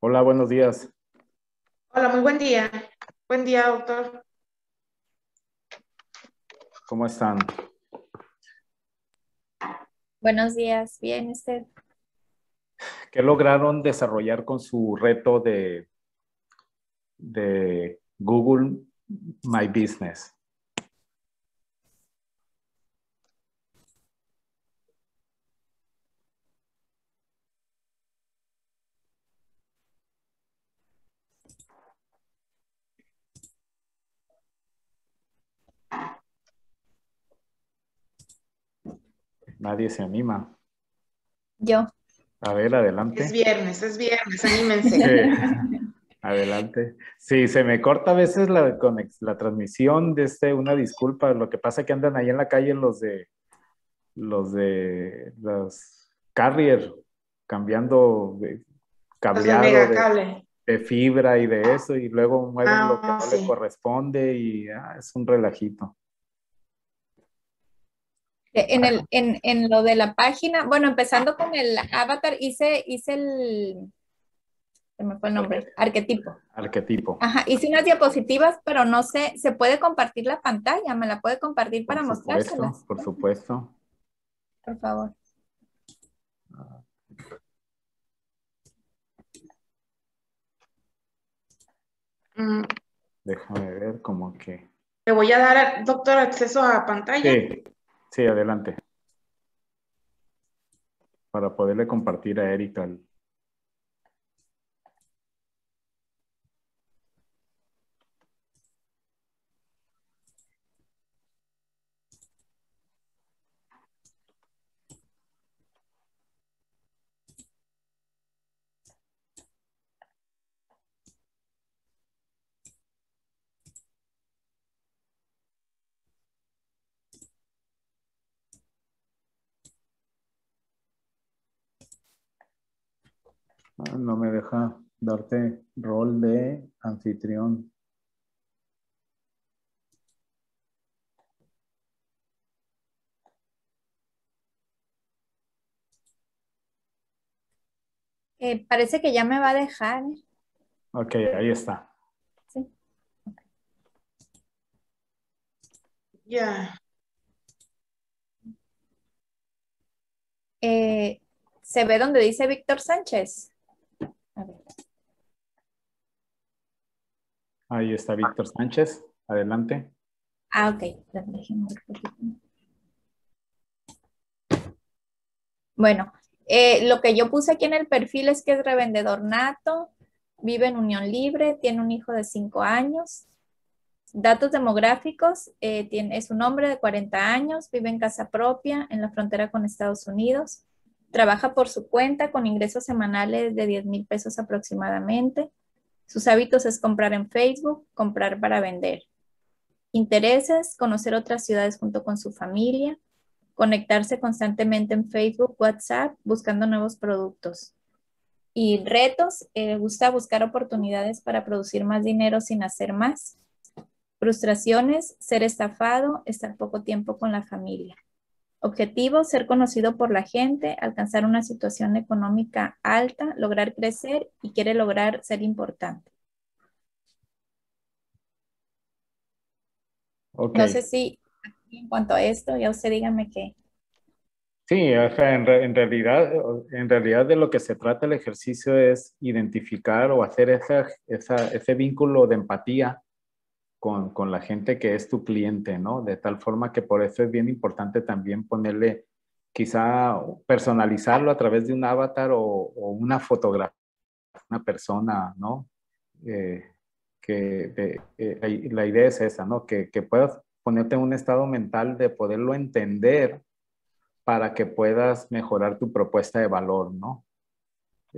Hola, buenos días. Hola, muy buen día. Buen día, doctor. ¿Cómo están? Buenos días, bien, usted. ¿Qué lograron desarrollar con su reto de, de Google My Business? Nadie se anima. Yo. A ver, adelante. Es viernes, es viernes, anímense. Adelante. Sí, se me corta a veces la, transmisión de este, una disculpa. Lo que pasa es que andan ahí en la calle los de los de los carrier cambiando de cableado de, fibra y de eso y luego mueven ah, lo que no le corresponde y ah, es un relajito. Eh, en, el, en, lo de la página, bueno, empezando con el avatar, hice, hice el, se me fue el nombre, arquetipo. Arquetipo. Ajá, hice unas diapositivas, pero no sé, ¿se puede compartir la pantalla? ¿Me la puede compartir para mostrárselas? Por supuesto. Por favor. Mm. Déjame ver como que... Le voy a dar, doctor, acceso a pantalla. Sí. Sí, adelante. Para poderle compartir a Erika no me deja darte rol de anfitrión. Eh, parece que ya me va a dejar. ¿eh? Ok, ahí está. Ya. Eh, ¿Se ve donde dice Víctor Sánchez? Ahí está Víctor Sánchez. Adelante. Ah, ok. Bueno, eh, lo que yo puse aquí en el perfil es que es revendedor nato, vive en unión libre, tiene un hijo de 5 años. Datos demográficos, eh, tiene, es un hombre de 40 años, vive en casa propia, en la frontera con Estados Unidos. Trabaja por su cuenta con ingresos semanales de 10 mil pesos aproximadamente. Sus hábitos es comprar en Facebook, comprar para vender. Intereses, conocer otras ciudades junto con su familia, conectarse constantemente en Facebook, WhatsApp, buscando nuevos productos. Y retos, le eh, gusta buscar oportunidades para producir más dinero sin hacer más. Frustraciones, ser estafado, estar poco tiempo con la familia. Objetivo, ser conocido por la gente, alcanzar una situación económica alta, lograr crecer y quiere lograr ser importante. No sé si en cuanto a esto, ya usted dígame qué. Sí, o sea, en, realidad, en realidad de lo que se trata el ejercicio es identificar o hacer ese vínculo de empatía con, la gente que es tu cliente, ¿no? De tal forma que por eso es bien importante también ponerle, quizá personalizarlo a través de un avatar o, una fotografía, una persona, ¿no? Eh, que eh, la idea es esa, ¿no? Que, que puedas ponerte en un estado mental de poderlo entender para que puedas mejorar tu propuesta de valor, ¿no?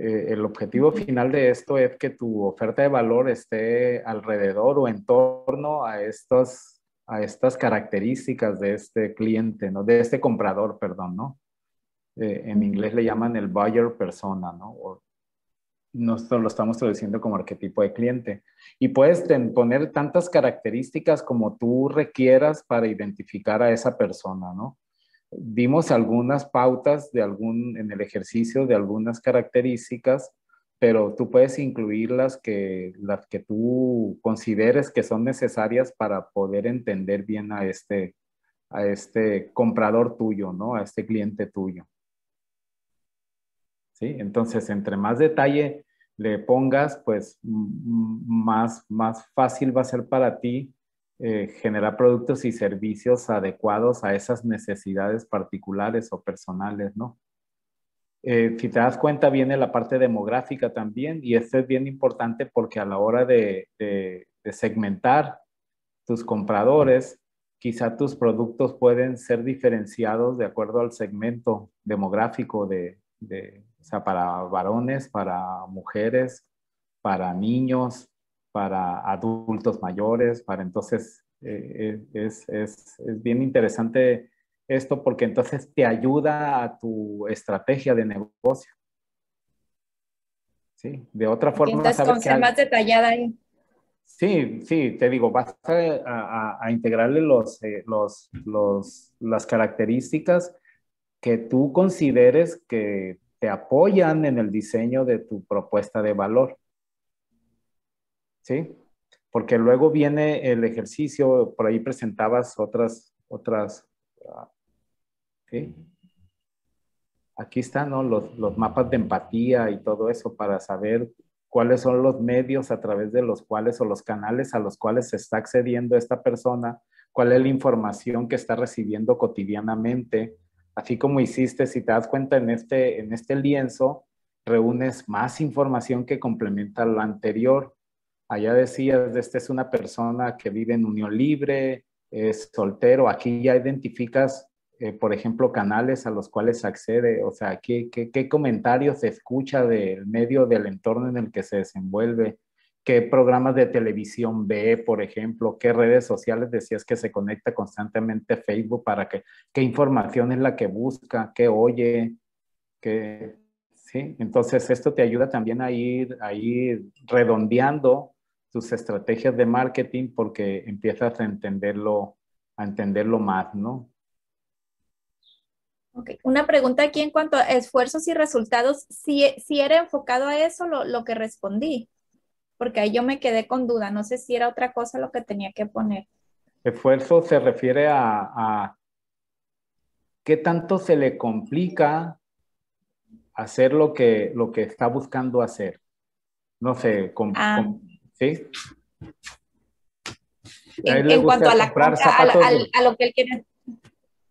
Eh, el objetivo final de esto es que tu oferta de valor esté alrededor o en torno a estas, a estas características de este cliente, ¿no? De este comprador, perdón, ¿no? Eh, en inglés le llaman el buyer persona, ¿no? nosotros lo estamos traduciendo como arquetipo de cliente. Y puedes poner tantas características como tú requieras para identificar a esa persona, ¿no? dimos algunas pautas de algún, en el ejercicio de algunas características, pero tú puedes incluir las que, las que tú consideres que son necesarias para poder entender bien a este, a este comprador tuyo, ¿no? A este cliente tuyo. ¿Sí? Entonces, entre más detalle le pongas, pues más, más fácil va a ser para ti eh, generar productos y servicios adecuados a esas necesidades particulares o personales, ¿no? Eh, si te das cuenta, viene la parte demográfica también, y esto es bien importante porque a la hora de, segmentar tus compradores, quizá tus productos pueden ser diferenciados de acuerdo al segmento demográfico de, o sea, para varones, para mujeres, para niños, para adultos mayores, para entonces eh, eh, es, bien interesante esto porque entonces te ayuda a tu estrategia de negocio. Sí, de otra forma. Entonces, con ser más detallada ahí. Sí, sí, te digo, vas a, integrarle eh, los, los, las características que tú consideres que te apoyan en el diseño de tu propuesta de valor. ¿sí? Porque luego viene el ejercicio, por ahí presentabas otras, otras, ah, ¿sí? Aquí están los, mapas de empatía y todo eso para saber cuáles son los medios a través de los cuales o los canales a los cuales se está accediendo esta persona, cuál es la información que está recibiendo cotidianamente, así como hiciste, si te das cuenta en este, en este lienzo, reúnes más información que complementa la anterior. Allá decías, esta es una persona que vive en unión libre, es soltero. Aquí ya identificas, eh, por ejemplo, canales a los cuales accede. O sea, ¿qué, qué, comentarios se escucha del medio, del entorno en el que se desenvuelve? ¿Qué programas de televisión ve, por ejemplo? ¿Qué redes sociales decías que se conecta constantemente Facebook para que, qué información es la que busca, qué oye, que ¿sí? Entonces esto te ayuda también a ir, a ir redondeando tus estrategias de marketing porque empiezas a entenderlo, a entenderlo más, ¿no? Una pregunta aquí en cuanto a esfuerzos y resultados, si, era enfocado a eso lo, que respondí, porque ahí yo me quedé con duda, no sé si era otra cosa lo que tenía que poner. Esfuerzo se refiere a, qué tanto se le complica hacer lo que, lo que está buscando hacer. No sé, ah. ¿sí? en, cuanto a a, lo que él quiere.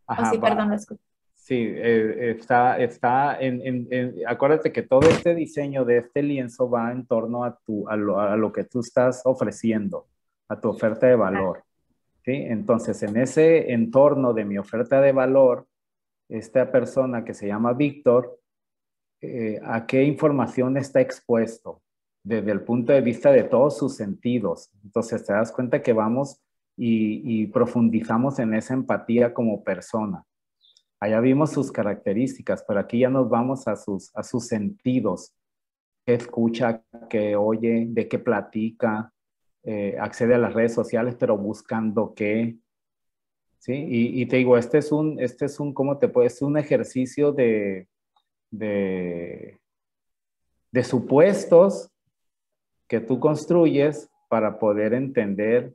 Ajá, oh, perdón, Sí, eh, está, está en, acuérdate que todo este diseño de este lienzo va en torno a, tu, lo, que tú estás ofreciendo, a tu oferta de valor. ¿sí? Entonces, en ese entorno de mi oferta de valor, esta persona que se llama Víctor, eh, ¿a qué información está expuesto? desde el punto de vista de todos sus sentidos. Entonces te das cuenta que vamos y, profundizamos en esa empatía como persona. Allá vimos sus características, pero aquí ya nos vamos a sus, sentidos. ¿Qué escucha? ¿Qué oye? ¿De qué platica? Eh, accede a las redes sociales, pero buscando qué. Y, te digo, este es un, este es un, ¿cómo te puedes? un ejercicio de, de supuestos que tú construyes para poder entender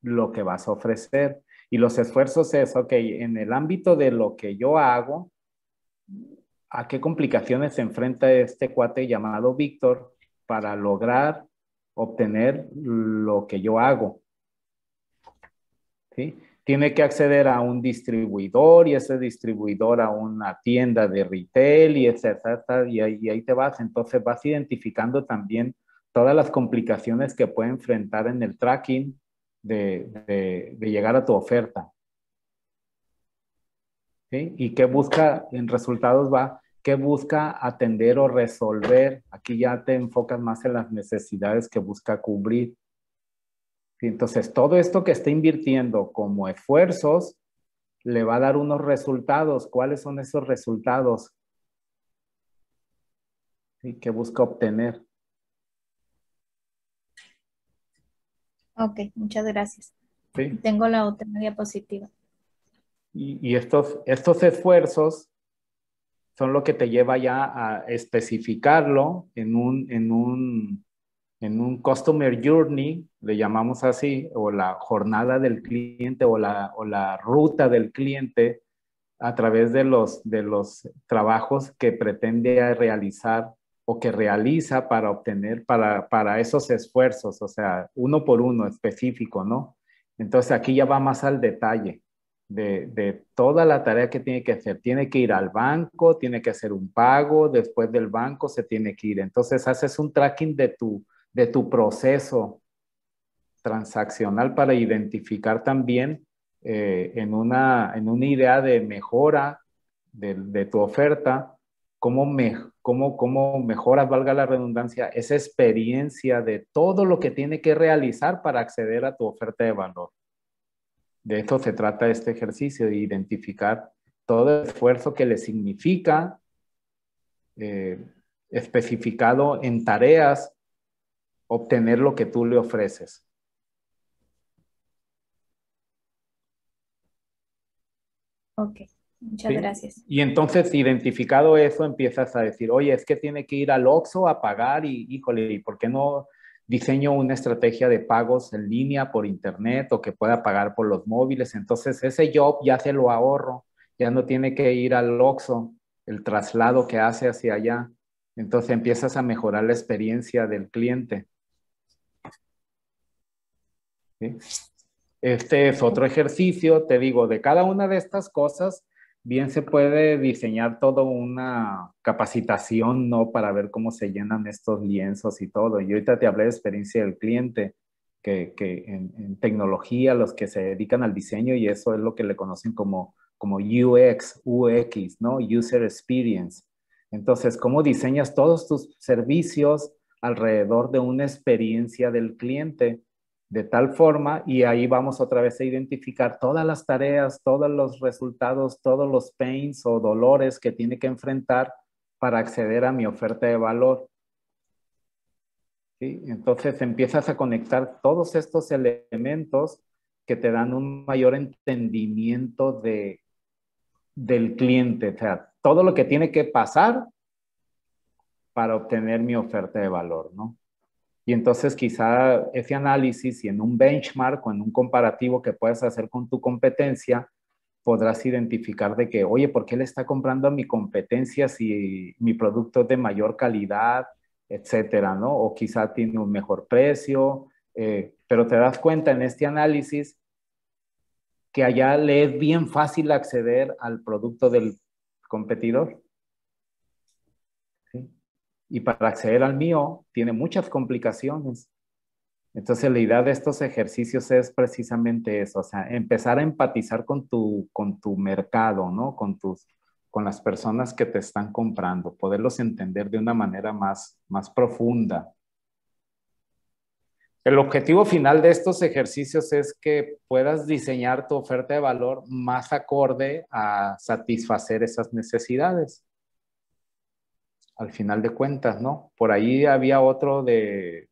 lo que vas a ofrecer. Y los esfuerzos es, ok, en el ámbito de lo que yo hago, ¿a qué complicaciones se enfrenta este cuate llamado Víctor para lograr obtener lo que yo hago? ¿Sí? Tiene que acceder a un distribuidor y ese distribuidor a una tienda de retail y y ahí te vas. Entonces vas identificando también todas las complicaciones que puede enfrentar en el tracking de, llegar a tu oferta. ¿Y qué busca en resultados va? ¿Qué busca atender o resolver? Aquí ya te enfocas más en las necesidades que busca cubrir. Entonces, todo esto que está invirtiendo como esfuerzos le va a dar unos resultados. ¿Cuáles son esos resultados? y ¿Qué busca obtener? Ok, muchas gracias. Tengo la otra diapositiva. Y, estos, estos esfuerzos son lo que te lleva ya a especificarlo en un, en un, en un customer journey, le llamamos así, o la jornada del cliente o la, o la ruta del cliente a través de los, de los trabajos que pretende realizar o que realiza para obtener, para, para esos esfuerzos, o sea, uno por uno específico, ¿no? Entonces aquí ya va más al detalle de, toda la tarea que tiene que hacer. Tiene que ir al banco, tiene que hacer un pago, después del banco se tiene que ir. Entonces haces un tracking de tu, de tu proceso transaccional para identificar también eh, en, una, en una idea de mejora de, tu oferta, cómo, mejor? cómo, cómo mejoras, valga la redundancia, esa experiencia de todo lo que tiene que realizar para acceder a tu oferta de valor. De esto se trata este ejercicio, de identificar todo el esfuerzo que le significa, eh, especificado en tareas, obtener lo que tú le ofreces. Ok. Muchas gracias. Y entonces, identificado eso, empiezas a decir, oye, es que tiene que ir al OXO a pagar y, híjole, ¿y por qué no diseño una estrategia de pagos en línea por internet o que pueda pagar por los móviles? Entonces, ese job ya se lo ahorro, ya no tiene que ir al OXO, el traslado que hace hacia allá. Entonces, empiezas a mejorar la experiencia del cliente. Este es otro ejercicio, te digo, de cada una de estas cosas, bien se puede diseñar toda una capacitación, ¿no? Para ver cómo se llenan estos lienzos y todo. Y ahorita te hablé de experiencia del cliente, que, en, tecnología, los que se dedican al diseño, y eso es lo que le conocen como, como UX, UX, ¿no? User Experience. Entonces, ¿cómo diseñas todos tus servicios alrededor de una experiencia del cliente? de tal forma y ahí vamos otra vez a identificar todas las tareas, todos los resultados, todos los pains o dolores que tiene que enfrentar para acceder a mi oferta de valor. ¿Sí? Entonces empiezas a conectar todos estos elementos que te dan un mayor entendimiento de, del cliente, o sea, todo lo que tiene que pasar para obtener mi oferta de valor, ¿no? Y entonces quizá ese análisis y en un benchmark o en un comparativo que puedas hacer con tu competencia, podrás identificar de que, oye, ¿por qué le está comprando a mi competencia si mi producto es de mayor calidad, etcétera, ¿no? O quizá tiene un mejor precio, eh, pero te das cuenta en este análisis que allá le es bien fácil acceder al producto del competidor y para acceder al mío tiene muchas complicaciones. Entonces la idea de estos ejercicios es precisamente eso, o sea, empezar a empatizar con tu, con tu mercado, ¿no? Con, tus, con las personas que te están comprando, poderlos entender de una manera más, más profunda. El objetivo final de estos ejercicios es que puedas diseñar tu oferta de valor más acorde a satisfacer esas necesidades al final de cuentas, ¿no? Por ahí había otro de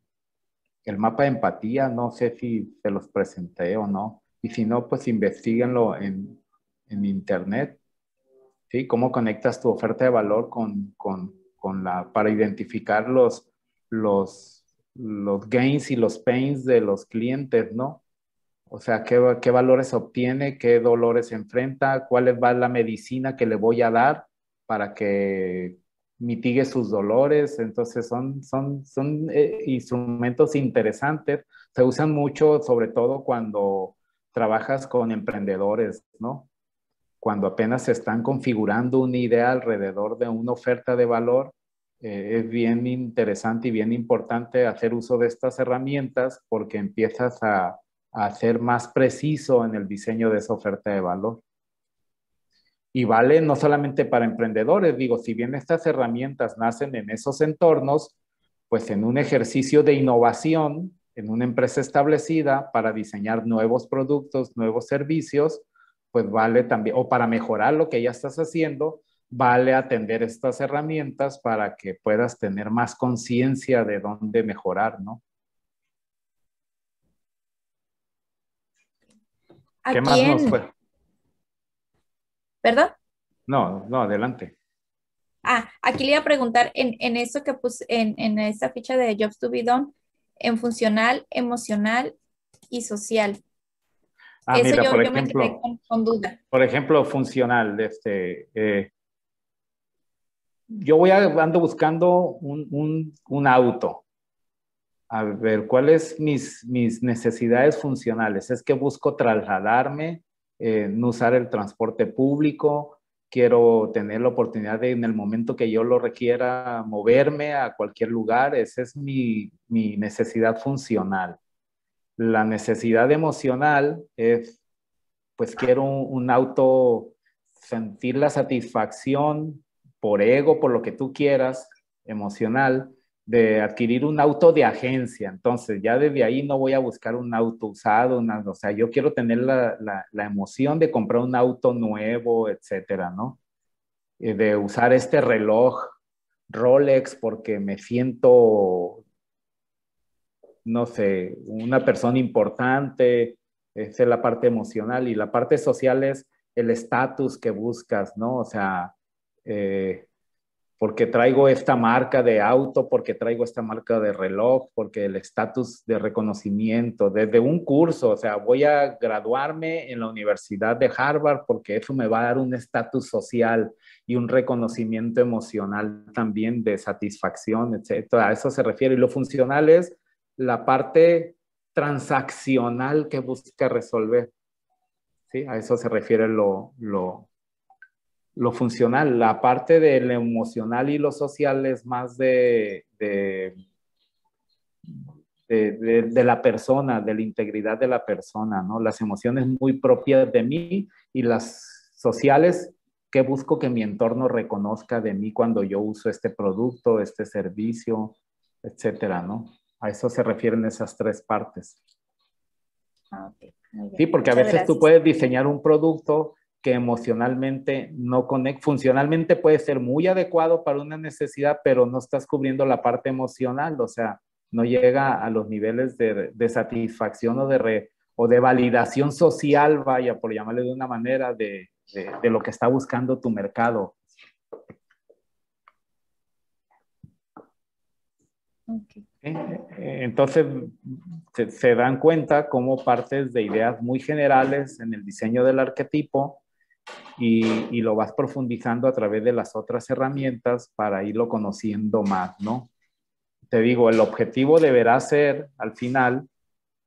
el mapa de empatía, no sé si se los presenté o no, y si no, pues investiguenlo en, en internet, ¿sí? ¿Cómo conectas tu oferta de valor con, con, con la, para identificar los, los, los gains y los pains de los clientes, ¿no? O sea, ¿qué, qué valores obtiene, qué dolores enfrenta, cuál va la medicina que le voy a dar para que mitigue sus dolores. Entonces son, son, son eh, instrumentos interesantes. Se usan mucho, sobre todo cuando trabajas con emprendedores, ¿no? Cuando apenas se están configurando una idea alrededor de una oferta de valor, eh, es bien interesante y bien importante hacer uso de estas herramientas porque empiezas a, a ser más preciso en el diseño de esa oferta de valor. Y vale no solamente para emprendedores, digo, si bien estas herramientas nacen en esos entornos, pues en un ejercicio de innovación en una empresa establecida para diseñar nuevos productos, nuevos servicios, pues vale también, o para mejorar lo que ya estás haciendo, vale atender estas herramientas para que puedas tener más conciencia de dónde mejorar, ¿no? ¿Qué más nos fue? ¿Verdad? No, no, adelante. Ah, aquí le iba a preguntar, en, en eso que puse, en, en esa ficha de Jobs to be done, en funcional, emocional y social. Ah, mira, yo, por ejemplo, me con, duda. Por ejemplo, funcional, este, eh, yo voy ando buscando un, auto. A ver, ¿cuáles mis, mis necesidades funcionales? Es que busco trasladarme eh, no usar el transporte público, quiero tener la oportunidad de en el momento que yo lo requiera moverme a cualquier lugar, esa es mi, necesidad funcional. La necesidad emocional es, pues quiero un auto, sentir la satisfacción por ego, por lo que tú quieras, emocional, de adquirir un auto de agencia. Entonces, ya desde ahí no voy a buscar un auto usado, o sea, yo quiero tener la, emoción de comprar un auto nuevo, etcétera, ¿no? De usar este reloj Rolex porque me siento, no sé, una persona importante. Esa es la parte emocional y la parte social es el estatus que buscas, ¿no? O sea, eh, porque traigo esta marca de auto, porque traigo esta marca de reloj, porque el estatus de reconocimiento, desde un curso, o sea, voy a graduarme en la Universidad de Harvard porque eso me va a dar un estatus social y un reconocimiento emocional también de satisfacción, etcétera. A eso se refiere. Y lo funcional es la parte transaccional que busca resolver. ¿Sí? A eso se refiere lo, lo, lo funcional, la parte del emocional y lo social es más de, la persona, de la integridad de la persona, ¿no? Las emociones muy propias de mí y las sociales que busco que mi entorno reconozca de mí cuando yo uso este producto, este servicio, etcétera, ¿no? A eso se refieren esas tres partes. Ah, sí, porque a veces tú puedes diseñar un producto que emocionalmente no conecta, funcionalmente puede ser muy adecuado para una necesidad, pero no estás cubriendo la parte emocional, o sea, no llega a los niveles de, satisfacción o de, o de validación social, vaya, por llamarle de una manera, de, lo que está buscando tu mercado. Eh, eh, entonces, se, se, dan cuenta cómo partes de ideas muy generales en el diseño del arquetipo y, lo vas profundizando a través de las otras herramientas para irlo conociendo más, ¿no? Te digo, el objetivo deberá ser, al final,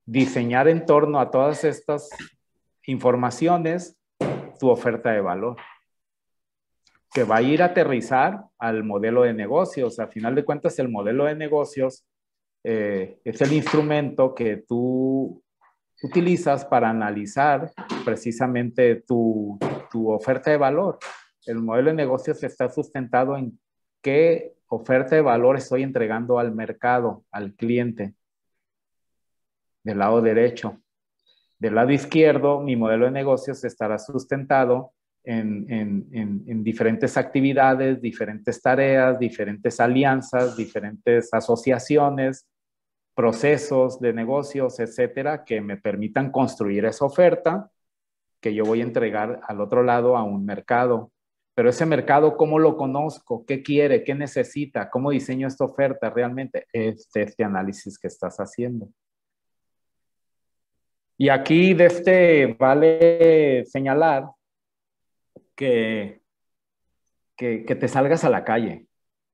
diseñar en torno a todas estas informaciones tu oferta de valor, que va a ir a aterrizar al modelo de negocios. Al final de cuentas, el modelo de negocios eh, es el instrumento que tú utilizas para analizar precisamente tu, tu oferta de valor. El modelo de negocios está sustentado en qué oferta de valor estoy entregando al mercado, al cliente. Del lado derecho. Del lado izquierdo, mi modelo de negocios estará sustentado en, en, diferentes actividades, diferentes tareas, diferentes alianzas, diferentes asociaciones, procesos de negocios, etcétera, que me permitan construir esa oferta que yo voy a entregar al otro lado a un mercado. Pero ese mercado, ¿cómo lo conozco? ¿Qué quiere? ¿Qué necesita? ¿Cómo diseño esta oferta realmente? Este, este análisis que estás haciendo. Y aquí de este vale señalar que, que te salgas a la calle,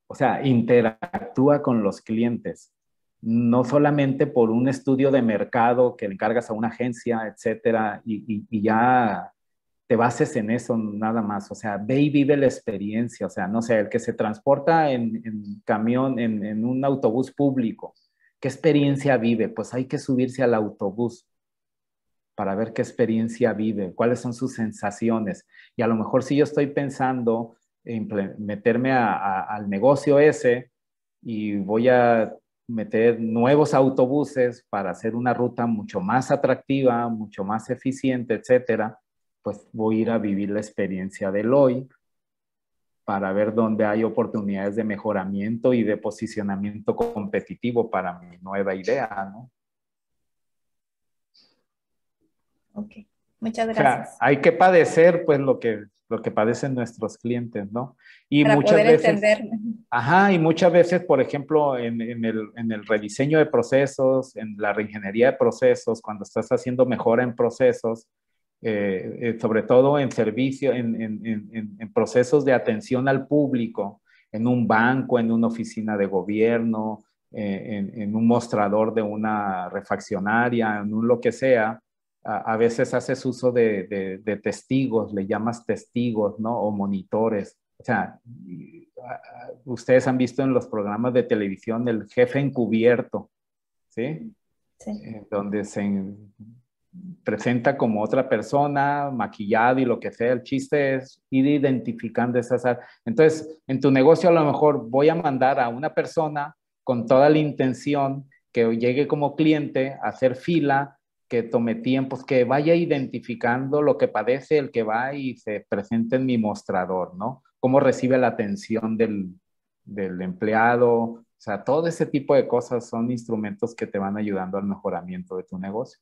o sea, interactúa con los clientes no solamente por un estudio de mercado que le encargas a una agencia, etcétera, y, ya te bases en eso nada más. O sea, ve y vive la experiencia. O sea, no sé, el que se transporta en, camión, en, un autobús público, ¿qué experiencia vive? Pues hay que subirse al autobús para ver qué experiencia vive, cuáles son sus sensaciones. Y a lo mejor si yo estoy pensando en meterme al negocio ese y voy a meter nuevos autobuses para hacer una ruta mucho más atractiva, mucho más eficiente, etcétera, pues voy a ir a vivir la experiencia del hoy para ver dónde hay oportunidades de mejoramiento y de posicionamiento competitivo para mi nueva idea, ¿no? Ok, muchas gracias. hay que padecer pues lo que lo que padecen nuestros clientes, ¿no? Y muchas veces, Ajá, y muchas veces, por ejemplo, en, el, rediseño de procesos, en la reingeniería de procesos, cuando estás haciendo mejora en procesos, eh, eh, sobre todo en servicio, en, procesos de atención al público, en un banco, en una oficina de gobierno, eh, en, un mostrador de una refaccionaria, en un lo que sea, a, veces haces uso de, testigos, le llamas testigos, ¿no? O monitores. O sea, ustedes han visto en los programas de televisión el jefe encubierto, ¿sí? Sí. Eh, donde se presenta como otra persona, maquillado y lo que sea. El chiste es ir identificando esas. Entonces, en tu negocio a lo mejor voy a mandar a una persona con toda la intención que llegue como cliente a hacer fila, que tome tiempos, que vaya identificando lo que padece el que va y se presente en mi mostrador, ¿no? Cómo recibe la atención del, empleado, o sea, todo ese tipo de cosas son instrumentos que te van ayudando al mejoramiento de tu negocio.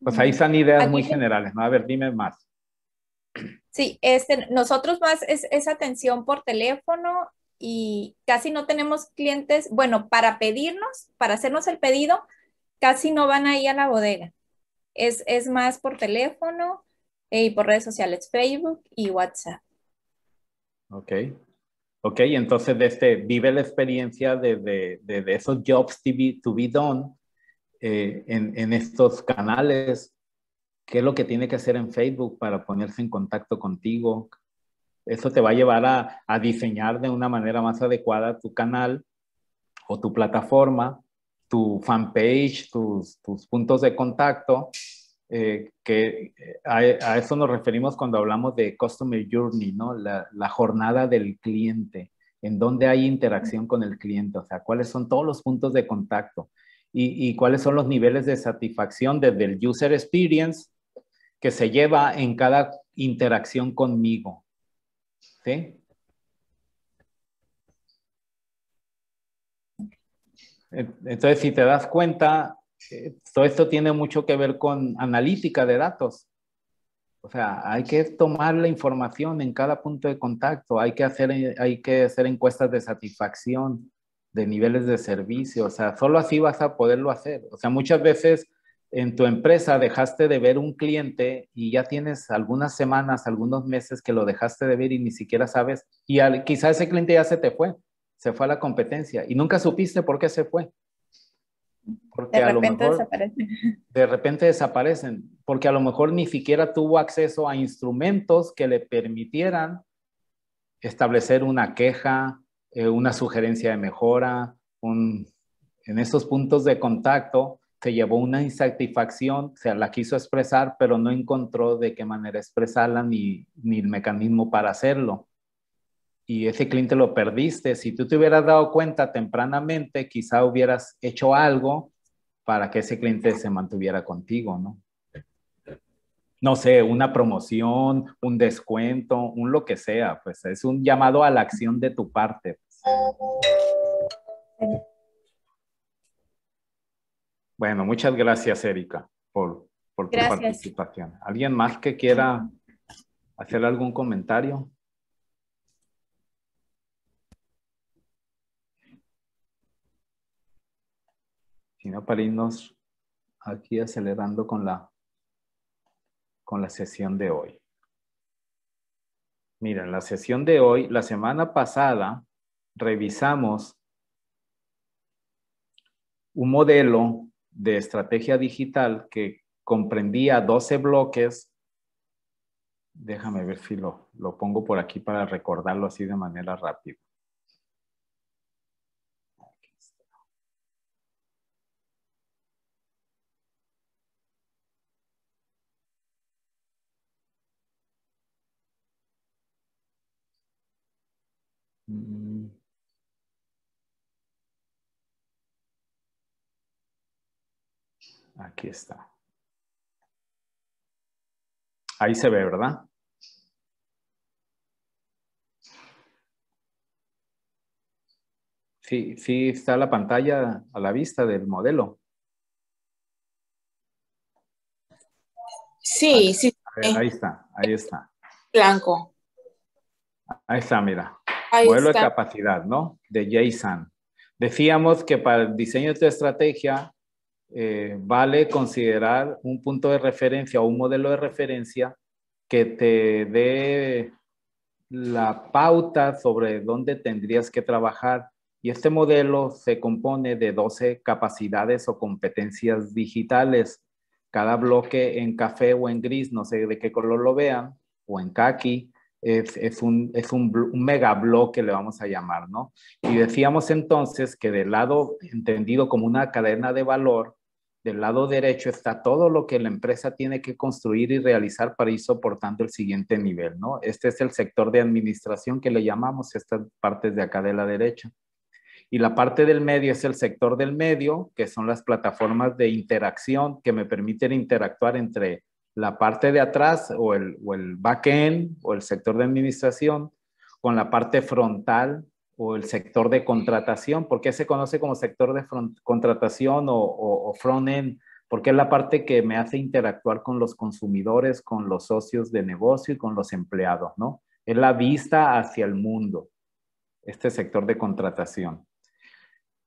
Pues ahí están ideas muy generales, ¿no? A ver, dime más. Sí, este, nosotros más es, es atención por teléfono y casi no tenemos clientes, bueno, para pedirnos, para hacernos el pedido, casi no van ahí a la bodega. Es, es más por teléfono eh, y por redes sociales, Facebook y WhatsApp. Ok. Ok, entonces este vive la experiencia de, de esos jobs to be, done eh, en, en estos canales. ¿Qué es lo que tiene que hacer en Facebook para ponerse en contacto contigo? eso te va a llevar a, diseñar de una manera más adecuada tu canal o tu plataforma, tu fanpage, tus, tus puntos de contacto, eh, que eh, a, eso nos referimos cuando hablamos de Customer Journey, ¿no? La, jornada del cliente, en donde hay interacción con el cliente, o sea, cuáles son todos los puntos de contacto y cuáles son los niveles de satisfacción desde el User Experience que se lleva en cada interacción conmigo, ¿Sí? Entonces, si te das cuenta, eh, todo esto tiene mucho que ver con analítica de datos. O sea, hay que tomar la información en cada punto de contacto, hay que hacer, hay que hacer encuestas de satisfacción, de niveles de servicio, o sea, solo así vas a poderlo hacer. O sea, muchas veces en tu empresa dejaste de ver un cliente y ya tienes algunas semanas, algunos meses que lo dejaste de ver y ni siquiera sabes, y al, quizá ese cliente ya se te fue, se fue a la competencia y nunca supiste por qué se fue. Porque de repente a lo mejor, desaparecen. De repente desaparecen, porque a lo mejor ni siquiera tuvo acceso a instrumentos que le permitieran establecer una queja, eh, una sugerencia de mejora, en esos puntos de contacto se llevó una insatisfacción, o sea, la quiso expresar, pero no encontró de qué manera expresarla ni, el mecanismo para hacerlo. Y ese cliente lo perdiste. Si tú te hubieras dado cuenta tempranamente, quizá hubieras hecho algo para que ese cliente se mantuviera contigo, ¿no? No sé, una promoción, un descuento, un lo que sea, pues es un llamado a la acción de tu parte. Bueno, muchas gracias, Erika, por, tu participación. ¿Alguien más que quiera hacer algún comentario? Si no, para irnos aquí acelerando con la, con la sesión de hoy. Miren, la sesión de hoy, la semana pasada, revisamos un modelo de estrategia digital que comprendía 12 bloques. Déjame ver si lo, lo pongo por aquí para recordarlo así de manera rápida. Aquí está. Ahí se ve, ¿verdad? Sí, sí está la pantalla a la vista del modelo. Sí, sí. ahí está, ahí está. Blanco. Ahí está, mira. Vuelo de capacidad, ¿no? De Jason. Decíamos que para el diseño de estrategia eh, vale considerar un punto de referencia o un modelo de referencia que te dé la pauta sobre dónde tendrías que trabajar. Y este modelo se compone de 12 capacidades o competencias digitales. Cada bloque en café o en gris, no sé de qué color lo vean, o en khaki, es, un, es un mega bloque, le vamos a llamar, ¿no? Y decíamos entonces que del lado entendido como una cadena de valor, del lado derecho está todo lo que la empresa tiene que construir y realizar para ir soportando el siguiente nivel, ¿no? Este es el sector de administración que le llamamos, estas partes de acá de la derecha. Y la parte del medio es el sector del medio, que son las plataformas de interacción que me permiten interactuar entre la parte de atrás o el, o el back-end o el sector de administración con la parte frontal o el sector de contratación, ¿por qué se conoce como sector de contratación o, o front-end? Porque es la parte que me hace interactuar con los consumidores, con los socios de negocio y con los empleados, ¿no? Es la vista hacia el mundo, este sector de contratación.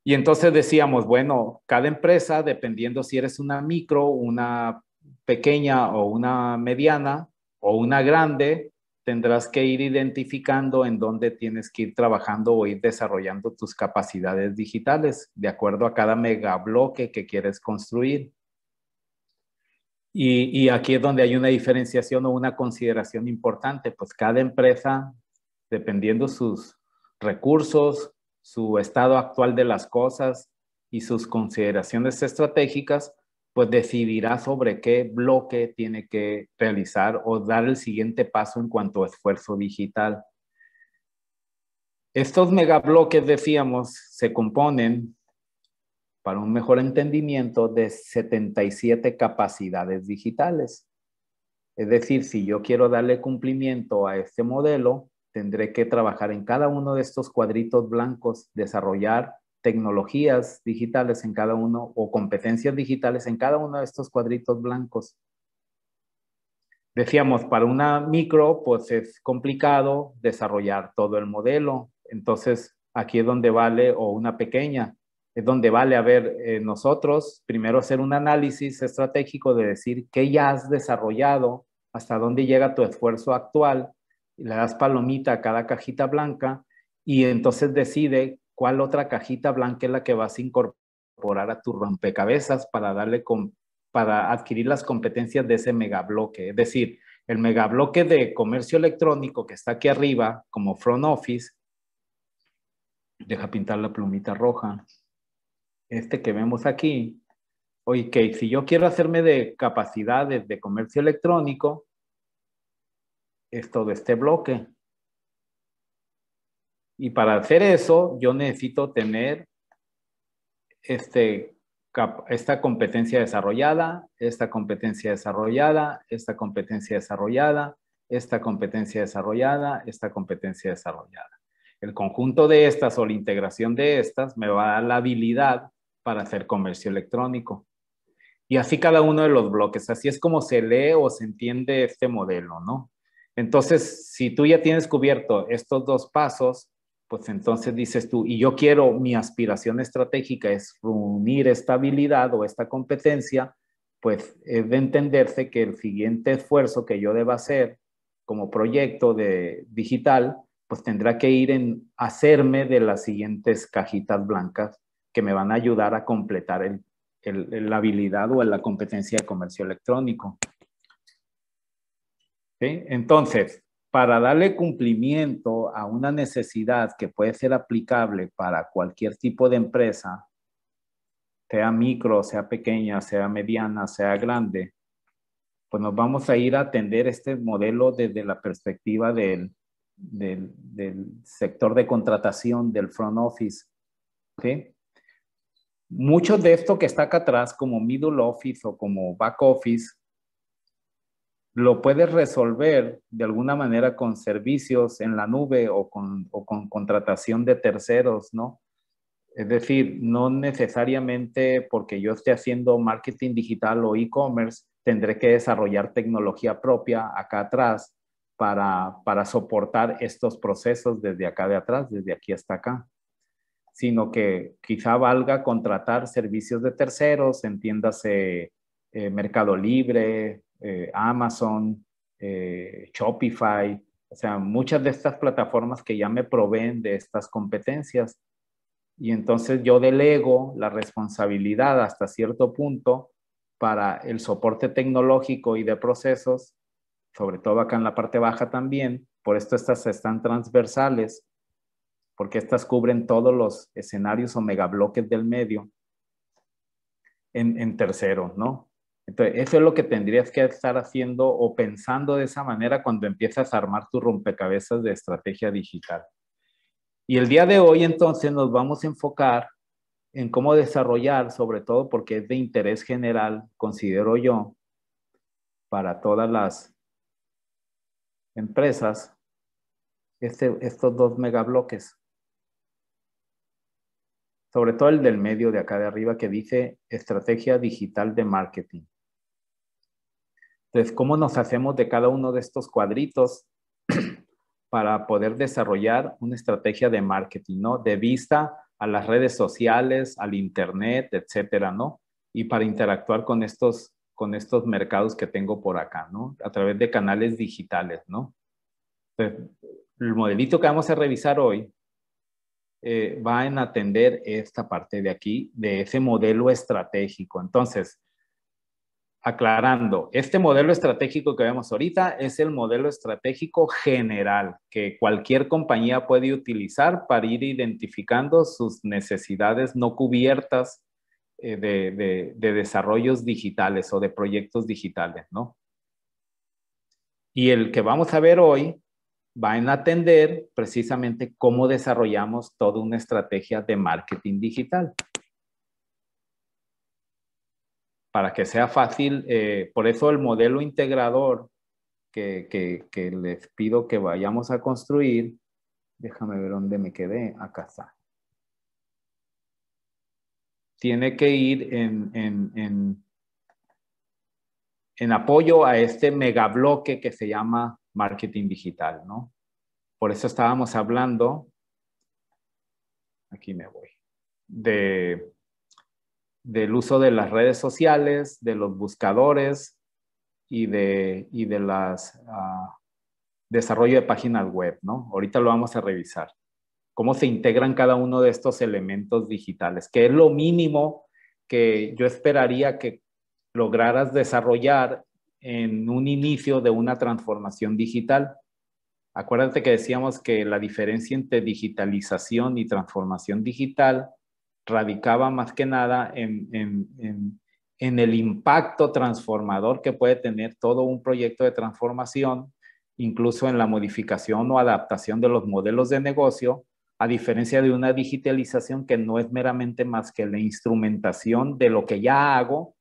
Y entonces decíamos, bueno, cada empresa, dependiendo si eres una micro, una pequeña o una mediana o una grande, tendrás que ir identificando en dónde tienes que ir trabajando o ir desarrollando tus capacidades digitales de acuerdo a cada megabloque que quieres construir. Y, aquí es donde hay una diferenciación o una consideración importante, pues cada empresa, dependiendo sus recursos, su estado actual de las cosas y sus consideraciones estratégicas, pues decidirá sobre qué bloque tiene que realizar o dar el siguiente paso en cuanto a esfuerzo digital. Estos megabloques, decíamos, se componen, para un mejor entendimiento, de 77 capacidades digitales. Es decir, si yo quiero darle cumplimiento a este modelo, tendré que trabajar en cada uno de estos cuadritos blancos, desarrollar tecnologías digitales en cada uno o competencias digitales en cada uno de estos cuadritos blancos. Decíamos, para una micro, pues es complicado desarrollar todo el modelo. Entonces, aquí es donde vale, o una pequeña, es donde vale, a ver, eh, nosotros primero hacer un análisis estratégico de decir qué ya has desarrollado, hasta dónde llega tu esfuerzo actual, y le das palomita a cada cajita blanca y entonces decide cuál otra cajita blanca es la que vas a incorporar a tu rompecabezas para darle con, para adquirir las competencias de ese megabloque. Es decir, el megabloque de comercio electrónico que está aquí arriba como front office, deja pintar la plumita roja, este que vemos aquí, oye, que si yo quiero hacerme de capacidades de comercio electrónico, esto de este bloque. Y para hacer eso, yo necesito tener este, esta competencia desarrollada, esta competencia desarrollada, esta competencia desarrollada, esta competencia desarrollada, esta competencia desarrollada. El conjunto de estas o la integración de estas me va a dar la habilidad para hacer comercio electrónico. Y así cada uno de los bloques, así es como se lee o se entiende este modelo, ¿no? Entonces, si tú ya tienes cubierto estos dos pasos, pues entonces dices tú, y yo quiero, mi aspiración estratégica es reunir esta habilidad o esta competencia, pues es de entenderse que el siguiente esfuerzo que yo deba hacer como proyecto de digital, pues tendrá que ir en hacerme de las siguientes cajitas blancas que me van a ayudar a completar la habilidad o la competencia de comercio electrónico. ¿Sí? Entonces, para darle cumplimiento a una necesidad que puede ser aplicable para cualquier tipo de empresa, sea micro, sea pequeña, sea mediana, sea grande, pues nos vamos a ir a atender este modelo desde la perspectiva del, sector de contratación, del front office. Mucho Muchos de esto que está acá atrás, como middle office o como back office, lo puedes resolver de alguna manera con servicios en la nube o con, contratación de terceros, ¿no? Es decir, no necesariamente porque yo esté haciendo marketing digital o e-commerce, tendré que desarrollar tecnología propia acá atrás para, soportar estos procesos desde acá de atrás, desde aquí hasta acá, sino que quizá valga contratar servicios de terceros, entiéndase eh, Mercado Libre, eh, Amazon, eh, Shopify, o sea, muchas de estas plataformas que ya me proveen de estas competencias. Y entonces yo delego la responsabilidad hasta cierto punto para el soporte tecnológico y de procesos, sobre todo acá en la parte baja también, por esto estas están transversales, porque estas cubren todos los escenarios o megabloques del medio en, en tercero, ¿no? Entonces, eso es lo que tendrías que estar haciendo o pensando de esa manera cuando empiezas a armar tu rompecabezas de estrategia digital. Y el día de hoy entonces nos vamos a enfocar en cómo desarrollar, sobre todo porque es de interés general, considero yo, para todas las empresas, este, estos dos megabloques. Sobre todo el del medio de acá de arriba que dice estrategia digital de marketing. Entonces, ¿cómo nos hacemos de cada uno de estos cuadritos para poder desarrollar una estrategia de marketing, ¿no? De vista a las redes sociales, al Internet, etcétera, ¿no? Y para interactuar con estos, con estos mercados que tengo por acá, ¿no? A través de canales digitales, ¿no? Entonces, el modelito que vamos a revisar hoy eh, va en atender esta parte de aquí, de ese modelo estratégico. Entonces, aclarando, este modelo estratégico que vemos ahorita es el modelo estratégico general que cualquier compañía puede utilizar para ir identificando sus necesidades no cubiertas eh, de, desarrollos digitales o de proyectos digitales, ¿no? Y el que vamos a ver hoy va a atender precisamente cómo desarrollamos toda una estrategia de marketing digital para que sea fácil. Eh, por eso el modelo integrador que, les pido que vayamos a construir, déjame ver dónde me quedé, acá está. Tiene que ir en, en apoyo a este megabloque que se llama marketing digital, ¿no? Por eso estábamos hablando, aquí me voy, de del uso de las redes sociales, de los buscadores y de, y de las ah, desarrollo de páginas web, ¿no? Ahorita lo vamos a revisar. Cómo se integran cada uno de estos elementos digitales, que es lo mínimo que yo esperaría que lograras desarrollar en un inicio de una transformación digital. Acuérdate que decíamos que la diferencia entre digitalización y transformación digital radicaba más que nada en, el impacto transformador que puede tener todo un proyecto de transformación, incluso en la modificación o adaptación de los modelos de negocio, a diferencia de una digitalización que no es meramente más que la instrumentación de lo que ya hago,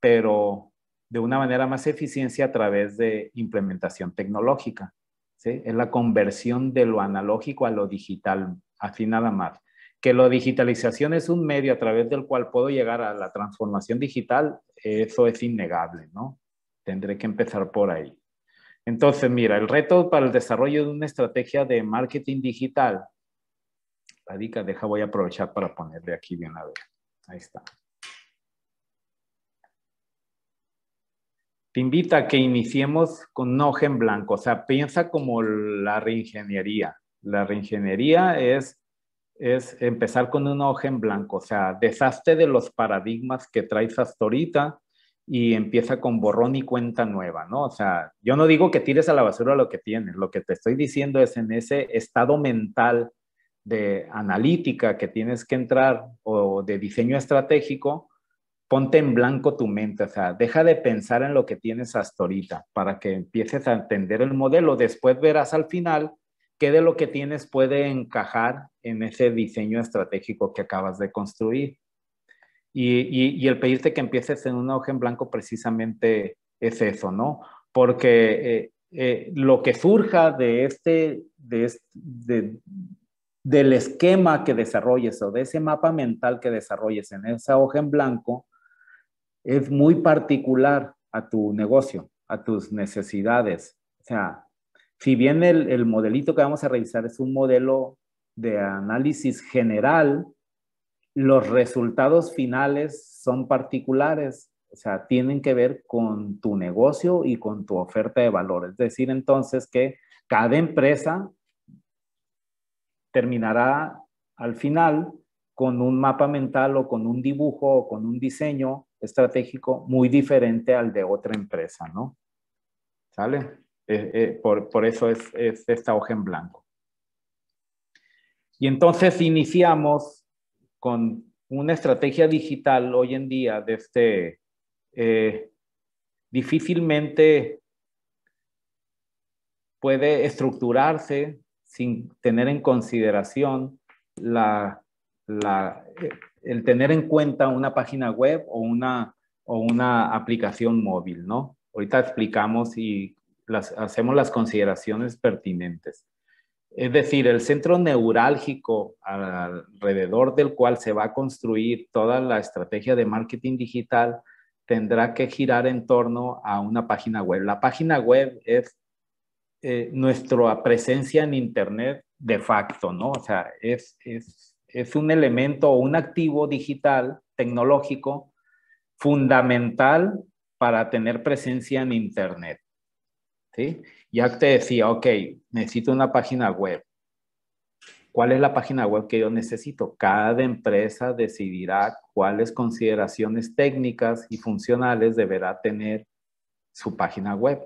pero de una manera más eficiencia a través de implementación tecnológica. ¿sí? Es la conversión de lo analógico a lo digital, así nada más que la digitalización es un medio a través del cual puedo llegar a la transformación digital, eso es innegable, ¿no? Tendré que empezar por ahí. Entonces, mira, el reto para el desarrollo de una estrategia de marketing digital, la dica, deja, voy a aprovechar para ponerle aquí bien a ver. Ahí está. Te invita a que iniciemos con hoja en blanco, o sea, piensa como la reingeniería. La reingeniería es es empezar con una hoja en blanco, o sea, deshazte de los paradigmas que traes hasta ahorita y empieza con borrón y cuenta nueva, ¿no? O sea, yo no digo que tires a la basura lo que tienes, lo que te estoy diciendo es en ese estado mental de analítica que tienes que entrar o de diseño estratégico, ponte en blanco tu mente, o sea, deja de pensar en lo que tienes hasta ahorita para que empieces a entender el modelo, después verás al final qué de lo que tienes puede encajar en ese diseño estratégico que acabas de construir. Y, el pedirte que empieces en una hoja en blanco precisamente es eso, ¿no? Porque eh, eh, lo que surja de este, de del esquema que desarrolles o de ese mapa mental que desarrolles en esa hoja en blanco es muy particular a tu negocio, a tus necesidades. O sea, si bien el, modelito que vamos a revisar es un modelo de análisis general, los resultados finales son particulares, o sea, tienen que ver con tu negocio y con tu oferta de valor. Es decir, entonces que cada empresa terminará al final con un mapa mental o con un dibujo o con un diseño estratégico muy diferente al de otra empresa, ¿no? ¿Sale? por, eso es, esta hoja en blanco. Y entonces iniciamos con una estrategia digital hoy en día de este eh, difícilmente puede estructurarse sin tener en consideración la, eh, el tener en cuenta una página web o una, o una aplicación móvil, ¿no? Ahorita explicamos y hacemos las consideraciones pertinentes. Es decir, el centro neurálgico alrededor del cual se va a construir toda la estrategia de marketing digital tendrá que girar en torno a una página web. La página web es eh, nuestra presencia en Internet de facto, ¿no? O sea, es, es un elemento o un activo digital, tecnológico, fundamental para tener presencia en Internet. Ya te decía, ok, necesito una página web. ¿Cuál es la página web que yo necesito? Cada empresa decidirá cuáles consideraciones técnicas y funcionales deberá tener su página web.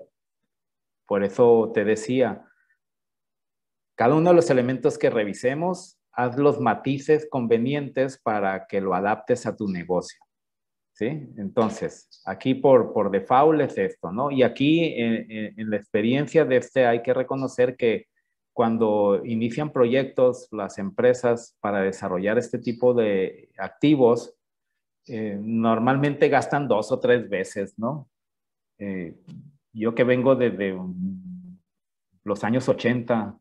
Por eso te decía, cada uno de los elementos que revisemos, haz los matices convenientes para que lo adaptes a tu negocio. Entonces, aquí por, por default es esto, ¿no? Y aquí en, la experiencia de este hay que reconocer que cuando inician proyectos las empresas para desarrollar este tipo de activos, eh, normalmente gastan dos o tres veces, ¿no? Eh, yo que vengo desde los años 80,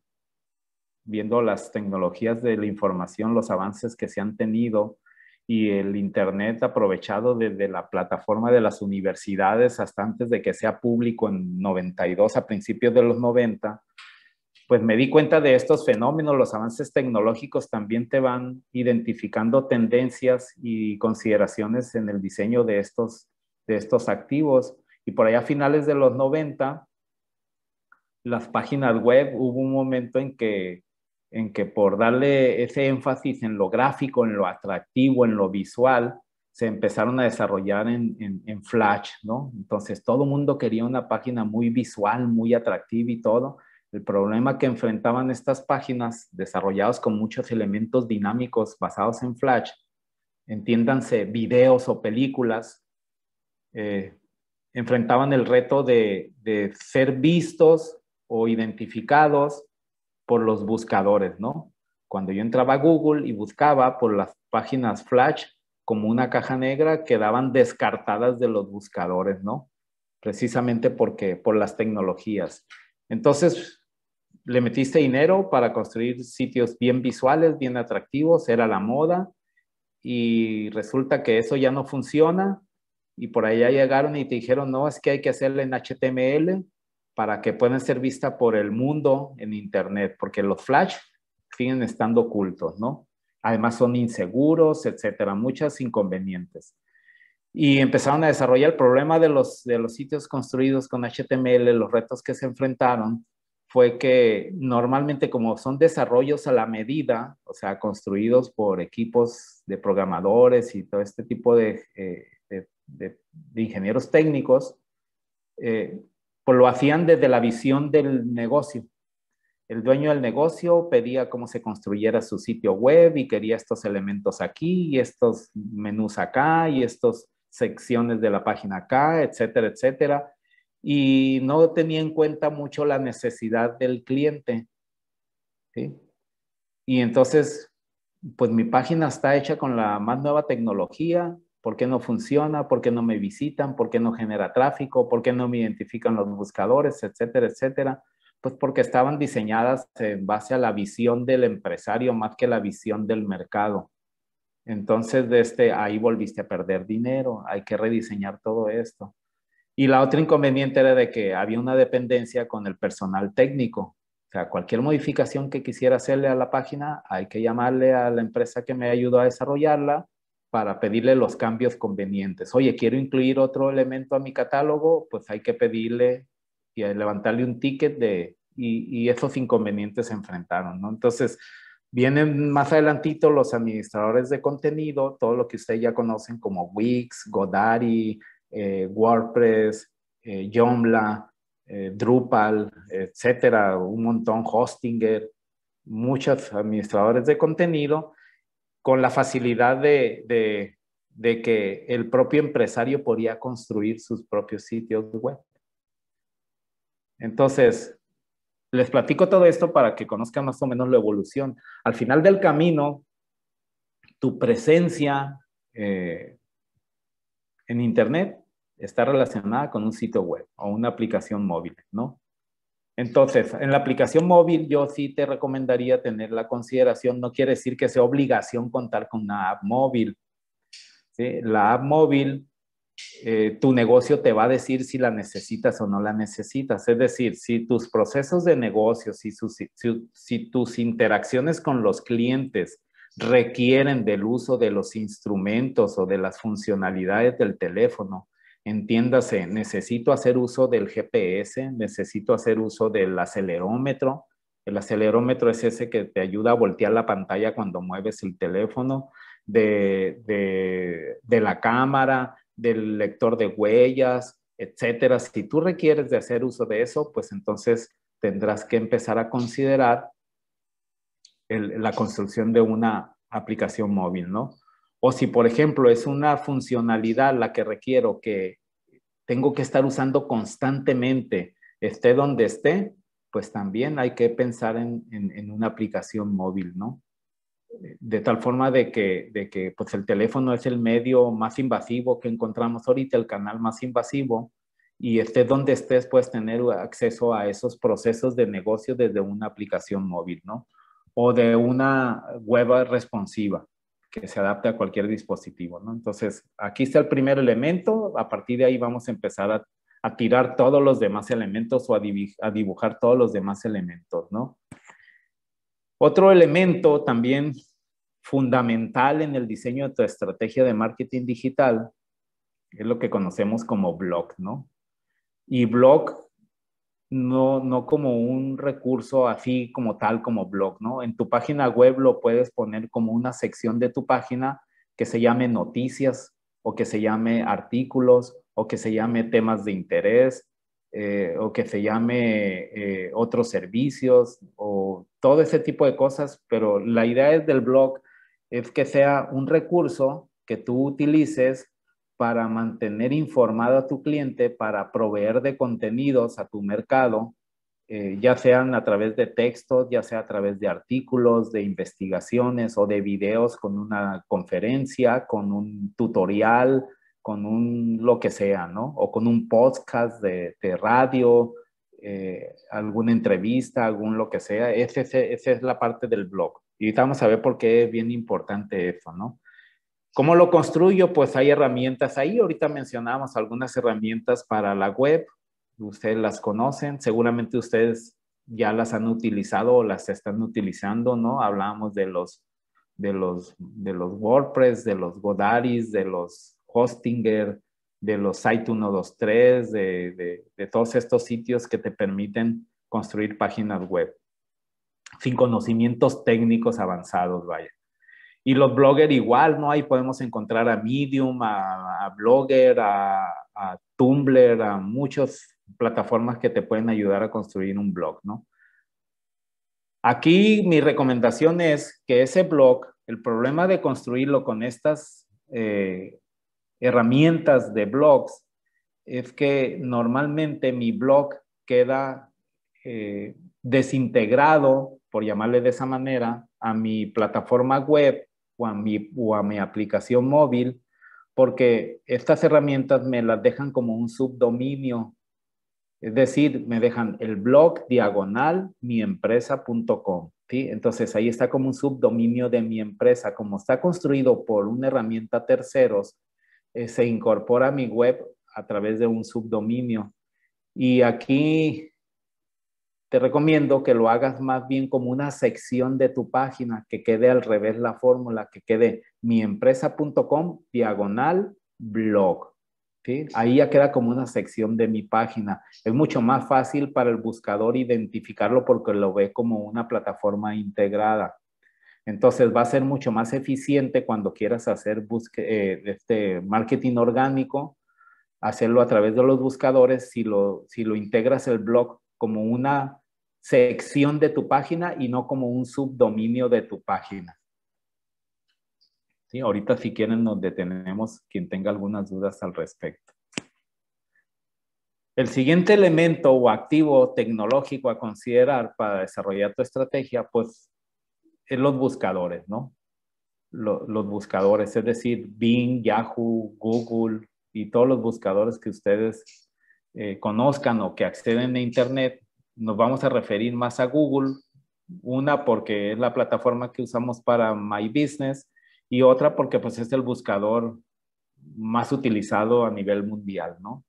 viendo las tecnologías de la información, los avances que se han tenido, y el Internet aprovechado desde la plataforma de las universidades hasta antes de que sea público en 92, a principios de los 90, pues me di cuenta de estos fenómenos, los avances tecnológicos también te van identificando tendencias y consideraciones en el diseño de estos, de estos activos. Y por allá a finales de los 90, las páginas web, hubo un momento en que en que por darle ese énfasis en lo gráfico, en lo atractivo, en lo visual, se empezaron a desarrollar en, Flash, ¿no? Entonces todo el mundo quería una página muy visual, muy atractiva y todo. El problema que enfrentaban estas páginas desarrolladas con muchos elementos dinámicos basados en Flash, entiéndanse videos o películas, eh, enfrentaban el reto de ser vistos o identificados por los buscadores, ¿no? Cuando yo entraba a Google y buscaba por las páginas Flash como una caja negra, quedaban descartadas de los buscadores, ¿no? Precisamente porque por las tecnologías. Entonces, le metiste dinero para construir sitios bien visuales, bien atractivos, era la moda, y resulta que eso ya no funciona, y por allá llegaron y te dijeron, no, es que hay que hacerlo en HTML, para que puedan ser vistas por el mundo en Internet, porque los flash siguen estando ocultos, ¿no? Además son inseguros, etcétera, muchas inconvenientes. Y empezaron a desarrollar el problema de los, de los sitios construidos con HTML, los retos que se enfrentaron, fue que normalmente como son desarrollos a la medida, o sea, construidos por equipos de programadores y todo este tipo de, eh, ingenieros técnicos, eh, pues lo hacían desde la visión del negocio. El dueño del negocio pedía cómo se construyera su sitio web y quería estos elementos aquí y estos menús acá y estas secciones de la página acá, etcétera, etcétera. Y no tenía en cuenta mucho la necesidad del cliente. Y entonces, pues mi página está hecha con la más nueva tecnología, ¿Por qué no funciona? ¿Por qué no me visitan? ¿Por qué no genera tráfico? ¿Por qué no me identifican los buscadores? Etcétera, etcétera. Pues porque estaban diseñadas en base a la visión del empresario más que la visión del mercado. Entonces, de este ahí volviste a perder dinero. Hay que rediseñar todo esto. Y la otra inconveniente era de que había una dependencia con el personal técnico. O sea, cualquier modificación que quisiera hacerle a la página, hay que llamarle a la empresa que me ayudó a desarrollarla para pedirle los cambios convenientes. Oye, quiero incluir otro elemento a mi catálogo, pues hay que pedirle y levantarle un ticket de, y, esos inconvenientes se enfrentaron, ¿no? Entonces, vienen más adelantito los administradores de contenido, todo lo que ustedes ya conocen como Wix, Godaddy, eh, WordPress, eh, Joomla, eh, Drupal, etcétera, un montón, Hostinger, muchos administradores de contenido con la facilidad de, que el propio empresario podía construir sus propios sitios web. Entonces, les platico todo esto para que conozcan más o menos la evolución. Al final del camino, tu presencia eh, en Internet está relacionada con un sitio web o una aplicación móvil, ¿no? Entonces, en la aplicación móvil yo sí te recomendaría tener la consideración, no quiere decir que sea obligación contar con una app móvil. La app móvil, eh, tu negocio te va a decir si la necesitas o no la necesitas. Es decir, si tus procesos de negocio, si tus interacciones con los clientes requieren del uso de los instrumentos o de las funcionalidades del teléfono, Entiéndase, necesito hacer uso del GPS, necesito hacer uso del acelerómetro. El acelerómetro es ese que te ayuda a voltear la pantalla cuando mueves el teléfono, de, la cámara, del lector de huellas, etcétera. Si tú requieres de hacer uso de eso, pues entonces tendrás que empezar a considerar la construcción de una aplicación móvil, ¿no? O si, por ejemplo, es una funcionalidad la que requiero que tengo que estar usando constantemente, esté donde esté, pues también hay que pensar en, una aplicación móvil, ¿no? De tal forma de que, pues el teléfono es el medio más invasivo que encontramos ahorita, el canal más invasivo, y esté donde estés, puedes tener acceso a esos procesos de negocio desde una aplicación móvil, ¿no? O de una web responsiva que se adapte a cualquier dispositivo, ¿no? Entonces, aquí está el primer elemento, a partir de ahí vamos a empezar a, a tirar todos los demás elementos o a, a, dibujar todos los demás elementos, ¿no? Otro elemento también fundamental en el diseño de tu estrategia de marketing digital es lo que conocemos como blog, ¿no? Y blog no, como un recurso así como tal, como blog, ¿no? En tu página web lo puedes poner como una sección de tu página que se llame noticias o que se llame artículos o que se llame temas de interés eh, o que se llame eh, otros servicios o todo ese tipo de cosas, pero la idea del blog es que sea un recurso que tú utilices para mantener informado a tu cliente, para proveer de contenidos a tu mercado, eh, ya sean a través de textos, ya sea a través de artículos, de investigaciones o de videos con una conferencia, con un tutorial, con un lo que sea, ¿no? O con un podcast de, radio, eh, alguna entrevista, algún lo que sea. esa es la parte del blog. Y vamos a ver por qué es bien importante eso, ¿no? ¿Cómo lo construyo? Pues hay herramientas ahí. Ahorita mencionamos algunas herramientas para la web. Ustedes las conocen. Seguramente ustedes ya las han utilizado o las están utilizando, ¿no? Hablábamos de los, de los, de los WordPress, de los Godaris, de los Hostinger, de los Site 123, de, de todos estos sitios que te permiten construir páginas web sin conocimientos técnicos avanzados, vaya. Y los bloggers igual, ¿no? Ahí podemos encontrar a Medium, a, Blogger, a, Tumblr, a muchas plataformas que te pueden ayudar a construir un blog, ¿no? Aquí mi recomendación es que ese blog, el problema de construirlo con estas eh, herramientas de blogs, es que normalmente mi blog queda eh, desintegrado, por llamarle de esa manera, a mi plataforma web o a mi, aplicación móvil, porque estas herramientas me las dejan como un subdominio. Es decir, me dejan el blog diagonal miempresa.com. ¿sí? Entonces ahí está como un subdominio de mi empresa. Como está construido por una herramienta terceros, eh, se incorpora a mi web a través de un subdominio. Y aquí te recomiendo que lo hagas más bien como una sección de tu página, que quede al revés la fórmula, que quede miempresa.com diagonal blog. ¿Sí? Ahí ya queda como una sección de mi página. Es mucho más fácil para el buscador identificarlo porque lo ve como una plataforma integrada. Entonces va a ser mucho más eficiente cuando quieras hacer eh, este marketing orgánico, hacerlo a través de los buscadores si lo, si lo integras el blog como una sección de tu página y no como un subdominio de tu página. ahorita si quieren nos detenemos quien tenga algunas dudas al respecto. El siguiente elemento o activo tecnológico a considerar para desarrollar tu estrategia, pues, es los buscadores, ¿no? los buscadores, es decir, Bing, Yahoo, Google y todos los buscadores que ustedes eh, conozcan o que acceden a Internet, nos vamos a referir más a Google, una porque es la plataforma que usamos para My Business y otra porque pues es el buscador más utilizado a nivel mundial, ¿no?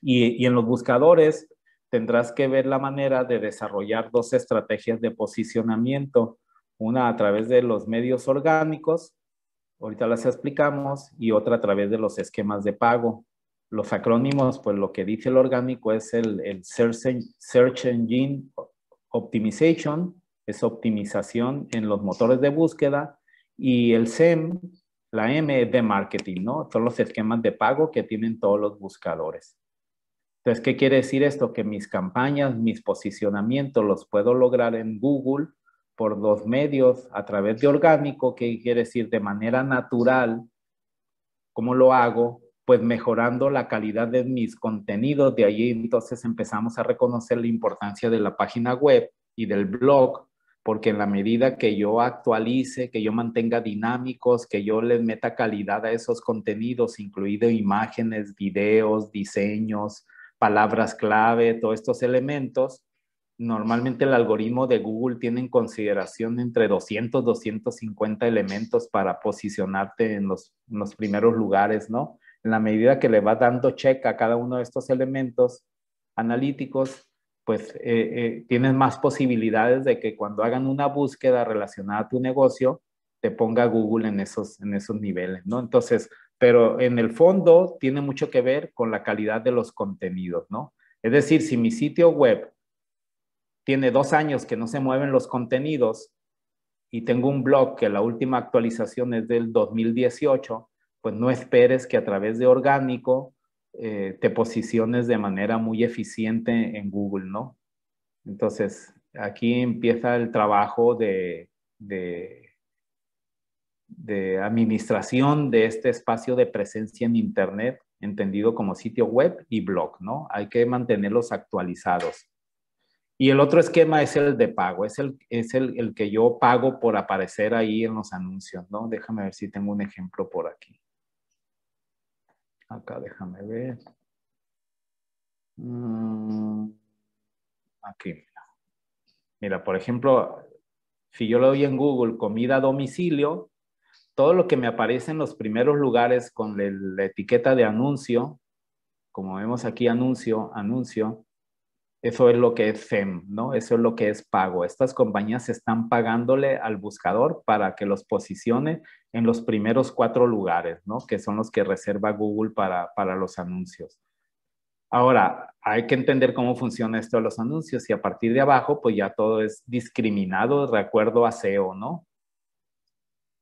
y en los buscadores tendrás que ver la manera de desarrollar dos estrategias de posicionamiento, una a través de los medios orgánicos, ahorita las explicamos, y otra a través de los esquemas de pago los acrónimos, pues lo que dice el orgánico es el, Search Engine Optimization, es optimización en los motores de búsqueda, y el SEM, la M es de marketing, ¿no? Son los esquemas de pago que tienen todos los buscadores. Entonces, ¿qué quiere decir esto? Que mis campañas, mis posicionamientos los puedo lograr en Google por dos medios, a través de orgánico, que quiere decir de manera natural, ¿cómo lo hago? pues mejorando la calidad de mis contenidos. De allí entonces empezamos a reconocer la importancia de la página web y del blog, porque en la medida que yo actualice, que yo mantenga dinámicos, que yo les meta calidad a esos contenidos, incluido imágenes, videos, diseños, palabras clave, todos estos elementos, normalmente el algoritmo de Google tiene en consideración entre 200, 250 elementos para posicionarte en los primeros lugares, ¿no? en la medida que le va dando check a cada uno de estos elementos analíticos, pues eh, eh, tienes más posibilidades de que cuando hagan una búsqueda relacionada a tu negocio, te ponga Google en esos, en esos niveles, ¿no? Entonces, pero en el fondo tiene mucho que ver con la calidad de los contenidos, ¿no? Es decir, si mi sitio web tiene dos años que no se mueven los contenidos y tengo un blog que la última actualización es del 2018, pues no esperes que a través de orgánico eh, te posiciones de manera muy eficiente en Google, ¿no? Entonces, aquí empieza el trabajo de, administración de este espacio de presencia en Internet, entendido como sitio web y blog, ¿no? Hay que mantenerlos actualizados. Y el otro esquema es el de pago, es, el, el, que yo pago por aparecer ahí en los anuncios, ¿no? Déjame ver si tengo un ejemplo por aquí. Acá déjame ver. Mm, aquí, mira. por ejemplo, si yo le doy en Google comida a domicilio, todo lo que me aparece en los primeros lugares con la etiqueta de anuncio, como vemos aquí anuncio, anuncio, eso es lo que es FEM, ¿no? Eso es lo que es pago. Estas compañías están pagándole al buscador para que los posicione en los primeros cuatro lugares, ¿no? Que son los que reserva Google para, para los anuncios. Ahora, hay que entender cómo funciona esto de los anuncios y a partir de abajo, pues ya todo es discriminado de acuerdo a SEO, ¿no?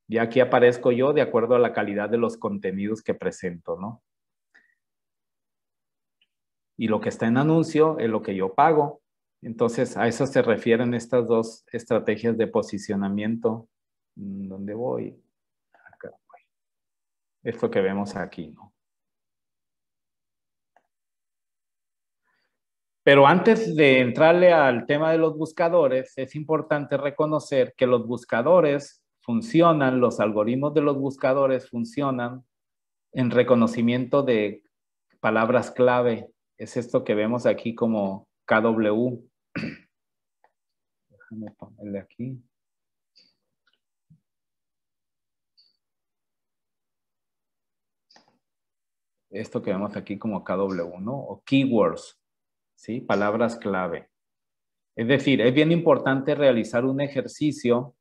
Y aquí aparezco yo de acuerdo a la calidad de los contenidos que presento, ¿no? y lo que está en anuncio es lo que yo pago. Entonces, a eso se refieren estas dos estrategias de posicionamiento. Mm, ¿Dónde voy? Acá voy. Esto que vemos aquí, ¿no? Pero antes de entrarle al tema de los buscadores, es importante reconocer que los buscadores funcionan, los algoritmos de los buscadores funcionan en reconocimiento de palabras clave es esto que vemos aquí como KW. Déjame ponerle aquí. Esto que vemos aquí como KW, ¿no? O keywords, ¿sí? Palabras clave. Es decir, es bien importante realizar un ejercicio,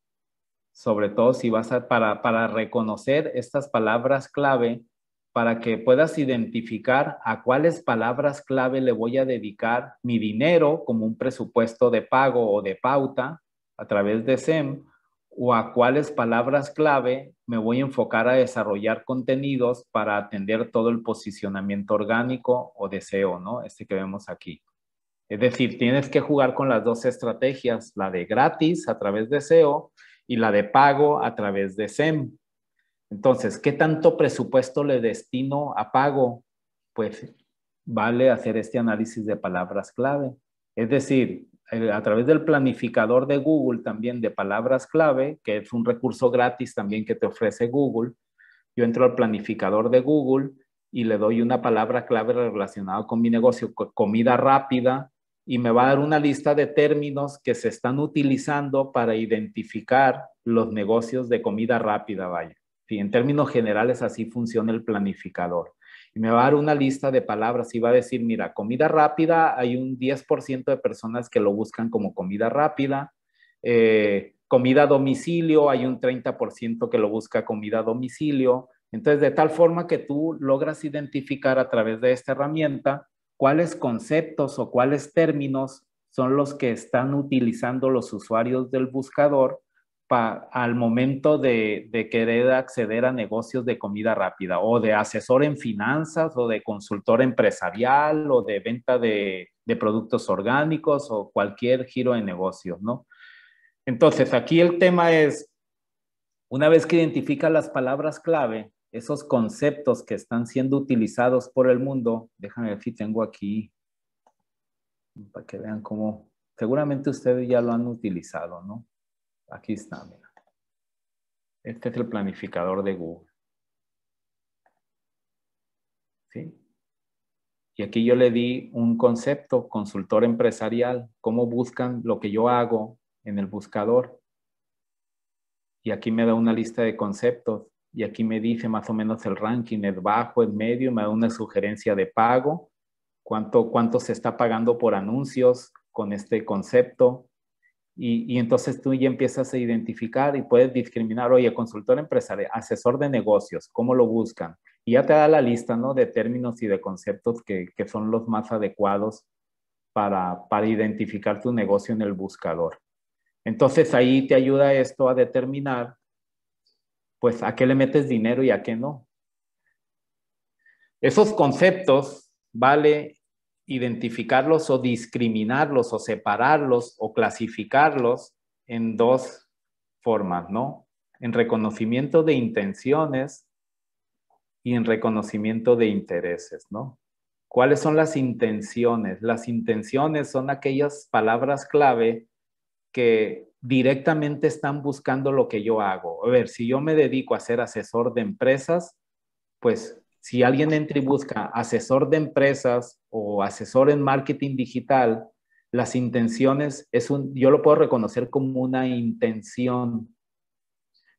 sobre todo si vas a, para, para reconocer estas palabras clave para que puedas identificar a cuáles palabras clave le voy a dedicar mi dinero como un presupuesto de pago o de pauta a través de SEM o a cuáles palabras clave me voy a enfocar a desarrollar contenidos para atender todo el posicionamiento orgánico o SEO, ¿no? Este que vemos aquí. Es decir, tienes que jugar con las dos estrategias, la de gratis a través de SEO y la de pago a través de SEM. Entonces, ¿qué tanto presupuesto le destino a pago? Pues vale hacer este análisis de palabras clave. Es decir, a través del planificador de Google también de palabras clave, que es un recurso gratis también que te ofrece Google, yo entro al planificador de Google y le doy una palabra clave relacionada con mi negocio, comida rápida, y me va a dar una lista de términos que se están utilizando para identificar los negocios de comida rápida, vaya. En términos generales, así funciona el planificador. Y me va a dar una lista de palabras y va a decir, mira, comida rápida, hay un 10% de personas que lo buscan como comida rápida. Eh, comida a domicilio, hay un 30% que lo busca comida a domicilio. Entonces, de tal forma que tú logras identificar a través de esta herramienta cuáles conceptos o cuáles términos son los que están utilizando los usuarios del buscador al momento de, querer acceder a negocios de comida rápida o de asesor en finanzas o de consultor empresarial o de venta de, productos orgánicos o cualquier giro de negocios, ¿no? Entonces, aquí el tema es, una vez que identifica las palabras clave, esos conceptos que están siendo utilizados por el mundo, déjame ver si tengo aquí, para que vean cómo, seguramente ustedes ya lo han utilizado, ¿no? Aquí está, mira. Este es el planificador de Google. ¿Sí? Y aquí yo le di un concepto, consultor empresarial, cómo buscan lo que yo hago en el buscador. Y aquí me da una lista de conceptos y aquí me dice más o menos el ranking, es bajo, es medio, me da una sugerencia de pago, cuánto, cuánto se está pagando por anuncios con este concepto, y, entonces tú ya empiezas a identificar y puedes discriminar, oye, consultor empresarial, asesor de negocios, ¿cómo lo buscan? Y ya te da la lista, ¿no? De términos y de conceptos que, son los más adecuados para, para, identificar tu negocio en el buscador. Entonces ahí te ayuda esto a determinar, pues, a qué le metes dinero y a qué no. Esos conceptos, ¿vale? identificarlos o discriminarlos o separarlos o clasificarlos en dos formas, ¿no? En reconocimiento de intenciones y en reconocimiento de intereses, ¿no? ¿Cuáles son las intenciones? Las intenciones son aquellas palabras clave que directamente están buscando lo que yo hago. A ver, si yo me dedico a ser asesor de empresas, pues si alguien entra y busca asesor de empresas o asesor en marketing digital, las intenciones es un, yo lo puedo reconocer como una intención.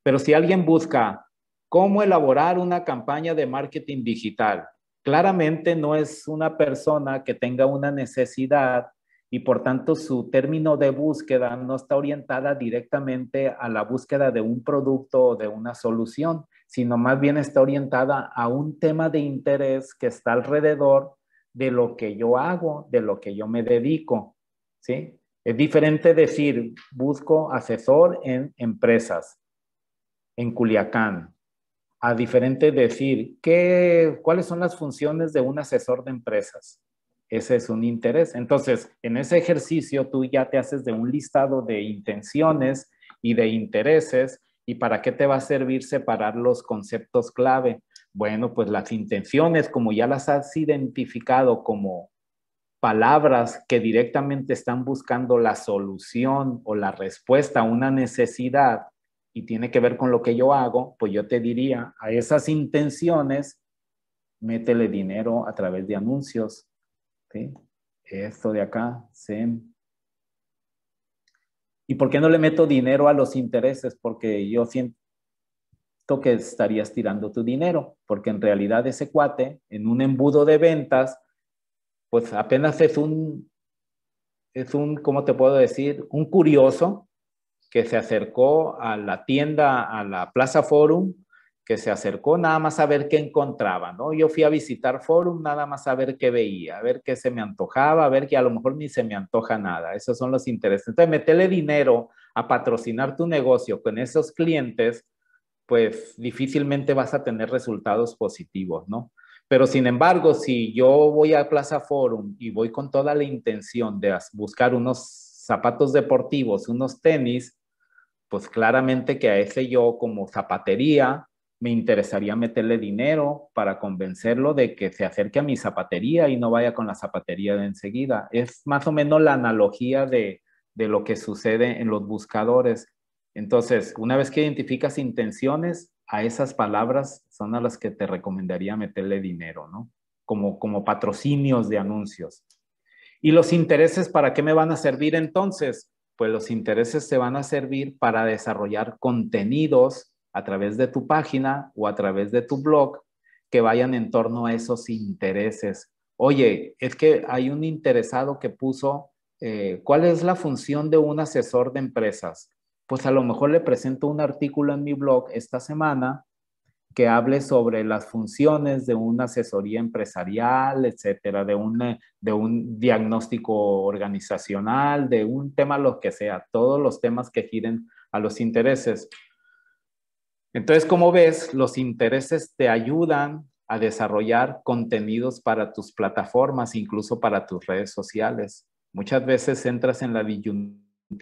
Pero si alguien busca cómo elaborar una campaña de marketing digital, claramente no es una persona que tenga una necesidad y por tanto su término de búsqueda no está orientada directamente a la búsqueda de un producto o de una solución, sino más bien está orientada a un tema de interés que está alrededor de lo que yo hago, de lo que yo me dedico, ¿sí? Es diferente decir, busco asesor en empresas en Culiacán, a diferente decir, ¿qué, ¿cuáles son las funciones de un asesor de empresas? Ese es un interés. Entonces, en ese ejercicio tú ya te haces de un listado de intenciones y de intereses y para qué te va a servir separar los conceptos clave bueno, pues las intenciones, como ya las has identificado como palabras que directamente están buscando la solución o la respuesta a una necesidad y tiene que ver con lo que yo hago, pues yo te diría a esas intenciones, métele dinero a través de anuncios. ¿sí? Esto de acá, sí. ¿Y por qué no le meto dinero a los intereses? Porque yo siento, que estarías tirando tu dinero, porque en realidad ese cuate en un embudo de ventas, pues apenas es un, es un, ¿cómo te puedo decir? Un curioso que se acercó a la tienda, a la Plaza Forum, que se acercó nada más a ver qué encontraba, ¿no? Yo fui a visitar Forum nada más a ver qué veía, a ver qué se me antojaba, a ver que a lo mejor ni se me antoja nada. Esos son los intereses. Entonces, metele dinero a patrocinar tu negocio con esos clientes, pues difícilmente vas a tener resultados positivos, ¿no? Pero sin embargo, si yo voy a Plaza Forum y voy con toda la intención de buscar unos zapatos deportivos, unos tenis, pues claramente que a ese yo como zapatería me interesaría meterle dinero para convencerlo de que se acerque a mi zapatería y no vaya con la zapatería de enseguida. Es más o menos la analogía de, de lo que sucede en los buscadores. Entonces, una vez que identificas intenciones, a esas palabras son a las que te recomendaría meterle dinero, ¿no? Como, como patrocinios de anuncios. ¿Y los intereses para qué me van a servir entonces? Pues los intereses se van a servir para desarrollar contenidos a través de tu página o a través de tu blog que vayan en torno a esos intereses. Oye, es que hay un interesado que puso, eh, ¿cuál es la función de un asesor de empresas? pues a lo mejor le presento un artículo en mi blog esta semana que hable sobre las funciones de una asesoría empresarial, etcétera, de un, eh, de un diagnóstico organizacional, de un tema, lo que sea, todos los temas que giren a los intereses. Entonces, como ves, los intereses te ayudan a desarrollar contenidos para tus plataformas, incluso para tus redes sociales. Muchas veces entras en la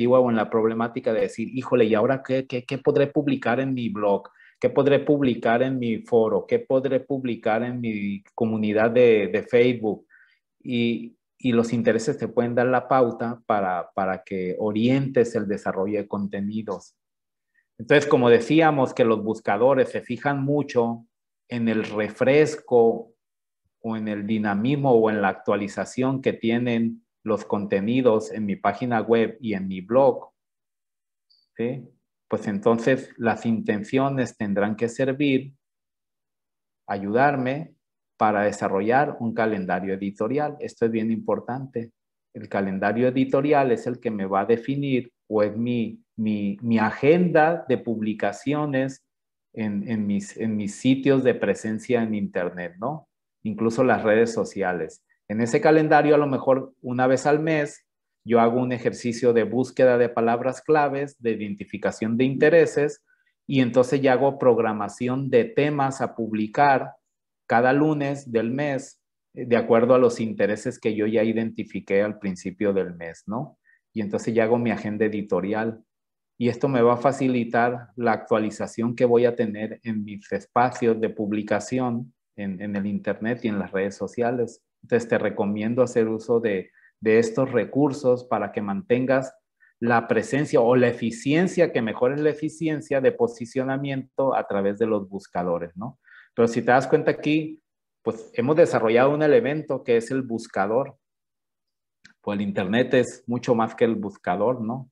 o en la problemática de decir, híjole, ¿y ahora qué, qué, podré publicar en mi blog? ¿Qué podré publicar en mi foro? ¿Qué podré publicar en mi comunidad de, Facebook? Y, los intereses te pueden dar la pauta para, para que orientes el desarrollo de contenidos. Entonces, como decíamos que los buscadores se fijan mucho en el refresco o en el dinamismo o en la actualización que tienen los contenidos en mi página web y en mi blog, pues entonces las intenciones tendrán que servir, ayudarme para desarrollar un calendario editorial. Esto es bien importante. El calendario editorial es el que me va a definir o es mi, agenda de publicaciones en, mis, en mis sitios de presencia en Internet, ¿no? Incluso las redes sociales. En ese calendario, a lo mejor una vez al mes, yo hago un ejercicio de búsqueda de palabras claves, de identificación de intereses, y entonces ya hago programación de temas a publicar cada lunes del mes, eh, de acuerdo a los intereses que yo ya identifiqué al principio del mes, ¿no? Y entonces ya hago mi agenda editorial. Y esto me va a facilitar la actualización que voy a tener en mis espacios de publicación en, en el Internet y en las redes sociales. Entonces te recomiendo hacer uso de, estos recursos para que mantengas la presencia o la eficiencia, que mejores la eficiencia de posicionamiento a través de los buscadores, ¿no? Pero si te das cuenta aquí, pues hemos desarrollado un elemento que es el buscador. Pues el Internet es mucho más que el buscador, ¿no?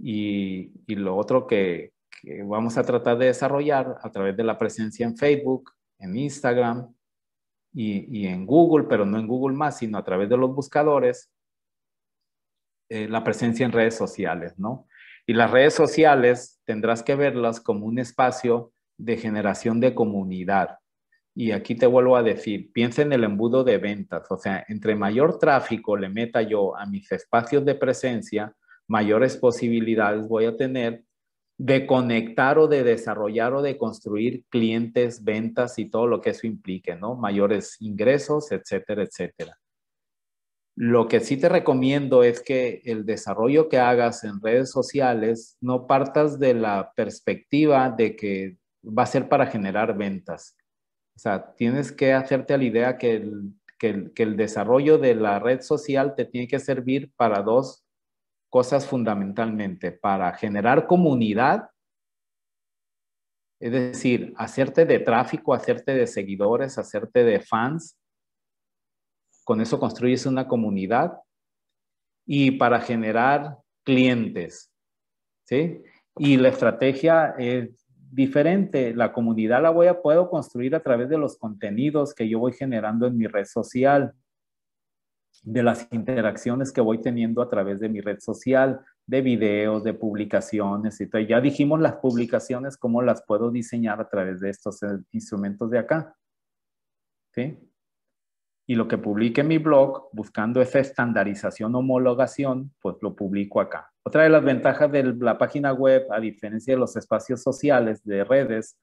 Y, lo otro que, vamos a tratar de desarrollar a través de la presencia en Facebook, en Instagram, y, en Google, pero no en Google más, sino a través de los buscadores, eh, la presencia en redes sociales, ¿no? Y las redes sociales tendrás que verlas como un espacio de generación de comunidad. Y aquí te vuelvo a decir, piensa en el embudo de ventas, o sea, entre mayor tráfico le meta yo a mis espacios de presencia, mayores posibilidades voy a tener de conectar o de desarrollar o de construir clientes, ventas y todo lo que eso implique, ¿no? Mayores ingresos, etcétera, etcétera. Lo que sí te recomiendo es que el desarrollo que hagas en redes sociales no partas de la perspectiva de que va a ser para generar ventas. O sea, tienes que hacerte a la idea que el, que el desarrollo de la red social te tiene que servir para dos cosas fundamentalmente para generar comunidad, es decir, hacerte de tráfico, hacerte de seguidores, hacerte de fans. Con eso construyes una comunidad y para generar clientes. ¿sí? Y la estrategia es diferente. La comunidad la voy a puedo construir a través de los contenidos que yo voy generando en mi red social de las interacciones que voy teniendo a través de mi red social, de videos, de publicaciones y Ya dijimos las publicaciones, cómo las puedo diseñar a través de estos eh, instrumentos de acá. Y lo que publique en mi blog, buscando esa estandarización, homologación, pues lo publico acá. Otra de las ventajas de la página web, a diferencia de los espacios sociales de redes,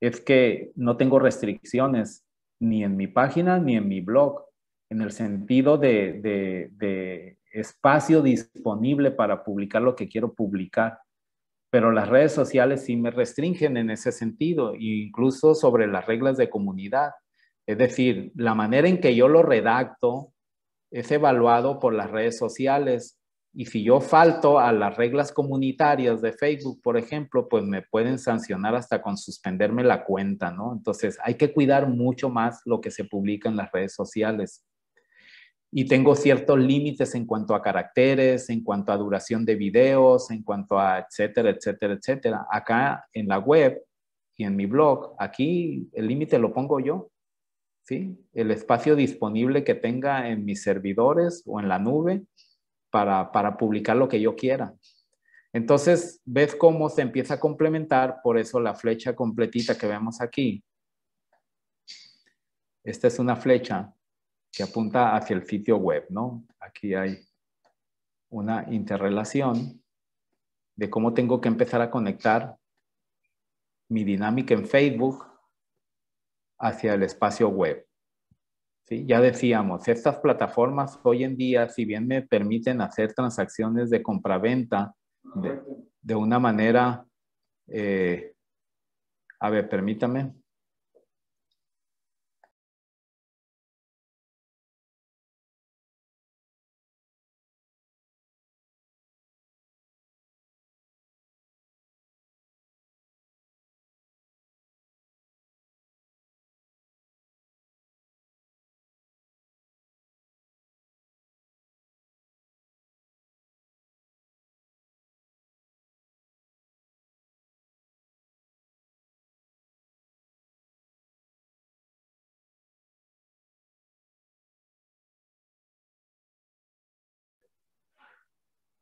es que no tengo restricciones ni en mi página ni en mi blog en el sentido de, espacio disponible para publicar lo que quiero publicar. Pero las redes sociales sí me restringen en ese sentido, incluso sobre las reglas de comunidad. Es decir, la manera en que yo lo redacto es evaluado por las redes sociales. Y si yo falto a las reglas comunitarias de Facebook, por ejemplo, pues me pueden sancionar hasta con suspenderme la cuenta, ¿no? Entonces hay que cuidar mucho más lo que se publica en las redes sociales y tengo ciertos límites en cuanto a caracteres, en cuanto a duración de videos, en cuanto a etcétera, etcétera, etcétera. Acá en la web y en mi blog, aquí el límite lo pongo yo. ¿sí? El espacio disponible que tenga en mis servidores o en la nube para, para publicar lo que yo quiera. Entonces, ves cómo se empieza a complementar, por eso la flecha completita que vemos aquí. Esta es una flecha que apunta hacia el sitio web, ¿no? Aquí hay una interrelación de cómo tengo que empezar a conectar mi dinámica en Facebook hacia el espacio web. ¿Sí? Ya decíamos, estas plataformas hoy en día, si bien me permiten hacer transacciones de compraventa de, de una manera, eh, a ver, permítame,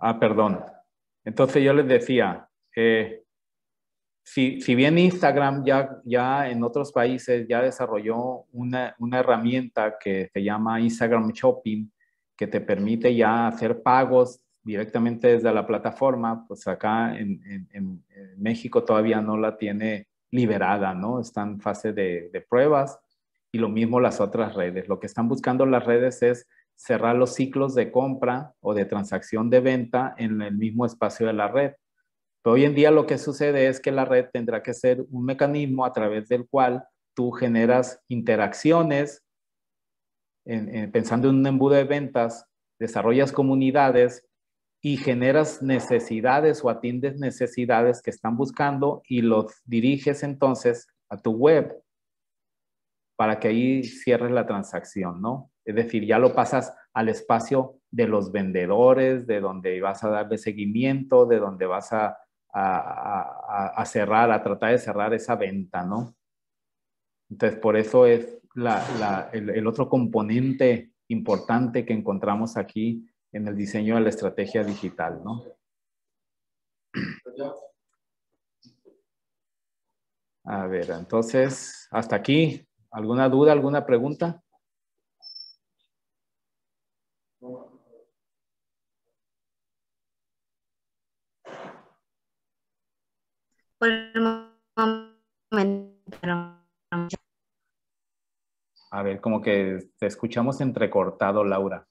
Ah, perdón. Entonces yo les decía, eh, si, bien Instagram ya, ya en otros países ya desarrolló una, una, herramienta que se llama Instagram Shopping, que te permite ya hacer pagos directamente desde la plataforma, pues acá en, en, México todavía no la tiene liberada, ¿no? Está en fase de pruebas y lo mismo las otras redes. Lo que están buscando las redes es cerrar los ciclos de compra o de transacción de venta en el mismo espacio de la red. Pero hoy en día lo que sucede es que la red tendrá que ser un mecanismo a través del cual tú generas interacciones, pensando en un embudo de ventas, desarrollas comunidades y generas necesidades o atiendes necesidades que están buscando y los diriges entonces a tu web para que ahí cierres la transacción, ¿no? Es decir, ya lo pasas al espacio de los vendedores, de donde vas a darle seguimiento, de donde vas a, cerrar, a tratar de cerrar esa venta, ¿no? Entonces, por eso es el, el otro componente importante que encontramos aquí en el diseño de la estrategia digital, ¿no? A ver, entonces, hasta aquí. ¿Alguna duda, alguna pregunta? por A ver, como que te escuchamos entrecortado, Laura.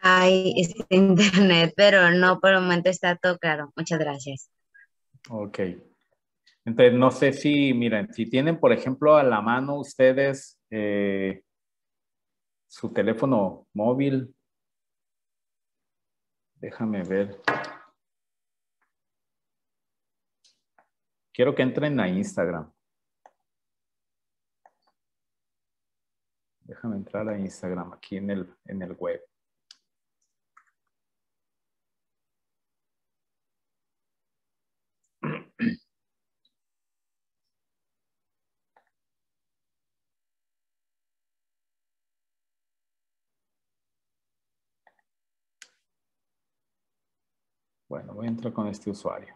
Ay, es internet, pero no, por el momento está todo claro. Muchas gracias. Ok. Entonces, no sé si, miren, si tienen, por ejemplo, a la mano ustedes eh, su teléfono móvil. Déjame ver. Quiero que entren a Instagram. Déjame entrar a Instagram aquí en el, en el web. Bueno, voy a entrar con este usuario.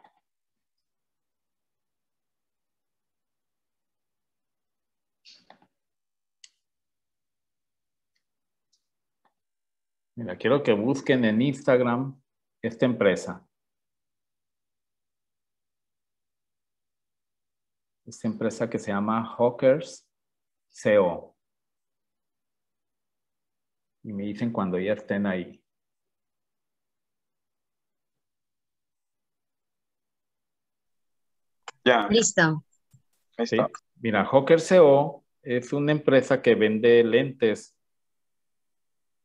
quiero que busquen en Instagram esta empresa. Esta empresa que se llama Hawkers CO. Y me dicen cuando ya estén ahí. Ya. Listo. Mira, Hawkers CO es una empresa que vende lentes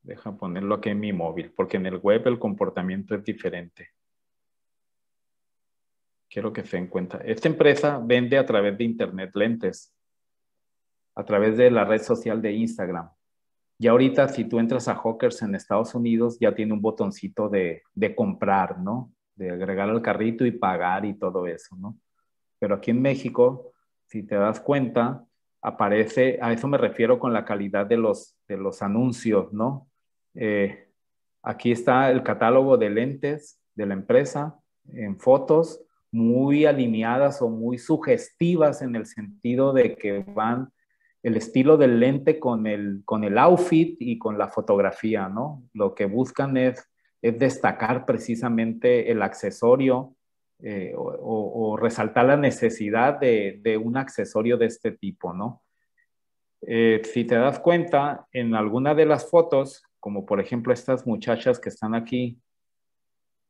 Deja ponerlo aquí en mi móvil, porque en el web el comportamiento es diferente. Quiero que se den cuenta. Esta empresa vende a través de Internet Lentes, a través de la red social de Instagram. Y ahorita si tú entras a Hawkers en Estados Unidos, ya tiene un botoncito de, comprar, ¿no? De agregar al carrito y pagar y todo eso, ¿no? Pero aquí en México, si te das cuenta, aparece, a eso me refiero con la calidad de los, de los anuncios, ¿no? Eh, aquí está el catálogo de lentes de la empresa en fotos muy alineadas o muy sugestivas en el sentido de que van el estilo del lente con el, con el outfit y con la fotografía, ¿no? Lo que buscan es, es destacar precisamente el accesorio eh, o, resaltar la necesidad de, un accesorio de este tipo, ¿no? Eh, si te das cuenta, en alguna de las fotos como por ejemplo estas muchachas que están aquí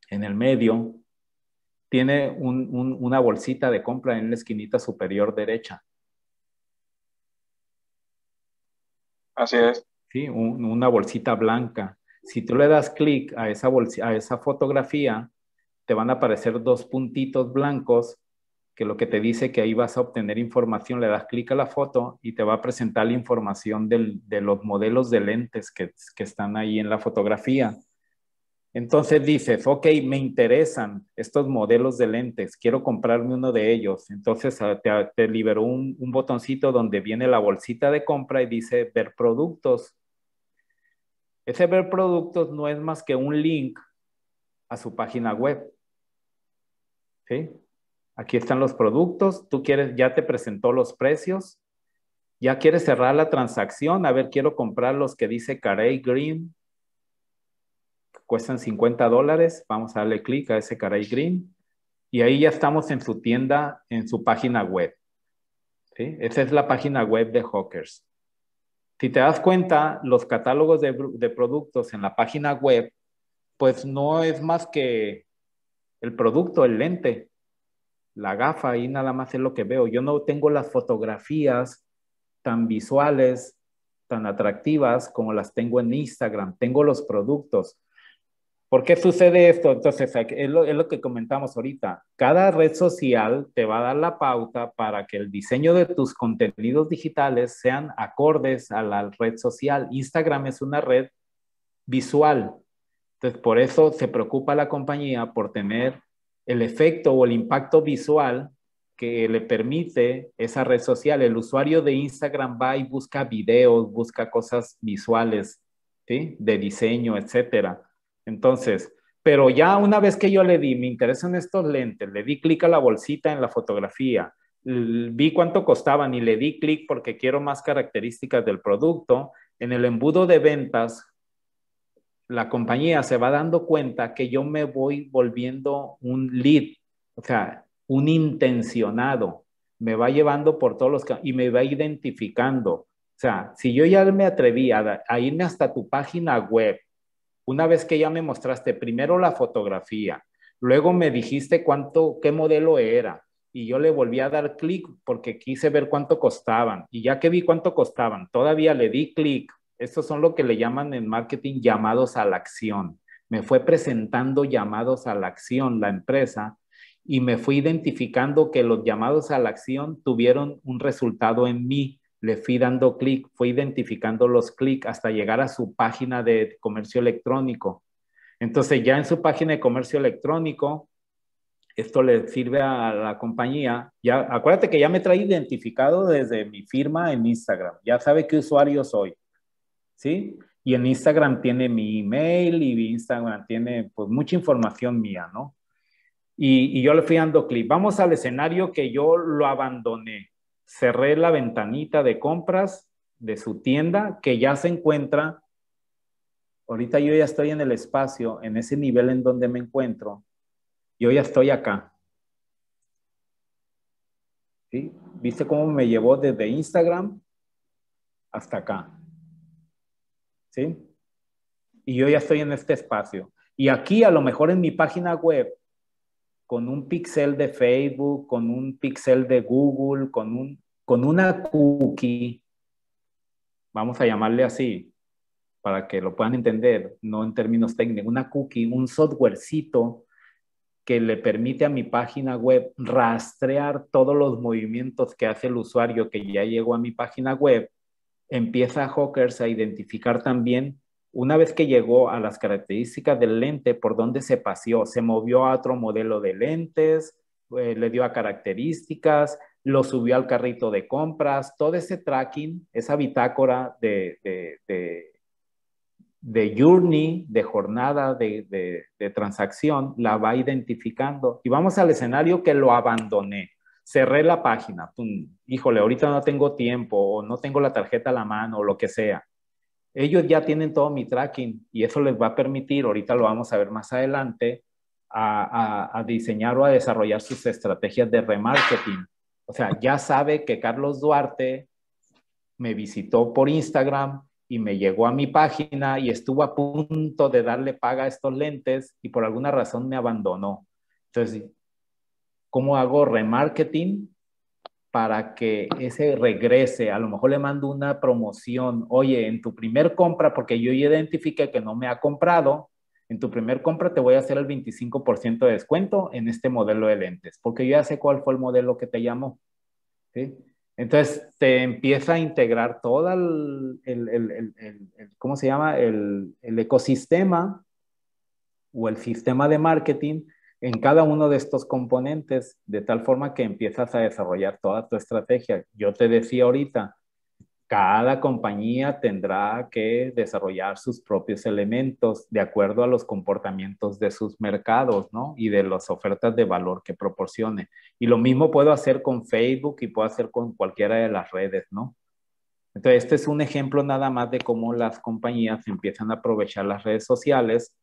en el medio, tiene una bolsita de compra en la esquinita superior derecha. Así es. Sí, una bolsita blanca. Si tú le das clic a, a esa fotografía, te van a aparecer dos puntitos blancos que lo que te dice que ahí vas a obtener información, le das clic a la foto y te va a presentar la información de los modelos de lentes que, están ahí en la fotografía. Entonces dices, ok, me interesan estos modelos de lentes, quiero comprarme uno de ellos. Entonces ah, te, te liberó un, un botoncito donde viene la bolsita de compra y dice ver productos. Ese ver productos no es más que un link a su página web. ¿Sí? Aquí están los productos, tú quieres, ya te presentó los precios, ya quieres cerrar la transacción, a ver, quiero comprar los que dice Carey Green, cuestan 50 dólares, vamos a darle clic a ese Carey Green, y ahí ya estamos en su tienda, en su página web. ¿Sí? Esa es la página web de Hawkers. Si te das cuenta, los catálogos de, de productos en la página web, pues no es más que el producto, el lente, la gafa y nada más es lo que veo. Yo no tengo las fotografías tan visuales, tan atractivas como las tengo en Instagram. Tengo los productos. ¿Por qué sucede esto? Entonces, es lo, es lo, que comentamos ahorita. Cada red social te va a dar la pauta para que el diseño de tus contenidos digitales sean acordes a la red social. Instagram es una red visual. Entonces, por eso se preocupa la compañía por tener el efecto o el impacto visual que le permite esa red social. El usuario de Instagram va y busca videos, busca cosas visuales, ¿sí? De diseño, etcétera. Entonces, pero ya una vez que yo le di, me interesan estos lentes, le di clic a la bolsita en la fotografía, vi cuánto costaban y le di clic porque quiero más características del producto, en el embudo de ventas la compañía se va dando cuenta que yo me voy volviendo un lead, o sea, un intencionado, me va llevando por todos los y me va identificando. O sea, si yo ya me atreví a, a irme hasta tu página web, una vez que ya me mostraste primero la fotografía, luego me dijiste cuánto, qué modelo era, y yo le volví a dar clic porque quise ver cuánto costaban. Y ya que vi cuánto costaban, todavía le di clic estos son lo que le llaman en marketing llamados a la acción. Me fue presentando llamados a la acción la empresa y me fui identificando que los llamados a la acción tuvieron un resultado en mí. Le fui dando clic, fui identificando los clics hasta llegar a su página de comercio electrónico. Entonces ya en su página de comercio electrónico, esto le sirve a la compañía. Ya, acuérdate que ya me trae identificado desde mi firma en Instagram. Ya sabe qué usuario soy ¿sí? Y en Instagram tiene mi email y Instagram tiene pues mucha información mía, ¿no? Y, yo le fui dando clic. Vamos al escenario que yo lo abandoné. Cerré la ventanita de compras de su tienda que ya se encuentra. Ahorita yo ya estoy en el espacio, en ese nivel en donde me encuentro. Yo ya estoy acá. ¿Sí? ¿Viste cómo me llevó desde Instagram hasta acá? Y yo ya estoy en este espacio. Y aquí a lo mejor en mi página web, con un pixel de Facebook, con un pixel de Google, con, un, con una cookie, vamos a llamarle así, para que lo puedan entender, no en términos técnicos, una cookie, un softwarecito que le permite a mi página web rastrear todos los movimientos que hace el usuario que ya llegó a mi página web empieza Hawkers a identificar también, una vez que llegó a las características del lente, por dónde se paseó, se movió a otro modelo de lentes, eh, le dio a características, lo subió al carrito de compras, todo ese tracking, esa bitácora de, de, de, de journey, de jornada, de, de transacción, la va identificando. Y vamos al escenario que lo abandoné cerré la página, híjole, ahorita no tengo tiempo o no tengo la tarjeta a la mano o lo que sea. Ellos ya tienen todo mi tracking y eso les va a permitir, ahorita lo vamos a ver más adelante, a, a diseñar o a desarrollar sus estrategias de remarketing. O sea, ya sabe que Carlos Duarte me visitó por Instagram, y me llegó a mi página y estuvo a punto de darle paga a estos lentes y por alguna razón me abandonó. Entonces, ¿Cómo hago remarketing para que ese regrese? A lo mejor le mando una promoción, oye, en tu primer compra, porque yo identifique que no me ha comprado, en tu primer compra te voy a hacer el 25% de descuento en este modelo de lentes, porque yo ya sé cuál fue el modelo que te llamó. ¿sí? Entonces te empieza a integrar todo el, el, el, el ¿cómo se llama? El, ecosistema o el sistema de marketing en cada uno de estos componentes, de tal forma que empiezas a desarrollar toda tu estrategia. Yo te decía ahorita, cada compañía tendrá que desarrollar sus propios elementos de acuerdo a los comportamientos de sus mercados, ¿no? Y de las ofertas de valor que proporcione. Y lo mismo puedo hacer con Facebook y puedo hacer con cualquiera de las redes, ¿no? Entonces, este es un ejemplo nada más de cómo las compañías empiezan a aprovechar las redes sociales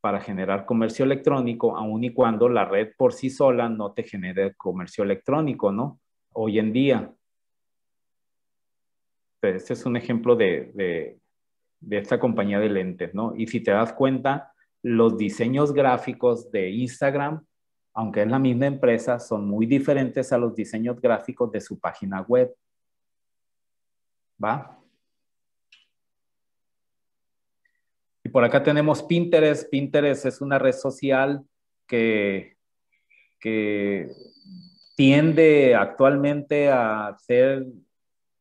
para generar comercio electrónico, aun y cuando la red por sí sola no te genere comercio electrónico, ¿no? Hoy en día. Pues, este es un ejemplo de, esta compañía de lentes, ¿no? Y si te das cuenta, los diseños gráficos de Instagram, aunque es la misma empresa, son muy diferentes a los diseños gráficos de su página web. ¿Va? por acá tenemos Pinterest. Pinterest es una red social que, que tiende actualmente a ser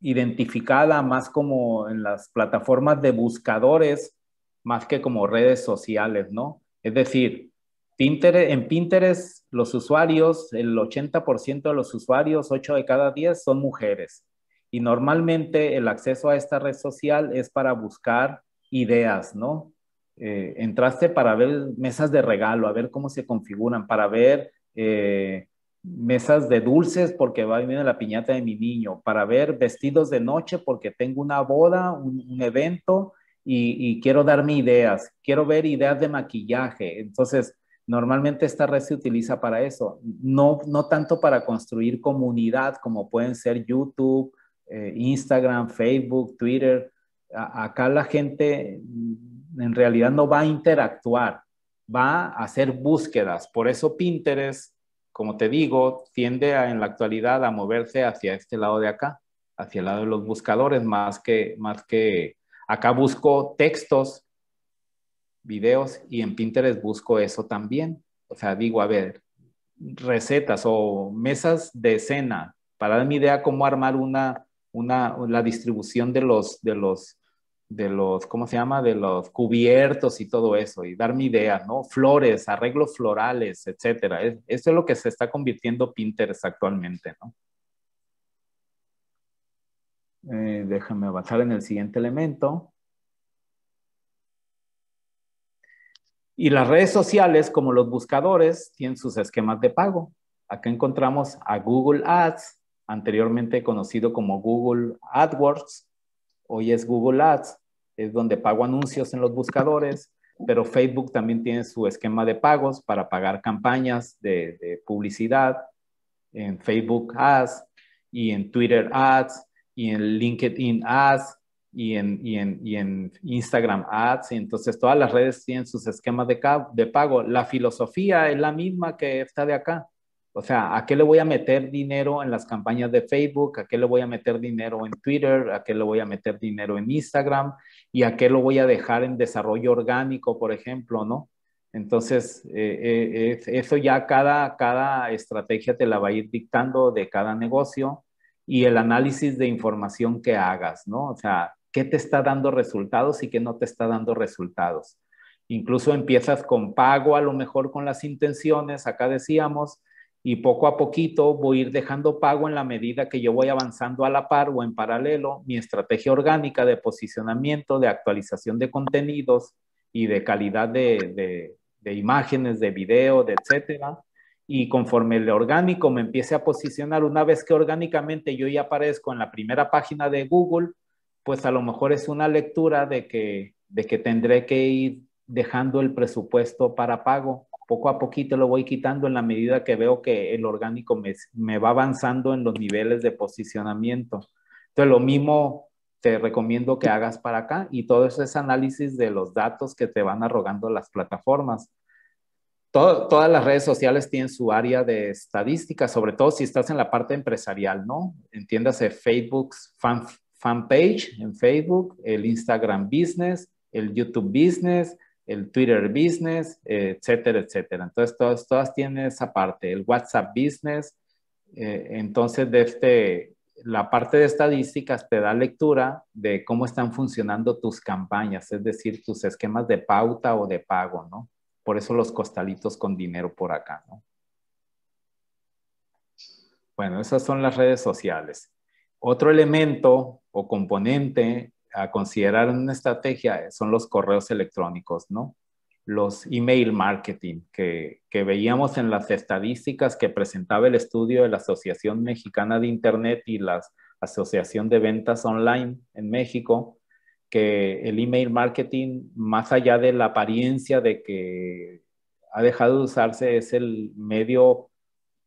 identificada más como en las plataformas de buscadores, más que como redes sociales, ¿no? Es decir, Pinterest, en Pinterest los usuarios, el 80% de los usuarios, 8 de cada 10 son mujeres. Y normalmente el acceso a esta red social es para buscar ideas, ¿no? Eh, entraste para ver mesas de regalo, a ver cómo se configuran, para ver eh, mesas de dulces porque va a venir la piñata de mi niño, para ver vestidos de noche porque tengo una boda, un, evento y, quiero darme ideas, quiero ver ideas de maquillaje. Entonces, normalmente esta red se utiliza para eso, no, no tanto para construir comunidad como pueden ser YouTube, eh, Instagram, Facebook, Twitter. acá la gente en realidad no va a interactuar, va a hacer búsquedas. Por eso Pinterest, como te digo, tiende en la actualidad a moverse hacia este lado de acá, hacia el lado de los buscadores, más que, más que acá busco textos, videos y en Pinterest busco eso también. O sea, digo, a ver, recetas o mesas de cena para darme idea cómo armar una, una, la distribución de los, de los de los, ¿cómo se llama? De los cubiertos y todo eso, y darme ideas, ¿no? Flores, arreglos florales, etcétera. eso es lo que se está convirtiendo Pinterest actualmente, ¿no? Eh, déjame avanzar en el siguiente elemento. Y las redes sociales, como los buscadores, tienen sus esquemas de pago. Acá encontramos a Google Ads, anteriormente conocido como Google AdWords, hoy es Google Ads, es donde pago anuncios en los buscadores, pero Facebook también tiene su esquema de pagos para pagar campañas de, publicidad en Facebook Ads y en Twitter Ads y en LinkedIn Ads y en, Instagram Ads. Y entonces todas las redes tienen sus esquemas de, de pago. La filosofía es la misma que está de acá. O sea, ¿a qué le voy a meter dinero en las campañas de Facebook? ¿A qué le voy a meter dinero en Twitter? ¿A qué le voy a meter dinero en Instagram? ¿Y a qué lo voy a dejar en desarrollo orgánico, por ejemplo, no? Entonces, eh, eh, eso ya cada, cada estrategia te la va a ir dictando de cada negocio y el análisis de información que hagas, ¿no? O sea, ¿qué te está dando resultados y qué no te está dando resultados? Incluso empiezas con pago, a lo mejor con las intenciones, acá decíamos, y poco a poquito voy a ir dejando pago en la medida que yo voy avanzando a la par o en paralelo mi estrategia orgánica de posicionamiento, de actualización de contenidos y de calidad de, imágenes, de video, de etcétera. Y conforme el orgánico me empiece a posicionar, una vez que orgánicamente yo ya aparezco en la primera página de Google, pues a lo mejor es una lectura de que, de que tendré que ir dejando el presupuesto para pago poco a poquito lo voy quitando en la medida que veo que el orgánico me, va avanzando en los niveles de posicionamiento. Entonces, lo mismo te recomiendo que hagas para acá y todo ese análisis de los datos que te van arrogando las plataformas. todas las redes sociales tienen su área de estadística, sobre todo si estás en la parte empresarial, ¿no? Entiéndase facebook's fan, fan page en Facebook, el Instagram Business, el YouTube Business, el Twitter Business, etcétera, etcétera. Entonces, todas, todas tienen esa parte, el WhatsApp Business. Eh, entonces, de este, la parte de estadísticas te da lectura de cómo están funcionando tus campañas, es decir, tus esquemas de pauta o de pago, ¿no? Por eso los costalitos con dinero por acá, ¿no? Bueno, esas son las redes sociales. Otro elemento o componente a considerar una estrategia eh, son los correos electrónicos, ¿no? Los email marketing que, veíamos en las estadísticas que presentaba el estudio de la Asociación Mexicana de Internet y la Asociación de Ventas Online en México, que el email marketing, más allá de la apariencia de que ha dejado de usarse, es el medio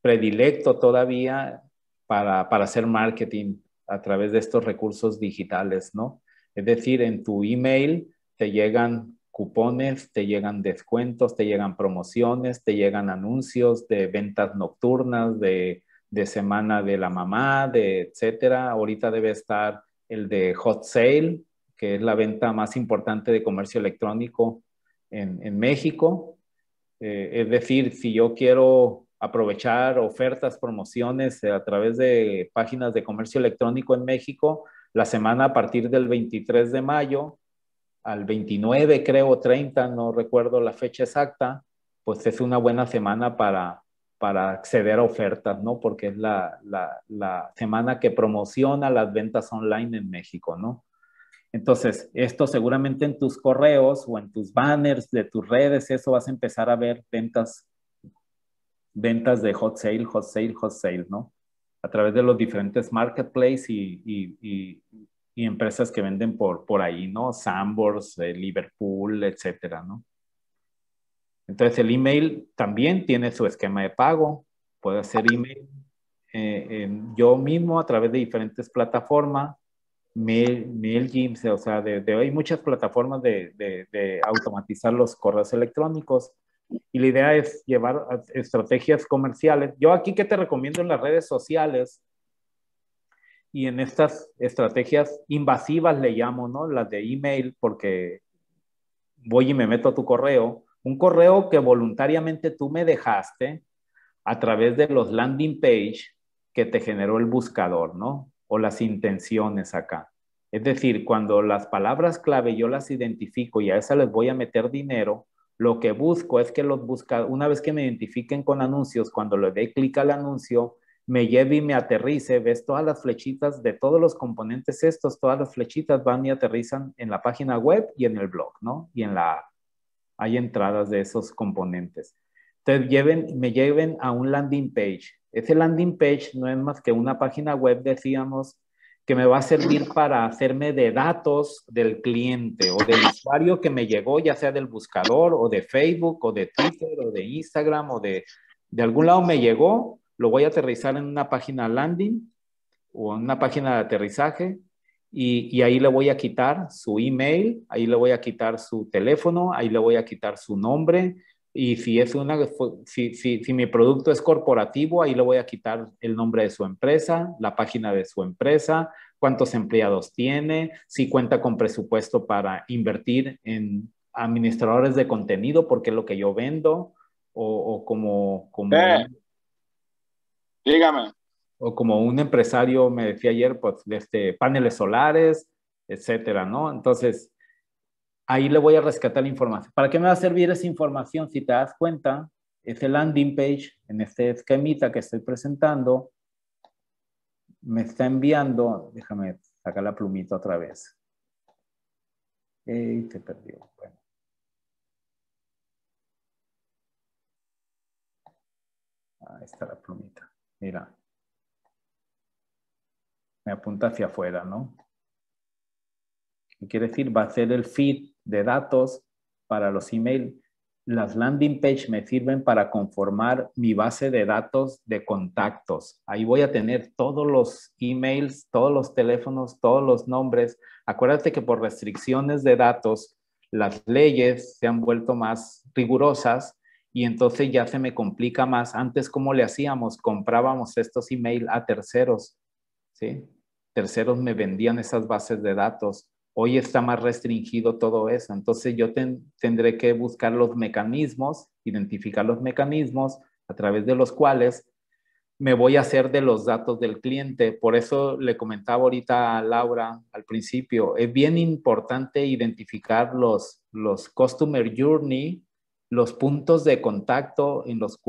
predilecto todavía para, para hacer marketing a través de estos recursos digitales, ¿no? Es decir, en tu email te llegan cupones, te llegan descuentos, te llegan promociones, te llegan anuncios de ventas nocturnas, de, semana de la mamá, de etcétera. Ahorita debe estar el de Hot Sale, que es la venta más importante de comercio electrónico en, México. Eh, es decir, si yo quiero aprovechar ofertas, promociones eh, a través de páginas de comercio electrónico en México, la semana a partir del 23 de mayo al 29, creo, 30, no recuerdo la fecha exacta, pues es una buena semana para, para acceder a ofertas, ¿no? Porque es la, la, la semana que promociona las ventas online en México, ¿no? Entonces, esto seguramente en tus correos o en tus banners de tus redes, eso vas a empezar a ver ventas, ventas de hot sale, hot sale, hot sale, ¿no? a través de los diferentes marketplaces y, empresas que venden por, por ahí, ¿no? Sambors, eh, Liverpool, etcétera, ¿no? Entonces el email también tiene su esquema de pago. Puede hacer email eh, yo mismo a través de diferentes plataformas, mail, o sea, de, hay muchas plataformas de automatizar los correos electrónicos. Y la idea es llevar estrategias comerciales. Yo aquí que te recomiendo en las redes sociales y en estas estrategias invasivas le llamo, ¿no? Las de email, porque voy y me meto a tu correo. Un correo que voluntariamente tú me dejaste a través de los landing page que te generó el buscador, ¿no? O las intenciones acá. Es decir, cuando las palabras clave yo las identifico y a esas les voy a meter dinero, lo que busco es que los busca una vez que me identifiquen con anuncios, cuando le dé clic al anuncio, me lleve y me aterrice, ves todas las flechitas de todos los componentes estos, todas las flechitas van y aterrizan en la página web y en el blog, ¿no? Y en la hay entradas de esos componentes. Entonces lleven, me lleven a un landing page. Ese landing page no es más que una página web, decíamos, que me va a servir para hacerme de datos del cliente o del usuario que me llegó, ya sea del buscador o de Facebook o de Twitter o de Instagram o de, algún lado me llegó, lo voy a aterrizar en una página landing o en una página de aterrizaje y, y, ahí le voy a quitar su email, ahí le voy a quitar su teléfono, ahí le voy a quitar su nombre, y si, es una, si, mi producto es corporativo, ahí le voy a quitar el nombre de su empresa, la página de su empresa, cuántos empleados tiene, si cuenta con presupuesto para invertir en administradores de contenido, porque es lo que yo vendo, o, como... Eh, dígame. O como un empresario me decía ayer, pues, este, paneles solares, etcétera, ¿no? Entonces, ahí le voy a rescatar la información. ¿Para qué me va a servir esa información? Si te das cuenta, ese landing page en este esquemita que estoy presentando me está enviando, déjame sacar la plumita otra vez. Ey, se perdió. Ahí está la plumita. Mira. Me apunta hacia afuera, ¿no? ¿Qué quiere decir? Va a ser el feed de datos para los email. Las landing page me sirven para conformar mi base de datos de contactos. Ahí voy a tener todos los emails, todos los teléfonos, todos los nombres. Acuérdate que por restricciones de datos, las leyes se han vuelto más rigurosas y entonces ya se me complica más. Antes, ¿cómo le hacíamos? Comprábamos estos emails a terceros, ¿sí? Terceros me vendían esas bases de datos hoy está más restringido todo eso. Entonces yo tendré que buscar los mecanismos, identificar los mecanismos a través de los cuales me voy a hacer de los datos del cliente. Por eso le comentaba ahorita a Laura al principio, es bien importante identificar los, los customer journey, los puntos de contacto en los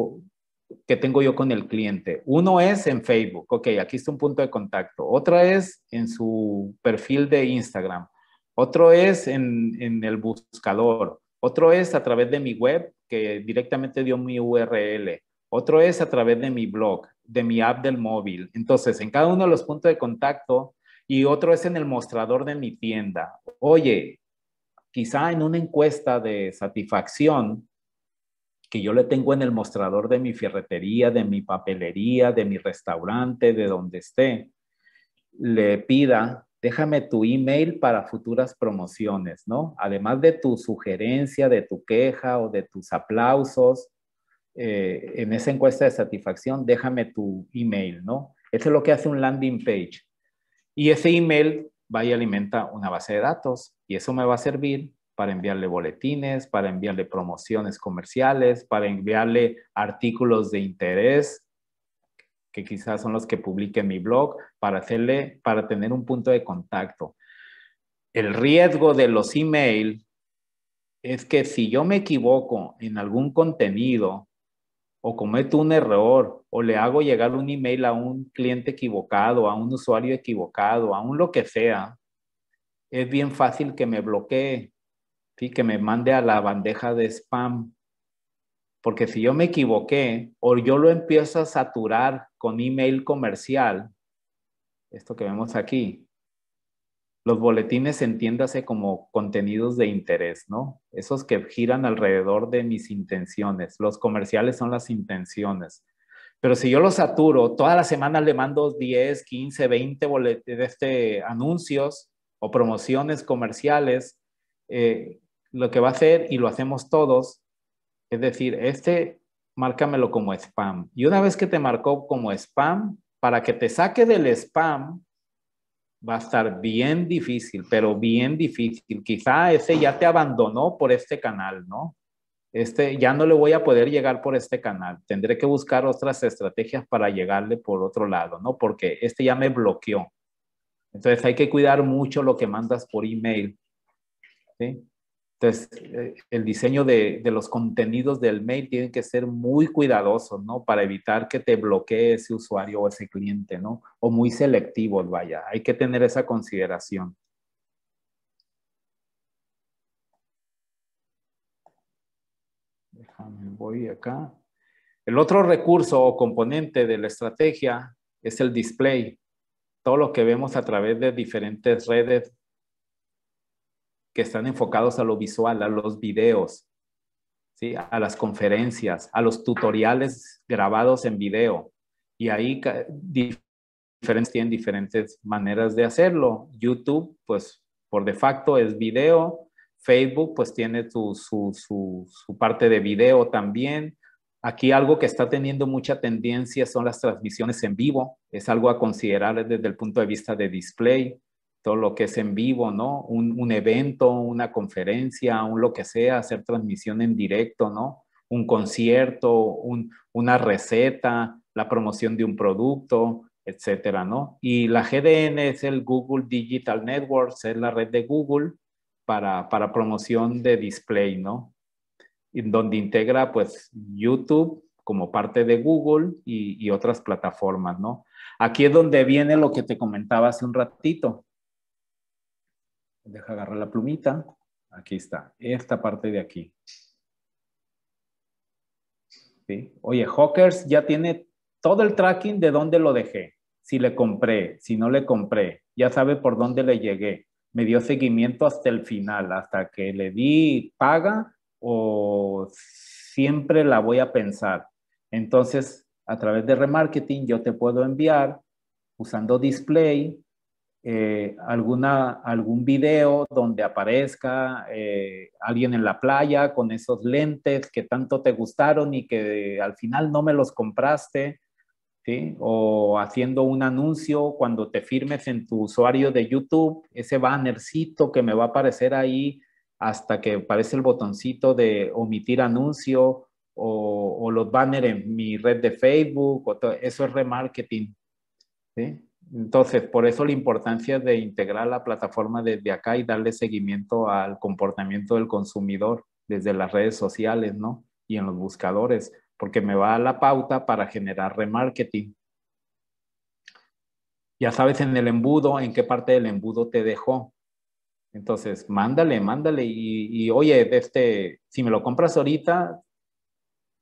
que tengo yo con el cliente. Uno es en Facebook, ok, aquí está un punto de contacto. Otra es en su perfil de Instagram. Otro es en, el buscador. Otro es a través de mi web, que directamente dio mi URL. Otro es a través de mi blog, de mi app del móvil. Entonces, en cada uno de los puntos de contacto y otro es en el mostrador de mi tienda. Oye, quizá en una encuesta de satisfacción que yo le tengo en el mostrador de mi fierretería, de mi papelería, de mi restaurante, de donde esté, le pida déjame tu email para futuras promociones, ¿no? Además de tu sugerencia, de tu queja o de tus aplausos, eh, en esa encuesta de satisfacción, déjame tu email, ¿no? Eso es lo que hace un landing page. Y ese email va y alimenta una base de datos y eso me va a servir para enviarle boletines, para enviarle promociones comerciales, para enviarle artículos de interés, que quizás son los que publique mi blog, para, hacerle, para tener un punto de contacto. El riesgo de los emails es que si yo me equivoco en algún contenido o cometo un error o le hago llegar un email a un cliente equivocado, a un usuario equivocado, a un lo que sea, es bien fácil que me bloquee, y que me mande a la bandeja de spam porque si yo me equivoqué o yo lo empiezo a saturar con email comercial, esto que vemos aquí, los boletines entiéndase como contenidos de interés, ¿no? Esos que giran alrededor de mis intenciones. Los comerciales son las intenciones. Pero si yo lo saturo, toda la semana le mando 10, 15, 20 de este, anuncios o promociones comerciales, eh, lo que va a hacer, y lo hacemos todos, es decir, este márcamelo como spam. Y una vez que te marcó como spam, para que te saque del spam, va a estar bien difícil, pero bien difícil. Quizá ese ya te abandonó por este canal, ¿no? Este ya no le voy a poder llegar por este canal. Tendré que buscar otras estrategias para llegarle por otro lado, ¿no? Porque este ya me bloqueó. Entonces hay que cuidar mucho lo que mandas por email. ¿sí? Entonces, eh, el diseño de, los contenidos del mail tiene que ser muy cuidadoso, ¿no? Para evitar que te bloquee ese usuario o ese cliente, ¿no? O muy selectivo vaya. Hay que tener esa consideración. Déjame, voy acá. El otro recurso o componente de la estrategia es el display. Todo lo que vemos a través de diferentes redes que están enfocados a lo visual, a los videos, ¿sí? a las conferencias, a los tutoriales grabados en video. Y ahí diferentes, tienen diferentes maneras de hacerlo. YouTube, pues por de facto es video. Facebook, pues tiene su parte de video también. Aquí algo que está teniendo mucha tendencia son las transmisiones en vivo. Es algo a considerar desde el punto de vista de display todo lo que es en vivo, ¿no? Un, evento, una conferencia, un lo que sea, hacer transmisión en directo, ¿no? Un concierto, una receta, la promoción de un producto, etcétera, ¿no? Y la GDN es el Google Digital Networks, es la red de Google para, promoción de display, ¿no? donde integra, pues, YouTube como parte de Google y, y otras plataformas, ¿no? Aquí es donde viene lo que te comentaba hace un ratito, Deja agarrar la plumita. Aquí está, esta parte de aquí. Oye, Hawkers ya tiene todo el tracking de dónde lo dejé, si le compré, si no le compré, ya sabe por dónde le llegué. Me dio seguimiento hasta el final, hasta que le di paga o siempre la voy a pensar. Entonces, a través de remarketing yo te puedo enviar usando display eh, alguna, algún video donde aparezca eh, alguien en la playa con esos lentes que tanto te gustaron y que al final no me los compraste, ¿sí? o haciendo un anuncio cuando te firmes en tu usuario de YouTube, ese bannercito que me va a aparecer ahí hasta que aparece el botoncito de omitir anuncio. O, los banners en mi red de Facebook, eso es remarketing. ¿sí? Entonces, por eso la importancia de integrar la plataforma desde acá y darle seguimiento al comportamiento del consumidor desde las redes sociales, ¿no? Y en los buscadores, porque me va a la pauta para generar remarketing. Ya sabes en el embudo, en qué parte del embudo te dejó. Entonces, mándale, mándale y, y oye, este, si me lo compras ahorita,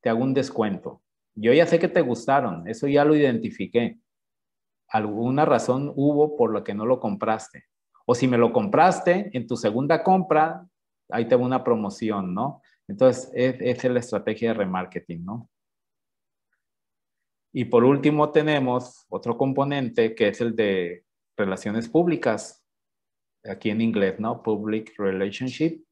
te hago un descuento. Yo ya sé que te gustaron, eso ya lo identifiqué, alguna razón hubo por la que no lo compraste. O si me lo compraste en tu segunda compra, ahí tengo una promoción, ¿no? Entonces, esa es la estrategia de remarketing, ¿no? Y por último, tenemos otro componente que es el de relaciones públicas, aquí en inglés, ¿no? Public Relationship,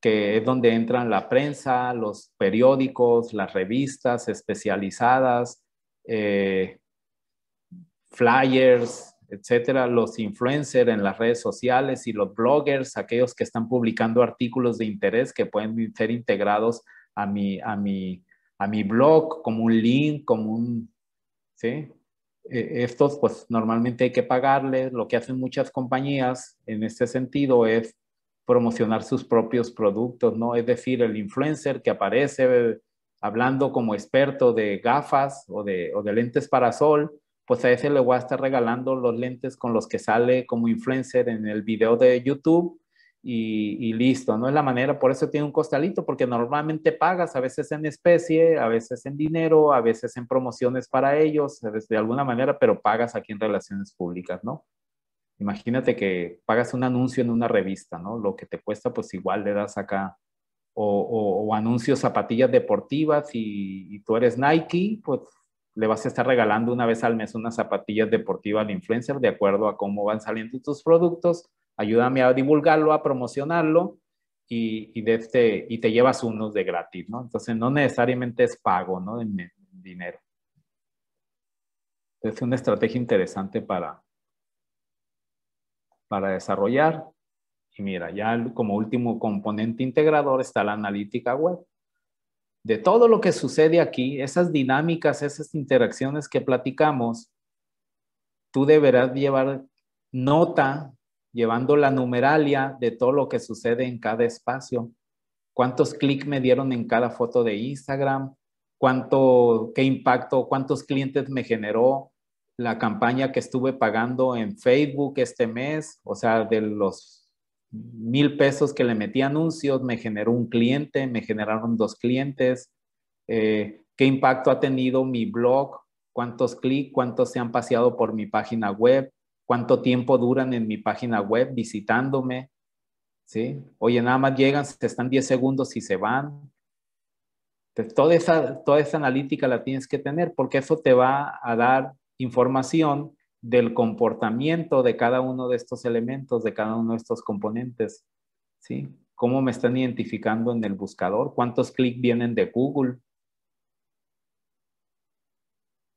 que es donde entran la prensa, los periódicos, las revistas especializadas, eh, flyers, etcétera, los influencers en las redes sociales y los bloggers, aquellos que están publicando artículos de interés que pueden ser integrados a mi, a mi, a mi blog como un link, como un, ¿sí? E, estos pues normalmente hay que pagarles. Lo que hacen muchas compañías en este sentido es promocionar sus propios productos, ¿no? Es decir, el influencer que aparece hablando como experto de gafas o de, o de lentes para sol, pues a ese le voy a estar regalando los lentes con los que sale como influencer en el video de YouTube y, listo, no es la manera, por eso tiene un costalito, porque normalmente pagas a veces en especie, a veces en dinero, a veces en promociones para ellos, de alguna manera, pero pagas aquí en relaciones públicas, ¿no? Imagínate que pagas un anuncio en una revista, ¿no? Lo que te cuesta, pues igual le das acá. O, anuncios zapatillas deportivas y, y tú eres Nike, pues le vas a estar regalando una vez al mes unas zapatillas deportivas al influencer de acuerdo a cómo van saliendo tus productos. Ayúdame a divulgarlo, a promocionarlo y, de este, y te llevas unos de gratis, ¿no? Entonces no necesariamente es pago, ¿no? dinero. Es una estrategia interesante para, para desarrollar. Y mira, ya como último componente integrador está la analítica web de todo lo que sucede aquí, esas dinámicas, esas interacciones que platicamos, tú deberás llevar nota, llevando la numeralia de todo lo que sucede en cada espacio. ¿Cuántos clics me dieron en cada foto de Instagram? ¿Cuánto, qué impacto, cuántos clientes me generó la campaña que estuve pagando en Facebook este mes? O sea, de los mil pesos que le metí anuncios, me generó un cliente, me generaron dos clientes, eh, qué impacto ha tenido mi blog, cuántos clics, cuántos se han paseado por mi página web, cuánto tiempo duran en mi página web visitándome, ¿sí? Oye, nada más llegan, se están 10 segundos y se van. toda, esa, toda esa analítica la tienes que tener porque eso te va a dar información del comportamiento de cada uno de estos elementos, de cada uno de estos componentes, ¿sí? ¿Cómo me están identificando en el buscador? ¿Cuántos clics vienen de Google?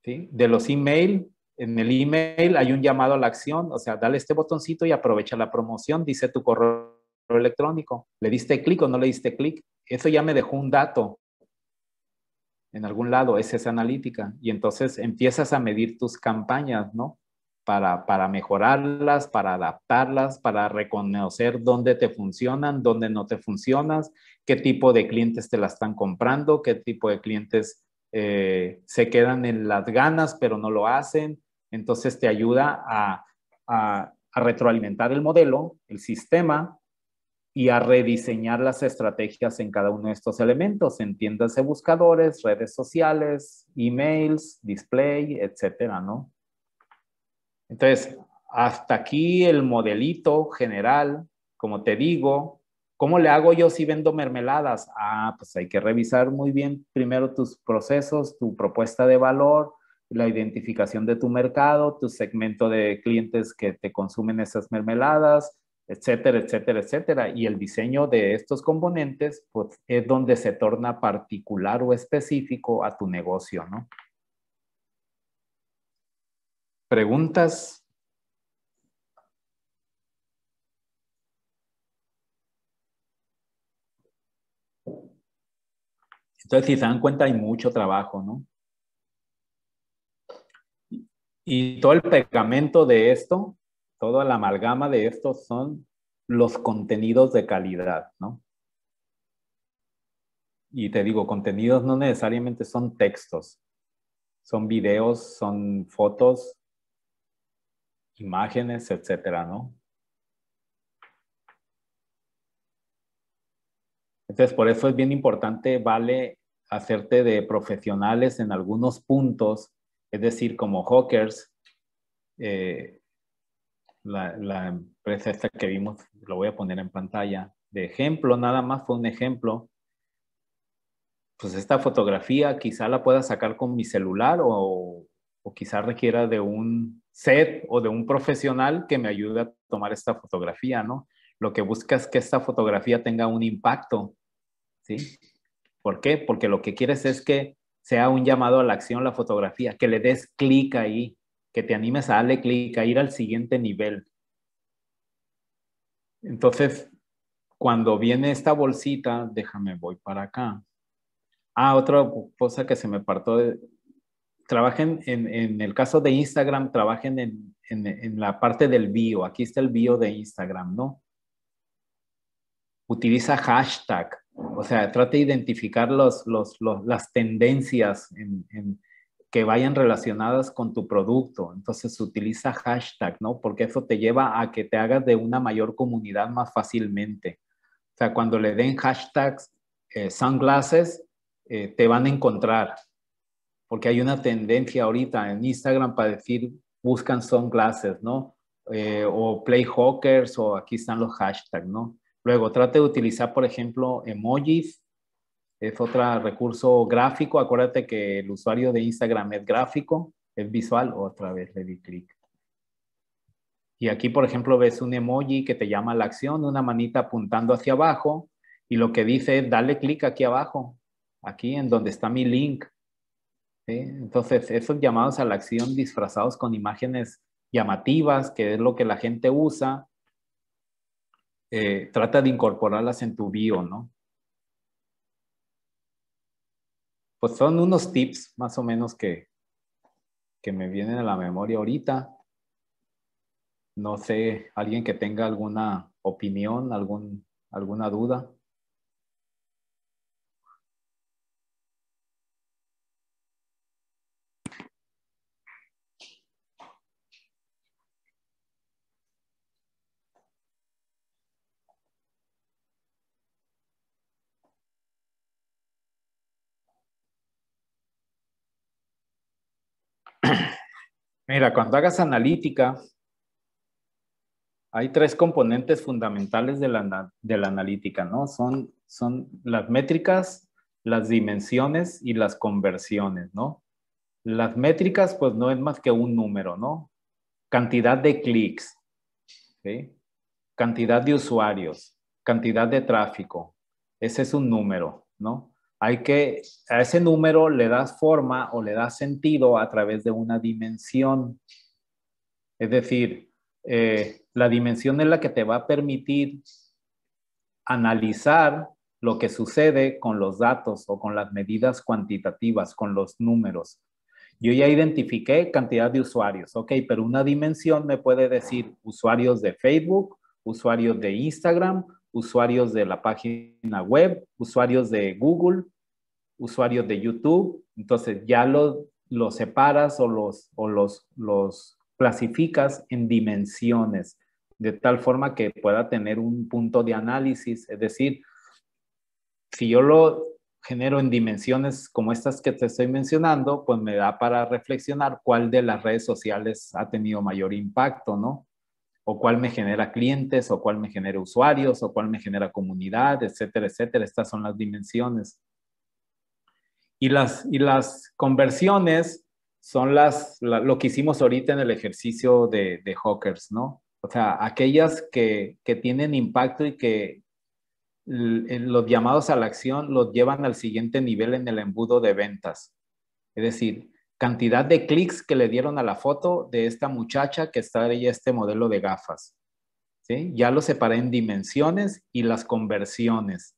¿Sí? De los email, en el email hay un llamado a la acción, o sea, dale este botoncito y aprovecha la promoción, dice tu correo electrónico. ¿Le diste clic o no le diste clic? Eso ya me dejó un dato, en algún lado, es esa analítica. Y entonces empiezas a medir tus campañas, ¿no? para, mejorarlas, para adaptarlas, para reconocer dónde te funcionan, dónde no te funcionas, qué tipo de clientes te la están comprando, qué tipo de clientes eh, se quedan en las ganas pero no lo hacen. Entonces te ayuda a, retroalimentar el modelo, el sistema y a rediseñar las estrategias en cada uno de estos elementos, en entiéndase buscadores, redes sociales, emails, display, etcétera, ¿no? Entonces, hasta aquí el modelito general, como te digo, ¿cómo le hago yo si vendo mermeladas? Ah, pues hay que revisar muy bien primero tus procesos, tu propuesta de valor, la identificación de tu mercado, tu segmento de clientes que te consumen esas mermeladas, etcétera, etcétera, etcétera. Y el diseño de estos componentes, pues es donde se torna particular o específico a tu negocio, ¿no? preguntas. Entonces, si se dan cuenta, hay mucho trabajo, ¿no? Y todo el pegamento de esto, toda la amalgama de esto son los contenidos de calidad, ¿no? Y te digo, contenidos no necesariamente son textos, son videos, son fotos, imágenes, etcétera, ¿no? Entonces, por eso es bien importante, vale, hacerte de profesionales en algunos puntos, es decir, como hawkers, eh, la, la, empresa esta que vimos, lo voy a poner en pantalla, de ejemplo, nada más fue un ejemplo. Pues esta fotografía quizá la pueda sacar con mi celular o, o quizás requiera de un set o de un profesional que me ayude a tomar esta fotografía, ¿no? Lo que busca es que esta fotografía tenga un impacto, ¿sí? ¿Por qué? Porque lo que quieres es que sea un llamado a la acción la fotografía, que le des clic ahí, que te animes a darle clic, a ir al siguiente nivel. Entonces, cuando viene esta bolsita, déjame, voy para acá. Ah, otra cosa que se me, partó de, trabajen en, el caso de Instagram, trabajen en, la parte del bio. Aquí está el bio de Instagram, ¿no? Utiliza hashtag, o sea, trate de identificar las tendencias que vayan relacionadas con tu producto. Entonces utiliza hashtag, ¿no? Porque eso te lleva a que te hagas de una mayor comunidad más fácilmente. O sea, cuando le den hashtags eh, sunglasses, eh, te van a encontrar porque hay una tendencia ahorita en Instagram para decir buscan sunglasses, ¿no? Eh, o play hawkers o aquí están los hashtags, ¿no? Luego, trate de utilizar, por ejemplo, emojis. Es otro recurso gráfico. Acuérdate que el usuario de Instagram es gráfico, es visual. Otra vez le di clic. Y aquí, por ejemplo, ves un emoji que te llama a la acción, una manita apuntando hacia abajo. Y lo que dice es, dale clic aquí abajo, aquí en donde está mi link. Entonces, esos llamados a la acción disfrazados con imágenes llamativas, que es lo que la gente usa, eh, trata de incorporarlas en tu bio, ¿no? Pues son unos tips más o menos que, me vienen a la memoria ahorita. No sé, alguien que tenga alguna opinión, alguna duda. Mira, cuando hagas analítica, hay tres componentes fundamentales de la, analítica, ¿no? Son, las métricas, las dimensiones y las conversiones, ¿no? Las métricas, pues no es más que un número, ¿no? Cantidad de clics, Cantidad de usuarios, cantidad de tráfico, ese es un número, ¿no? hay que, a ese número le das forma o le das sentido a través de una dimensión. Es decir, eh, la dimensión es la que te va a permitir analizar lo que sucede con los datos o con las medidas cuantitativas, con los números. Yo ya identifiqué cantidad de usuarios, ok, pero una dimensión me puede decir usuarios de Facebook, usuarios de Instagram, usuarios de la página web, usuarios de Google, usuarios de YouTube. Entonces ya los separas o los, o los, los clasificas en dimensiones, de tal forma que pueda tener un punto de análisis. Es decir, si yo lo genero en dimensiones como estas que te estoy mencionando, pues me da para reflexionar cuál de las redes sociales ha tenido mayor impacto, ¿no? o cuál me genera clientes, o cuál me genera usuarios, o cuál me genera comunidad, etcétera, etcétera. Estas son las dimensiones. Y las, y las conversiones son las, lo que hicimos ahorita en el ejercicio de, de Hawkers, ¿no? O sea, aquellas que, que tienen impacto y que eh, los llamados a la acción los llevan al siguiente nivel en el embudo de ventas. Es decir, cantidad de clics que le dieron a la foto de esta muchacha que está en este modelo de gafas. Ya lo separé en dimensiones y las conversiones.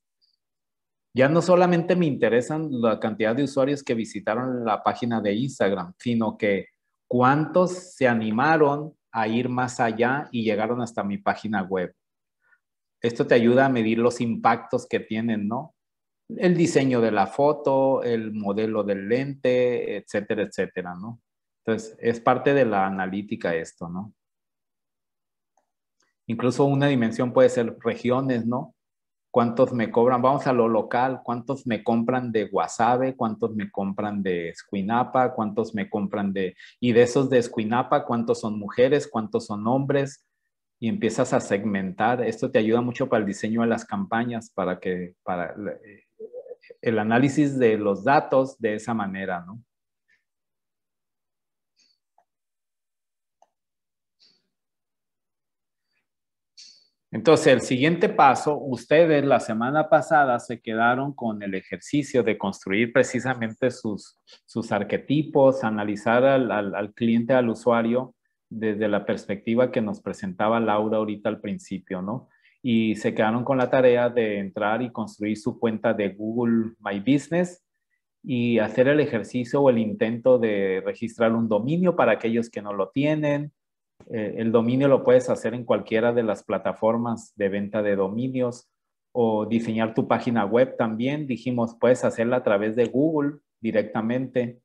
Ya no solamente me interesan la cantidad de usuarios que visitaron la página de Instagram, sino que cuántos se animaron a ir más allá y llegaron hasta mi página web. Esto te ayuda a medir los impactos que tienen, ¿no? el diseño de la foto, el modelo del lente, etcétera, etcétera, ¿no? Entonces, es parte de la analítica esto, ¿no? Incluso una dimensión puede ser regiones, ¿no? ¿Cuántos me cobran? Vamos a lo local, ¿cuántos me compran de Guasave? ¿Cuántos me compran de Escuinapa? ¿Cuántos me compran de... Y de esos de Escuinapa, ¿cuántos son mujeres? ¿Cuántos son hombres? y empiezas a segmentar. Esto te ayuda mucho para el diseño de las campañas, para que para eh, el análisis de los datos de esa manera, ¿no? Entonces, el siguiente paso, ustedes la semana pasada se quedaron con el ejercicio de construir precisamente sus, arquetipos, analizar al, al, cliente, al usuario, desde la perspectiva que nos presentaba Laura ahorita al principio, ¿no? y se quedaron con la tarea de entrar y construir su cuenta de Google My Business y hacer el ejercicio o el intento de registrar un dominio para aquellos que no lo tienen. Eh, el dominio lo puedes hacer en cualquiera de las plataformas de venta de dominios o diseñar tu página web también. Dijimos, puedes hacerla a través de Google directamente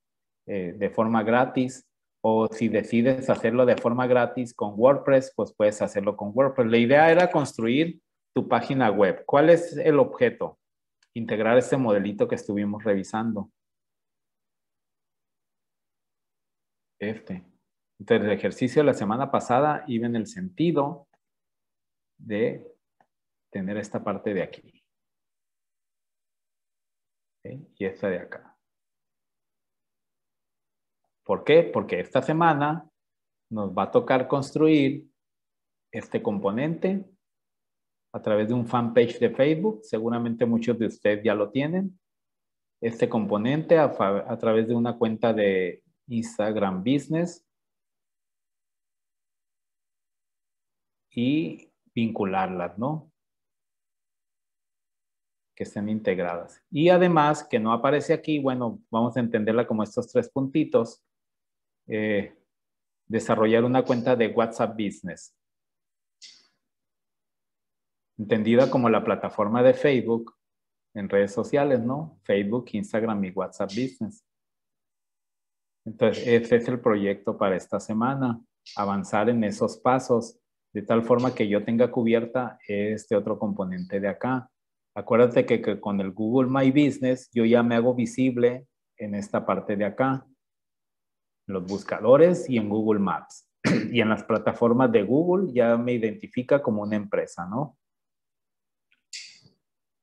eh, de forma gratis o si decides hacerlo de forma gratis con WordPress, pues puedes hacerlo con WordPress. La idea era construir tu página web. ¿Cuál es el objeto? Integrar este modelito que estuvimos revisando. Este. Entonces, el ejercicio de la semana pasada iba en el sentido de tener esta parte de aquí. Y esta de acá. ¿Por qué? Porque esta semana nos va a tocar construir este componente a través de un fanpage de Facebook. Seguramente muchos de ustedes ya lo tienen. Este componente a, través de una cuenta de Instagram Business. Y vincularlas, ¿no? que estén integradas. Y además, que no aparece aquí, bueno, vamos a entenderla como estos tres puntitos, eh, desarrollar una cuenta de WhatsApp Business, entendida como la plataforma de Facebook en redes sociales, ¿no? Facebook, Instagram y WhatsApp Business. Entonces, ese es el proyecto para esta semana, avanzar en esos pasos, de tal forma que yo tenga cubierta este otro componente de acá. Acuérdate que, que con el Google My Business yo ya me hago visible en esta parte de acá los buscadores y en Google Maps. Y en las plataformas de Google ya me identifica como una empresa, ¿no?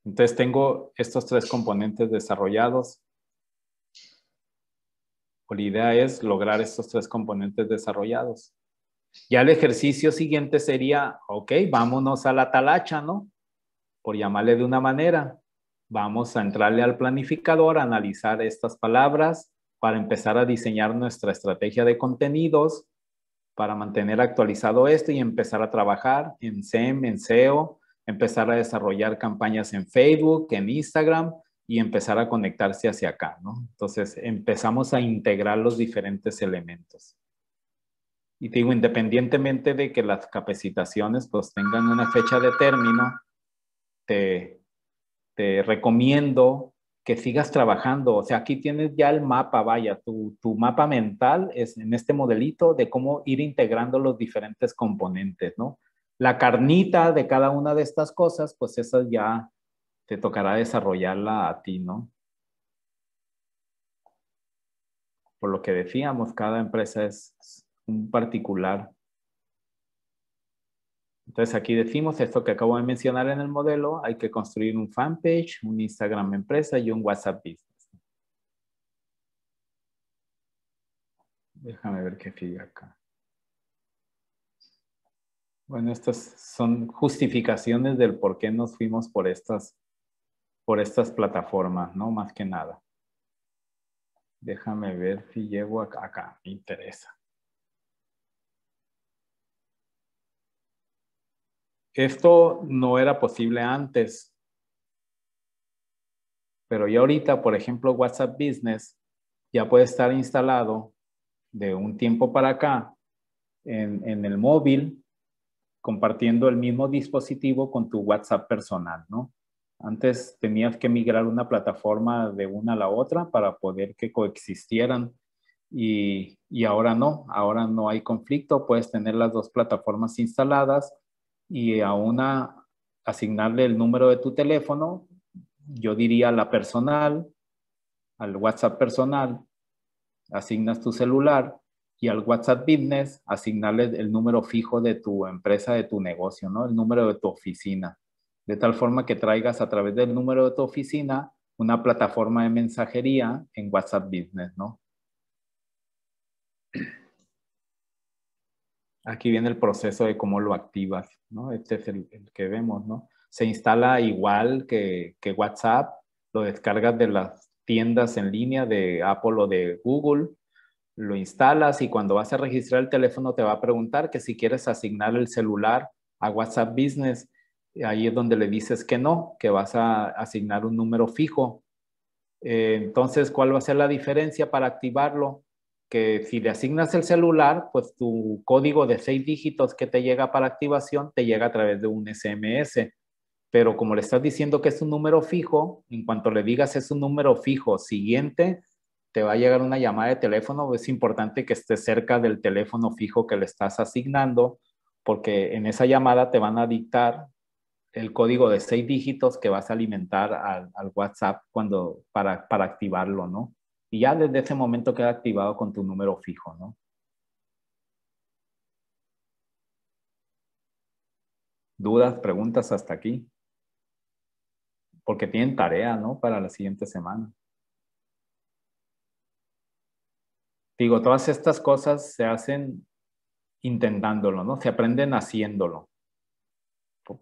Entonces tengo estos tres componentes desarrollados. la idea es lograr estos tres componentes desarrollados. Ya el ejercicio siguiente sería, ok, vámonos a la talacha, ¿no? Por llamarle de una manera. Vamos a entrarle al planificador, analizar estas palabras, para empezar a diseñar nuestra estrategia de contenidos, para mantener actualizado esto y empezar a trabajar en SEM, en SEO, empezar a desarrollar campañas en Facebook, en Instagram y empezar a conectarse hacia acá, ¿no? Entonces empezamos a integrar los diferentes elementos. Y te digo, independientemente de que las capacitaciones pues tengan una fecha de término, te, te recomiendo que sigas trabajando. O sea, aquí tienes ya el mapa, vaya, tu, mapa mental es en este modelito de cómo ir integrando los diferentes componentes, ¿no? La carnita de cada una de estas cosas, pues esas ya te tocará desarrollarla a ti, ¿no? Por lo que decíamos, cada empresa es un particular. Entonces aquí decimos esto que acabo de mencionar en el modelo, hay que construir un fanpage, un Instagram empresa y un WhatsApp business. Déjame ver qué sigue acá. Bueno, estas son justificaciones del por qué nos fuimos por estas, por estas plataformas, ¿no? Más que nada. Déjame ver si llego acá. acá. Me interesa. Esto no era posible antes, pero ya ahorita, por ejemplo, WhatsApp Business ya puede estar instalado de un tiempo para acá en, el móvil, compartiendo el mismo dispositivo con tu WhatsApp personal, ¿no? Antes tenías que migrar una plataforma de una a la otra para poder que coexistieran y, y, ahora no, ahora no hay conflicto, puedes tener las dos plataformas instaladas y a una asignarle el número de tu teléfono, yo diría la personal, al WhatsApp personal, asignas tu celular y al WhatsApp Business asignarle el número fijo de tu empresa, de tu negocio, ¿no? El número de tu oficina. De tal forma que traigas a través del número de tu oficina una plataforma de mensajería en WhatsApp Business, ¿no? Aquí viene el proceso de cómo lo activas, ¿no? Este es el, que vemos, ¿no? Se instala igual que, WhatsApp, lo descargas de las tiendas en línea de Apple o de Google, lo instalas y cuando vas a registrar el teléfono te va a preguntar que si quieres asignar el celular a WhatsApp Business. Ahí es donde le dices que no, que vas a asignar un número fijo. Eh, entonces, ¿cuál va a ser la diferencia para activarlo? que si le asignas el celular, pues tu código de seis dígitos que te llega para activación te llega a través de un SMS. Pero como le estás diciendo que es un número fijo, en cuanto le digas es un número fijo siguiente, te va a llegar una llamada de teléfono. Es importante que estés cerca del teléfono fijo que le estás asignando, porque en esa llamada te van a dictar el código de seis dígitos que vas a alimentar al, al WhatsApp cuando, para, para activarlo, ¿no? Y ya desde ese momento queda activado con tu número fijo, ¿no? ¿Dudas, preguntas hasta aquí? Porque tienen tarea, ¿no? Para la siguiente semana. Digo, todas estas cosas se hacen intentándolo, ¿no? Se aprenden haciéndolo.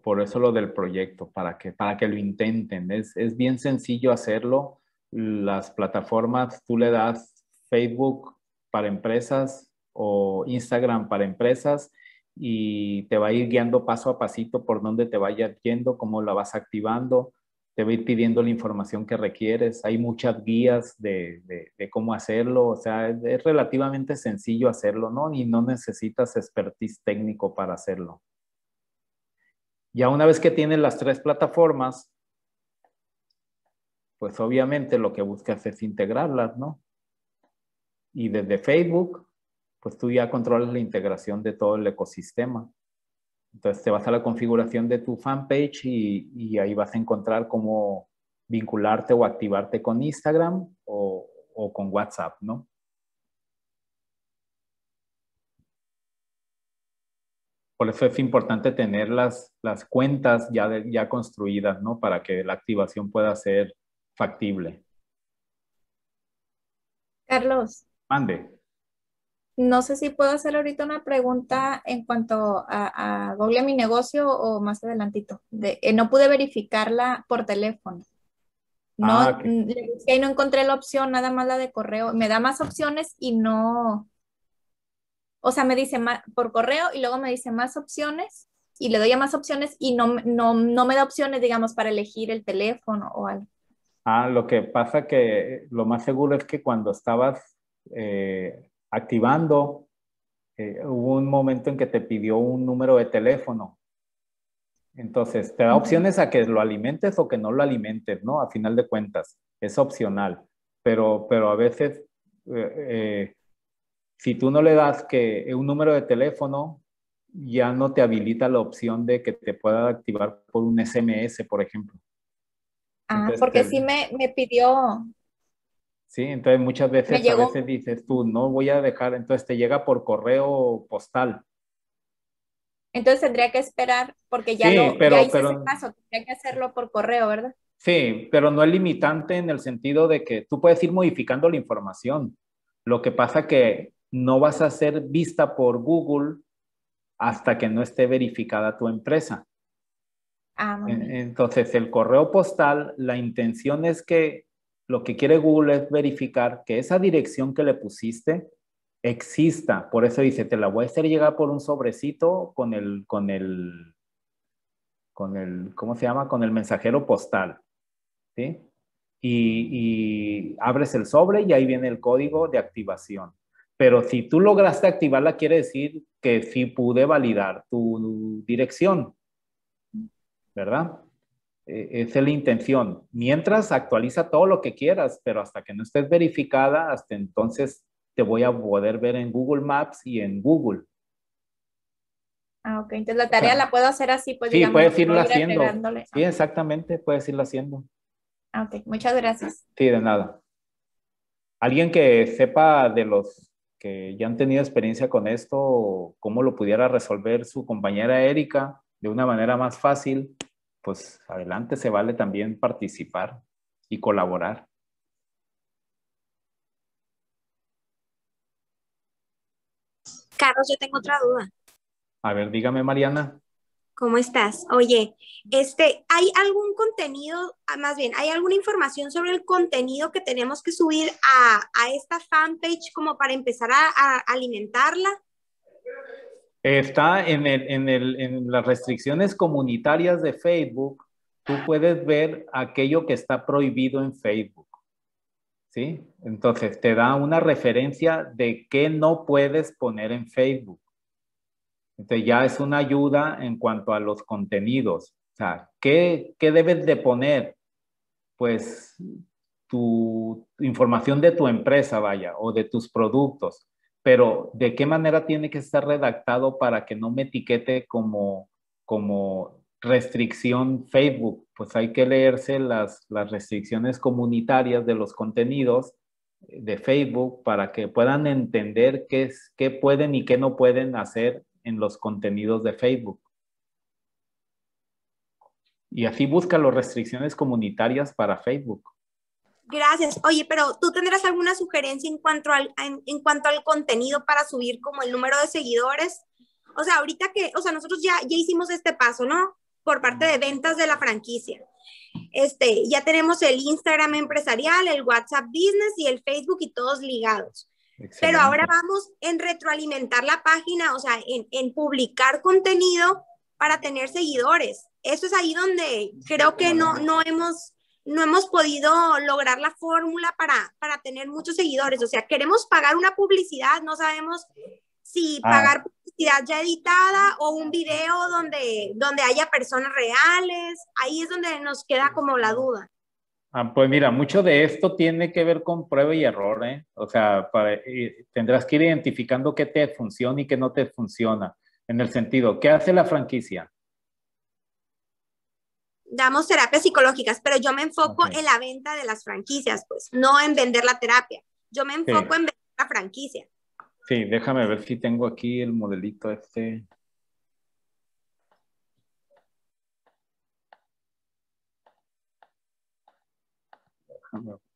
Por, eso lo del proyecto, para que, para que lo intenten. Es, es bien sencillo hacerlo las plataformas, tú le das Facebook para empresas o Instagram para empresas y te va a ir guiando paso a pasito por dónde te vaya yendo, cómo la vas activando, te va a ir pidiendo la información que requieres. Hay muchas guías de, cómo hacerlo, o sea, es, relativamente sencillo hacerlo, ¿no? Y no necesitas expertise técnico para hacerlo. Ya una vez que tienes las tres plataformas, pues obviamente lo que buscas es integrarlas, ¿no? Y desde Facebook, pues tú ya controlas la integración de todo el ecosistema. Entonces te vas a la configuración de tu fanpage y, ahí vas a encontrar cómo vincularte o activarte con Instagram o, con WhatsApp, ¿no? Por eso es importante tener las, las cuentas ya, ya construidas, ¿no? Para que la activación pueda ser factible. Carlos. Mande. No sé si puedo hacer ahorita una pregunta en cuanto a, Google a Mi Negocio o más adelantito. Eh, no pude verificarla por teléfono. No, ah, mm, no encontré la opción, nada más la de correo. Me da más opciones y no. O sea, me dice por correo y luego me dice más opciones y le doy a más opciones y no, no, no me da opciones, digamos, para elegir el teléfono o algo. Ah, lo que pasa que lo más seguro es que cuando estabas eh, activando, eh, hubo un momento en que te pidió un número de teléfono. Entonces, te da opciones a que lo alimentes o que no lo alimentes, ¿no? A final de cuentas, es opcional. Pero, pero a veces, eh, si tú no le das que un número de teléfono, ya no te habilita la opción de que te pueda activar por un SMS, por ejemplo. Ah, porque sí me, pidió. Sí, entonces muchas veces, a dices tú, no voy a dejar, entonces te llega por correo postal. Entonces tendría que esperar, porque ya, no hice ese tendría que hacerlo por correo, ¿verdad? Sí, pero no es limitante en el sentido de que tú puedes ir modificando la información. Lo que pasa que no vas a ser vista por Google hasta que no esté verificada tu empresa. Ah, entonces, el correo postal, la intención es que lo que quiere Google es verificar que esa dirección que le pusiste exista. Por eso dice, te la voy a hacer llegar por un sobrecito con el, con el, con el, ¿cómo se llama? Con el mensajero postal. ¿Sí? Y, y abres el sobre y ahí viene el código de activación. Pero si tú lograste activarla, quiere decir que sí pude validar tu dirección. ¿verdad? E, esa es la intención. Mientras actualiza todo lo que quieras, pero hasta que no estés verificada, hasta entonces te voy a poder ver en Google Maps y en Google. Ah, ok. Entonces la tarea la puedo hacer así, pues. Sí, puedes irla haciendo. Sí, exactamente, puedes irla haciendo. Ah, ok. Muchas gracias. Sí, de nada. Alguien que sepa de los que ya han tenido experiencia con esto, cómo lo pudiera resolver su compañera Erika, de una manera más fácil, pues adelante se vale también participar y colaborar. Carlos, yo tengo otra duda. A ver, dígame, Mariana. ¿Cómo estás? Oye, este, ¿hay algún contenido, ah, más bien, hay alguna información sobre el contenido que tenemos que subir a, esta fanpage como para empezar a, a alimentarla? Está en, el, las restricciones comunitarias de Facebook, tú puedes ver aquello que está prohibido en Facebook. ¿Sí? Entonces te da una referencia de qué no puedes poner en Facebook. Entonces ya es una ayuda en cuanto a los contenidos. O sea, ¿qué, qué debes de poner? Pues tu información de tu empresa, vaya, o de tus productos pero ¿de qué manera tiene que estar redactado para que no me etiquete como, como restricción Facebook? Pues hay que leerse las, las restricciones comunitarias de los contenidos de Facebook para que puedan entender qué, es, qué pueden y qué no pueden hacer en los contenidos de Facebook. Y así busca las restricciones comunitarias para Facebook. Gracias. Oye, pero tú tendrás alguna sugerencia en cuanto al, en, cuanto al contenido para subir como el número de seguidores. O sea, ahorita que, o sea, nosotros ya, ya hicimos este paso, ¿no? Por parte de ventas de la franquicia. Este, ya tenemos el Instagram empresarial, el WhatsApp Business y el Facebook y todos ligados. Pero ahora vamos en retroalimentar la página, o sea, en, publicar contenido para tener seguidores. Eso es ahí donde creo que no, no hemos no hemos podido lograr la fórmula para, para tener muchos seguidores. O sea, queremos pagar una publicidad, no sabemos si ah. pagar publicidad ya editada o un video donde, donde haya personas reales. Ahí es donde nos queda como la duda. Ah, pues mira, mucho de esto tiene que ver con prueba y error, ¿eh? O sea, tendrás que ir identificando qué te funciona y qué no te funciona. En el sentido, ¿qué hace la franquicia? damos terapias psicológicas, pero yo me enfoco en la venta de las franquicias, pues, no en vender la terapia. Yo me enfoco en vender la franquicia. Sí, déjame ver si tengo aquí el modelito este.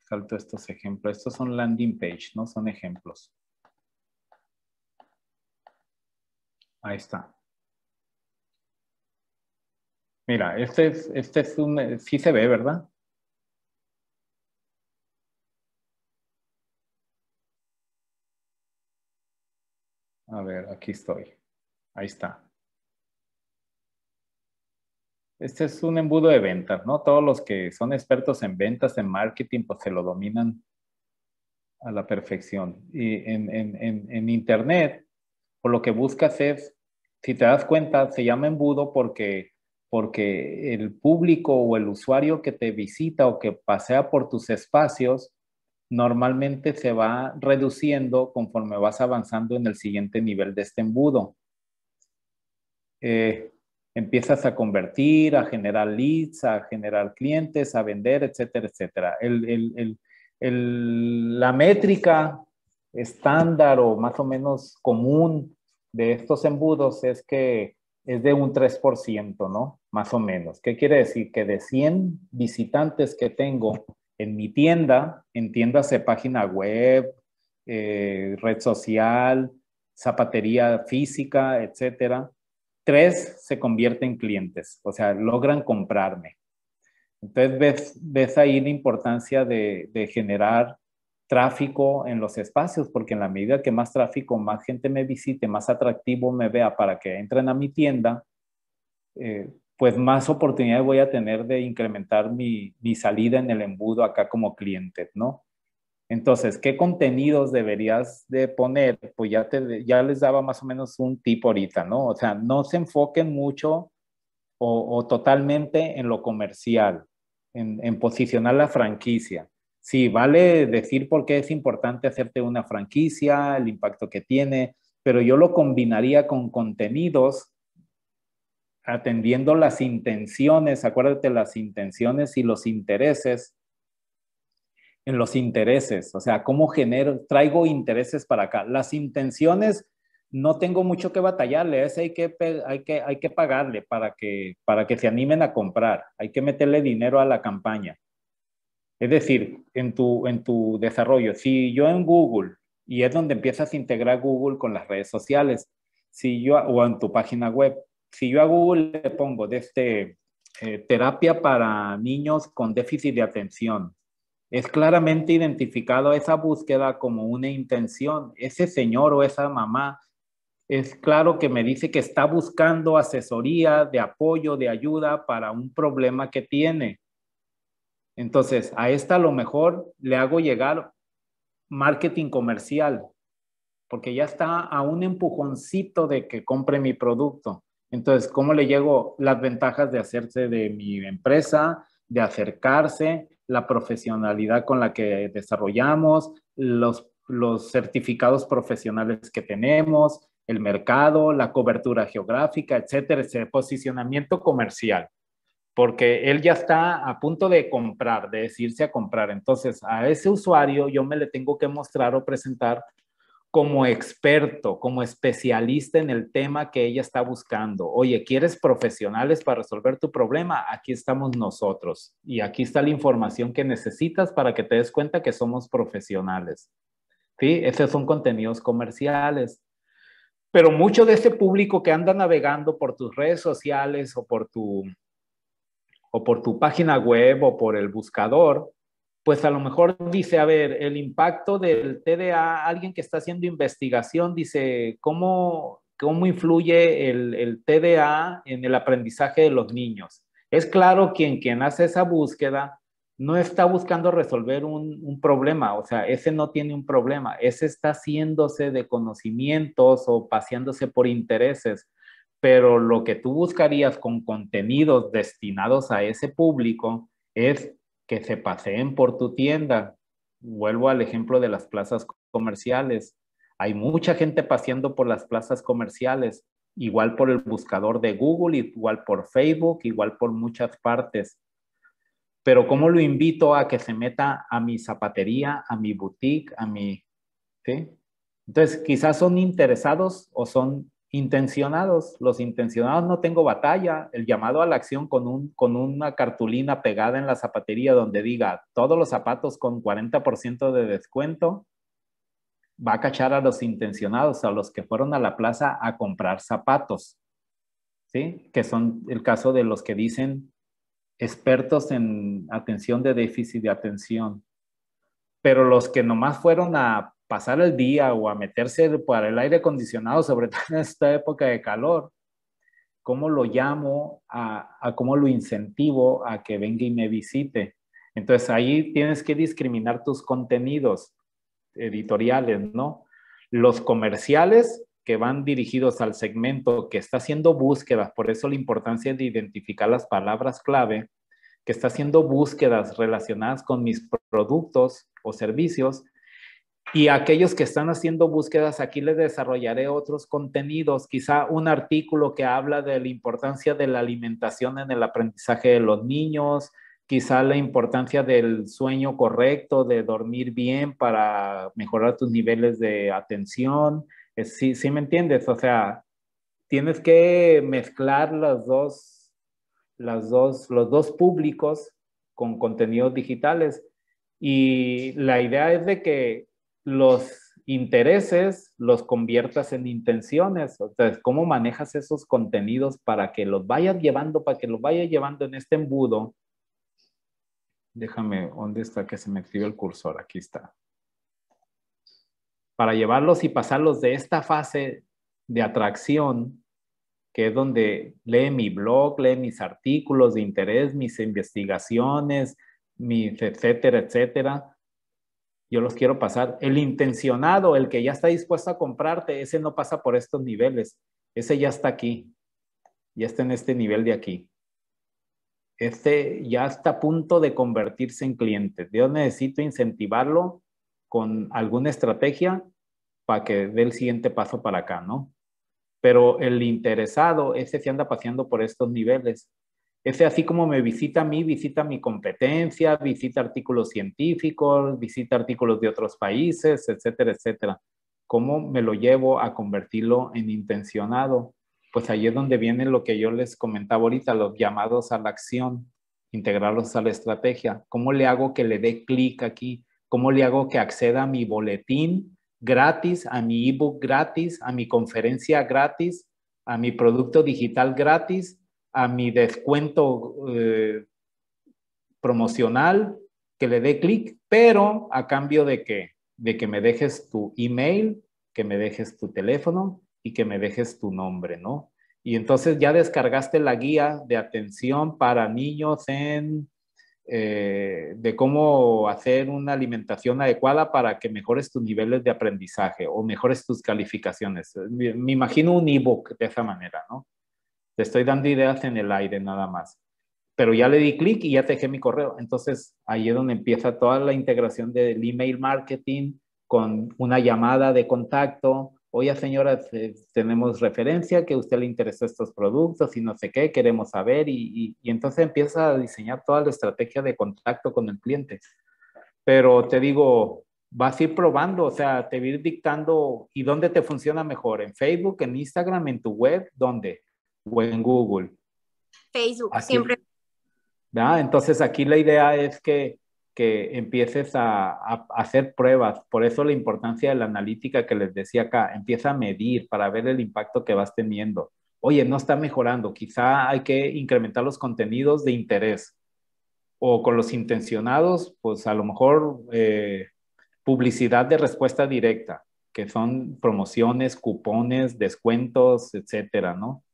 salto estos ejemplos. Estos son landing page, no son ejemplos. Ahí está. Mira, este es, este es un, sí se ve, ¿verdad? A ver, aquí estoy. Ahí está. Este es un embudo de ventas, ¿no? Todos los que son expertos en ventas, en marketing, pues se lo dominan a la perfección. Y en, en Internet, por lo que buscas es, si te das cuenta, se llama embudo porque porque el público o el usuario que te visita o que pasea por tus espacios normalmente se va reduciendo conforme vas avanzando en el siguiente nivel de este embudo. Eh, empiezas a convertir, a generar leads, a generar clientes, a vender, etcétera, etcétera. la métrica estándar o más o menos común de estos embudos es que es de un 3%, ¿no? Más o menos. ¿Qué quiere decir? Que de 100 visitantes que tengo en mi tienda, en de página web, eh, red social, zapatería física, etcétera, tres se convierten en clientes, o sea, logran comprarme. Entonces ves, ves ahí la importancia de, de generar tráfico en los espacios, porque en la medida que más tráfico, más gente me visite, más atractivo me vea para que entren a mi tienda, eh, pues más oportunidades voy a tener de incrementar mi, mi, salida en el embudo acá como cliente, ¿no? Entonces, ¿qué contenidos deberías de poner? Pues ya, te, ya les daba más o menos un tip ahorita, ¿no? O sea, no se enfoquen mucho o, o totalmente en lo comercial, en, en posicionar la franquicia Sí, vale decir por qué es importante hacerte una franquicia, el impacto que tiene, pero yo lo combinaría con contenidos atendiendo las intenciones, acuérdate las intenciones y los intereses, en los intereses, o sea, cómo genero, traigo intereses para acá. Las intenciones, no tengo mucho que batallarle, ese hay que, hay que, hay que pagarle para que, para que se animen a comprar, hay que meterle dinero a la campaña es decir, en tu, en tu desarrollo, si yo en Google, y es donde empiezas a integrar Google con las redes sociales, si yo, o en tu página web, si yo a Google le pongo este, eh, terapia para niños con déficit de atención, es claramente identificado esa búsqueda como una intención. Ese señor o esa mamá es claro que me dice que está buscando asesoría, de apoyo, de ayuda para un problema que tiene. Entonces, a esta a lo mejor le hago llegar marketing comercial, porque ya está a un empujoncito de que compre mi producto. Entonces, ¿cómo le llego las ventajas de hacerse de mi empresa, de acercarse, la profesionalidad con la que desarrollamos, los, los certificados profesionales que tenemos, el mercado, la cobertura geográfica, etcétera, ese posicionamiento comercial porque él ya está a punto de comprar, de decirse a comprar. Entonces, a ese usuario yo me le tengo que mostrar o presentar como experto, como especialista en el tema que ella está buscando. Oye, ¿quieres profesionales para resolver tu problema? Aquí estamos nosotros y aquí está la información que necesitas para que te des cuenta que somos profesionales. ¿Sí? Esos son contenidos comerciales. Pero mucho de ese público que anda navegando por tus redes sociales o por tu o por tu página web o por el buscador, pues a lo mejor dice, a ver, el impacto del TDA, alguien que está haciendo investigación dice, ¿cómo, cómo influye el, TDA en el aprendizaje de los niños? Es claro que quien hace esa búsqueda no está buscando resolver un, un, problema, o sea, ese no tiene un problema, ese está haciéndose de conocimientos o paseándose por intereses pero lo que tú buscarías con contenidos destinados a ese público es que se paseen por tu tienda. Vuelvo al ejemplo de las plazas comerciales. Hay mucha gente paseando por las plazas comerciales, igual por el buscador de Google, igual por Facebook, igual por muchas partes. Pero ¿cómo lo invito a que se meta a mi zapatería, a mi boutique, a mi... Entonces, quizás son interesados o son intencionados. Los intencionados no tengo batalla. El llamado a la acción con, un, con una cartulina pegada en la zapatería donde diga todos los zapatos con 40% de descuento va a cachar a los intencionados, a los que fueron a la plaza a comprar zapatos. ¿Sí? Que son el caso de los que dicen expertos en atención de déficit de atención. Pero los que nomás fueron a pasar el día o a meterse para el aire acondicionado, sobre todo en esta época de calor, ¿cómo lo llamo, a, cómo lo incentivo a que venga y me visite? Entonces ahí tienes que discriminar tus contenidos editoriales, ¿no? Los comerciales que van dirigidos al segmento que está haciendo búsquedas, por eso la importancia de identificar las palabras clave, que está haciendo búsquedas relacionadas con mis productos o servicios, y aquellos que están haciendo búsquedas, aquí les desarrollaré otros contenidos, quizá un artículo que habla de la importancia de la alimentación en el aprendizaje de los niños, quizá la importancia del sueño correcto, de dormir bien para mejorar tus niveles de atención. Sí, sí me entiendes, o sea, tienes que mezclar las dos, las dos, los dos públicos con contenidos digitales. Y la idea es de que los intereses los conviertas en intenciones. O sea, ¿cómo manejas esos contenidos para que los vayas llevando, para que los vayas llevando en este embudo? Déjame, ¿dónde está que se me escribió el cursor? Aquí está. Para llevarlos y pasarlos de esta fase de atracción, que es donde lee mi blog, lee mis artículos de interés, mis investigaciones, etcétera, etcétera, yo los quiero pasar. El intencionado, el que ya está dispuesto a comprarte, ese no pasa por estos niveles, ese ya está aquí, ya está en este nivel de aquí. Este ya está a punto de convertirse en cliente. Yo necesito incentivarlo con alguna estrategia para que dé el siguiente paso para acá, ¿no? Pero el interesado, ese se anda paseando por estos niveles ese así como me visita a mí, visita mi competencia, visita artículos científicos, visita artículos de otros países, etcétera, etcétera. ¿Cómo me lo llevo a convertirlo en intencionado? Pues ahí es donde viene lo que yo les comentaba ahorita, los llamados a la acción, integrarlos a la estrategia. ¿Cómo le hago que le dé clic aquí? ¿Cómo le hago que acceda a mi boletín gratis, a mi ebook gratis, a mi conferencia gratis, a mi producto digital gratis a mi descuento eh, promocional, que le dé clic, pero a cambio de que, de que me dejes tu email, que me dejes tu teléfono y que me dejes tu nombre, ¿no? Y entonces ya descargaste la guía de atención para niños en eh, de cómo hacer una alimentación adecuada para que mejores tus niveles de aprendizaje o mejores tus calificaciones. Me, me imagino un ebook de esa manera, ¿no? Te estoy dando ideas en el aire nada más. Pero ya le di clic y ya te dejé mi correo. Entonces ahí es donde empieza toda la integración del email marketing con una llamada de contacto. Oye, señora, tenemos referencia que a usted le interesan estos productos y no sé qué, queremos saber. Y, entonces empieza a diseñar toda la estrategia de contacto con el cliente. Pero te digo, vas a ir probando, o sea, te ir dictando y dónde te funciona mejor, en Facebook, en Instagram, en tu web, dónde o en Google. Facebook, siempre. Entonces aquí la idea es que, empieces a, hacer pruebas, por eso la importancia de la analítica que les decía acá, empieza a medir para ver el impacto que vas teniendo. Oye, no está mejorando, quizá hay que incrementar los contenidos de interés. O con los intencionados, pues a lo mejor eh, publicidad de respuesta directa, que son promociones, cupones, descuentos, etcétera, ¿no?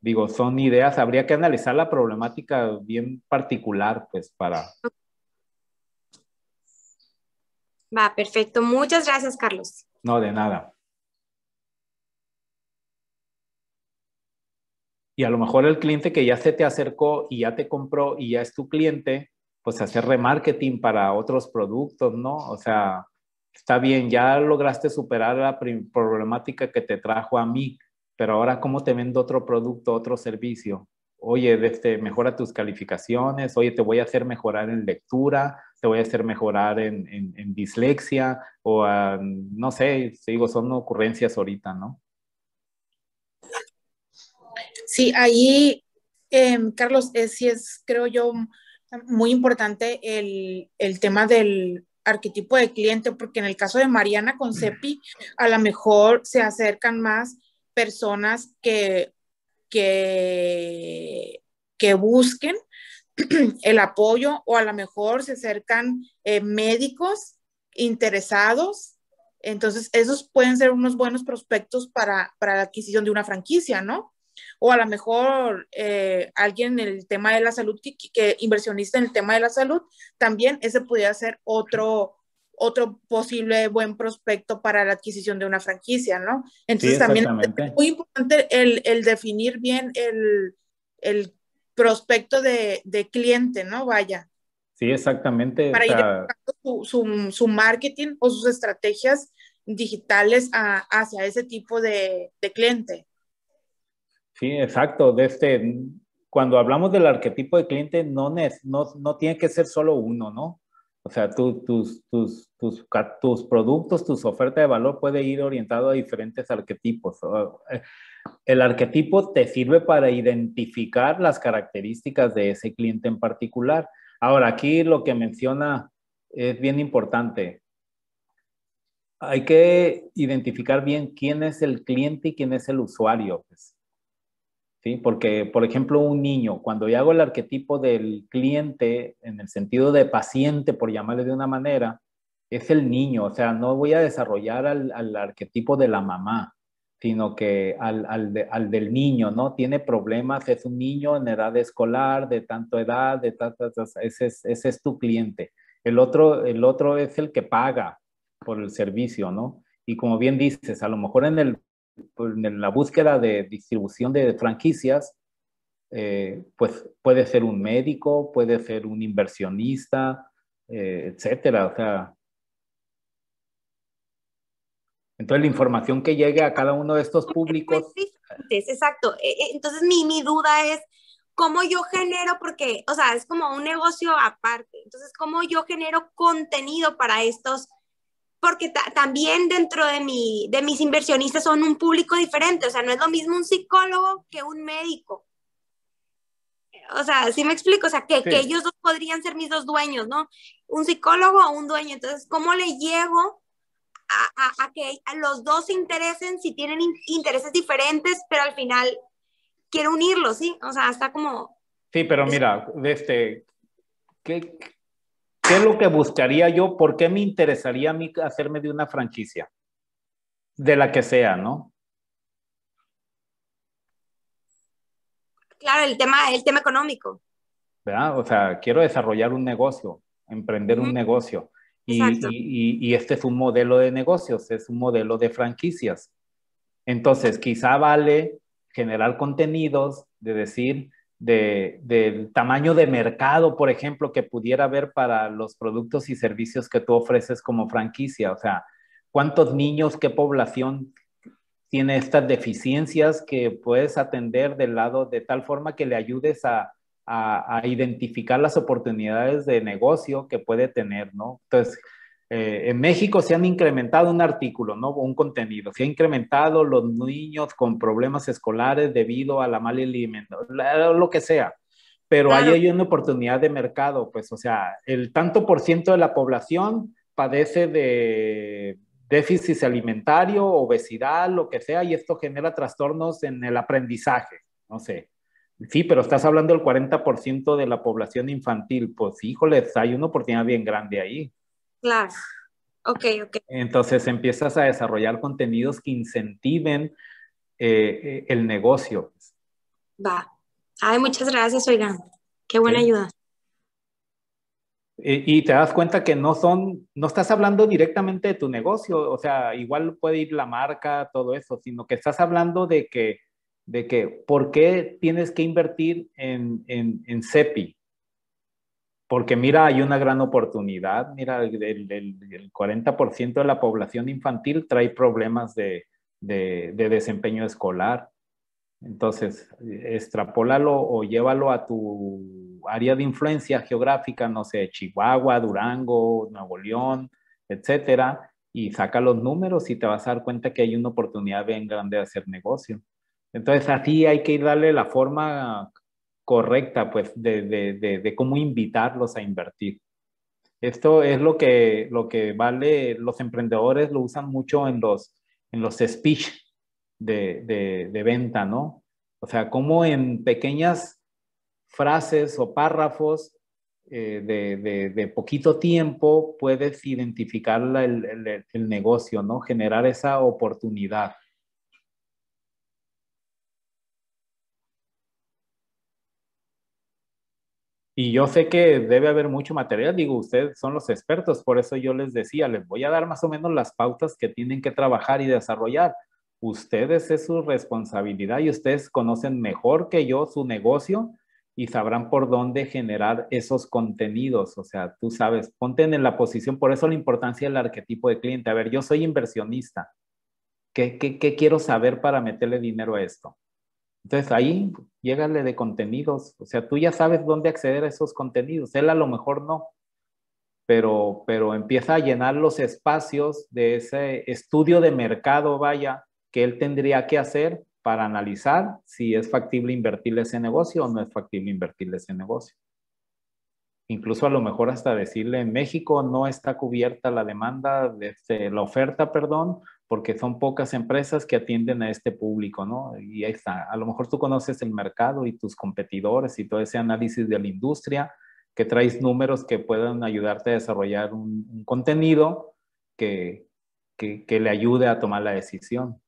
digo, son ideas, habría que analizar la problemática bien particular, pues para... Va, perfecto. Muchas gracias, Carlos. No, de nada. Y a lo mejor el cliente que ya se te acercó y ya te compró y ya es tu cliente, pues hacer remarketing para otros productos, ¿no? O sea, está bien, ya lograste superar la problemática que te trajo a mí pero ahora cómo te vendo otro producto, otro servicio. Oye, este, mejora tus calificaciones, oye, te voy a hacer mejorar en lectura, te voy a hacer mejorar en, dislexia o ah, no sé, digo, son ocurrencias ahorita, ¿no? Sí, ahí, em, Carlos, eh, sí es, creo yo, muy importante el, el tema del, arquetipo de cliente, porque en el caso de Mariana con CEPI, a lo mejor se acercan más personas que, que, busquen el apoyo o a lo mejor se acercan eh, médicos interesados. Entonces, esos pueden ser unos buenos prospectos para, la adquisición de una franquicia, ¿no? O a lo mejor eh, alguien en el tema de la salud, que, que, inversionista en el tema de la salud, también ese podría ser otro, otro posible buen prospecto para la adquisición de una franquicia, ¿no? Entonces también es muy importante el, definir bien el, prospecto de, cliente, ¿no? Vaya. Sí, exactamente. Para ir su, marketing o sus estrategias digitales hacia ese tipo de, cliente. Sí, exacto. Este, cuando hablamos del arquetipo de cliente, no, no tiene que ser solo uno, ¿no? O sea, tus, tus, tus, productos, tus ofertas de valor puede ir orientado a diferentes arquetipos. Eh, el arquetipo te sirve para identificar las características de ese cliente en particular. Ahora, aquí lo que menciona es bien importante. Hay que identificar bien quién es el cliente y quién es el usuario. Pues. Porque, por ejemplo, un niño, cuando yo hago el arquetipo del cliente en el sentido de paciente, por llamarle de una manera, es el niño, o sea, no voy a desarrollar al, arquetipo de la mamá, sino que al, del niño, ¿no? Tiene problemas, es un niño en edad escolar, de tanto edad, de ta, ese, es, es, tu cliente. El otro, el otro es el que paga por el servicio, ¿no? Y como bien dices, a lo mejor en el pues, en la búsqueda de distribución de franquicias, eh, pues puede ser un médico, puede ser un inversionista, eh, etcétera. O sea, entonces la información que llegue a cada uno de estos públicos. Pues, exacto. E, e, entonces mi, mi duda es cómo yo genero, porque, o sea, es como un negocio aparte. Entonces, cómo yo genero contenido para estos porque también dentro de, mi, de mis inversionistas son un público diferente, o sea, no es lo mismo un psicólogo que un médico. O sea, sí me explico, o sea, que, ellos dos podrían ser mis dos dueños, ¿no? Un psicólogo o un dueño. Entonces, ¿cómo le llego a, que los dos se interesen si tienen intereses diferentes, pero al final quiero unirlos, ¿sí? O sea, está como... Sí, pero mira, este, ¿Qué es lo que buscaría yo? ¿Por qué me interesaría a mí hacerme de una franquicia? De la que sea, ¿no? Claro, el tema, el tema económico. ¿Verdad? O sea, quiero desarrollar un negocio, emprender un negocio. Y, y, este es un modelo de negocios, es un modelo de franquicias. Entonces, quizá vale generar contenidos de decir, de, del tamaño de mercado, por ejemplo, que pudiera haber para los productos y servicios que tú ofreces como franquicia. O sea, ¿cuántos niños, qué población tiene estas deficiencias que puedes atender del lado de tal forma que le ayudes a, a identificar las oportunidades de negocio que puede tener, ¿no? Entonces, eh, en México se han incrementado un artículo, ¿no? Un contenido. Se han incrementado los niños con problemas escolares debido a la mala alimentación, lo que sea. Pero ahí hay una oportunidad de mercado, pues, o sea, el tanto por ciento de la población padece de déficit alimentario, obesidad, lo que sea, y esto genera trastornos en el aprendizaje, no sé. Sí, pero estás hablando del 40% de la población infantil, pues híjoles, hay una oportunidad bien grande ahí. Claro. Ok, ok. Entonces empiezas a desarrollar contenidos que incentiven eh, eh, el negocio. Va. Ay, muchas gracias, oigan. Qué buena ayuda. Eh, y, te das cuenta que no son, no estás hablando directamente de tu negocio, o sea, igual puede ir la marca, todo eso, sino que estás hablando de que, de que, ¿por qué tienes que invertir en, en, en CEPI? porque mira, hay una gran oportunidad, mira, el, 40% de la población infantil trae problemas de, desempeño escolar. Entonces, extrapólalo o llévalo a tu área de influencia geográfica, no sé, Chihuahua, Durango, Nuevo León, etcétera, y saca los números y te vas a dar cuenta que hay una oportunidad bien grande de hacer negocio. Entonces, aquí hay que ir darle la forma correcta pues, de, cómo invitarlos a invertir. Esto es lo que, lo que vale, los emprendedores lo usan mucho en los, en los speech de, venta, ¿no? O sea, cómo en pequeñas frases o párrafos eh, de, poquito tiempo puedes identificar el, el negocio, ¿no? Generar esa oportunidad. Y yo sé que debe haber mucho material, digo, ustedes son los expertos, por eso yo les decía, les voy a dar más o menos las pautas que tienen que trabajar y desarrollar. Ustedes es su responsabilidad y ustedes conocen mejor que yo su negocio y sabrán por dónde generar esos contenidos. O sea, tú sabes, ponte en la posición, por eso la importancia del arquetipo de cliente. A ver, yo soy inversionista. ¿Qué, qué quiero saber para meterle dinero a esto? Entonces ahí llégale de contenidos, o sea, tú ya sabes dónde acceder a esos contenidos, él a lo mejor no, pero, pero empieza a llenar los espacios de ese estudio de mercado, vaya, que él tendría que hacer para analizar si es factible invertirle ese negocio o no es factible invertirle ese negocio. Incluso a lo mejor hasta decirle, en México no está cubierta la demanda, de este, la oferta, perdón, porque son pocas empresas que atienden a este público, ¿no? Y ahí está. A lo mejor tú conoces el mercado y tus competidores y todo ese análisis de la industria, que traes números que puedan ayudarte a desarrollar un, contenido que, que, que le ayude a tomar la decisión.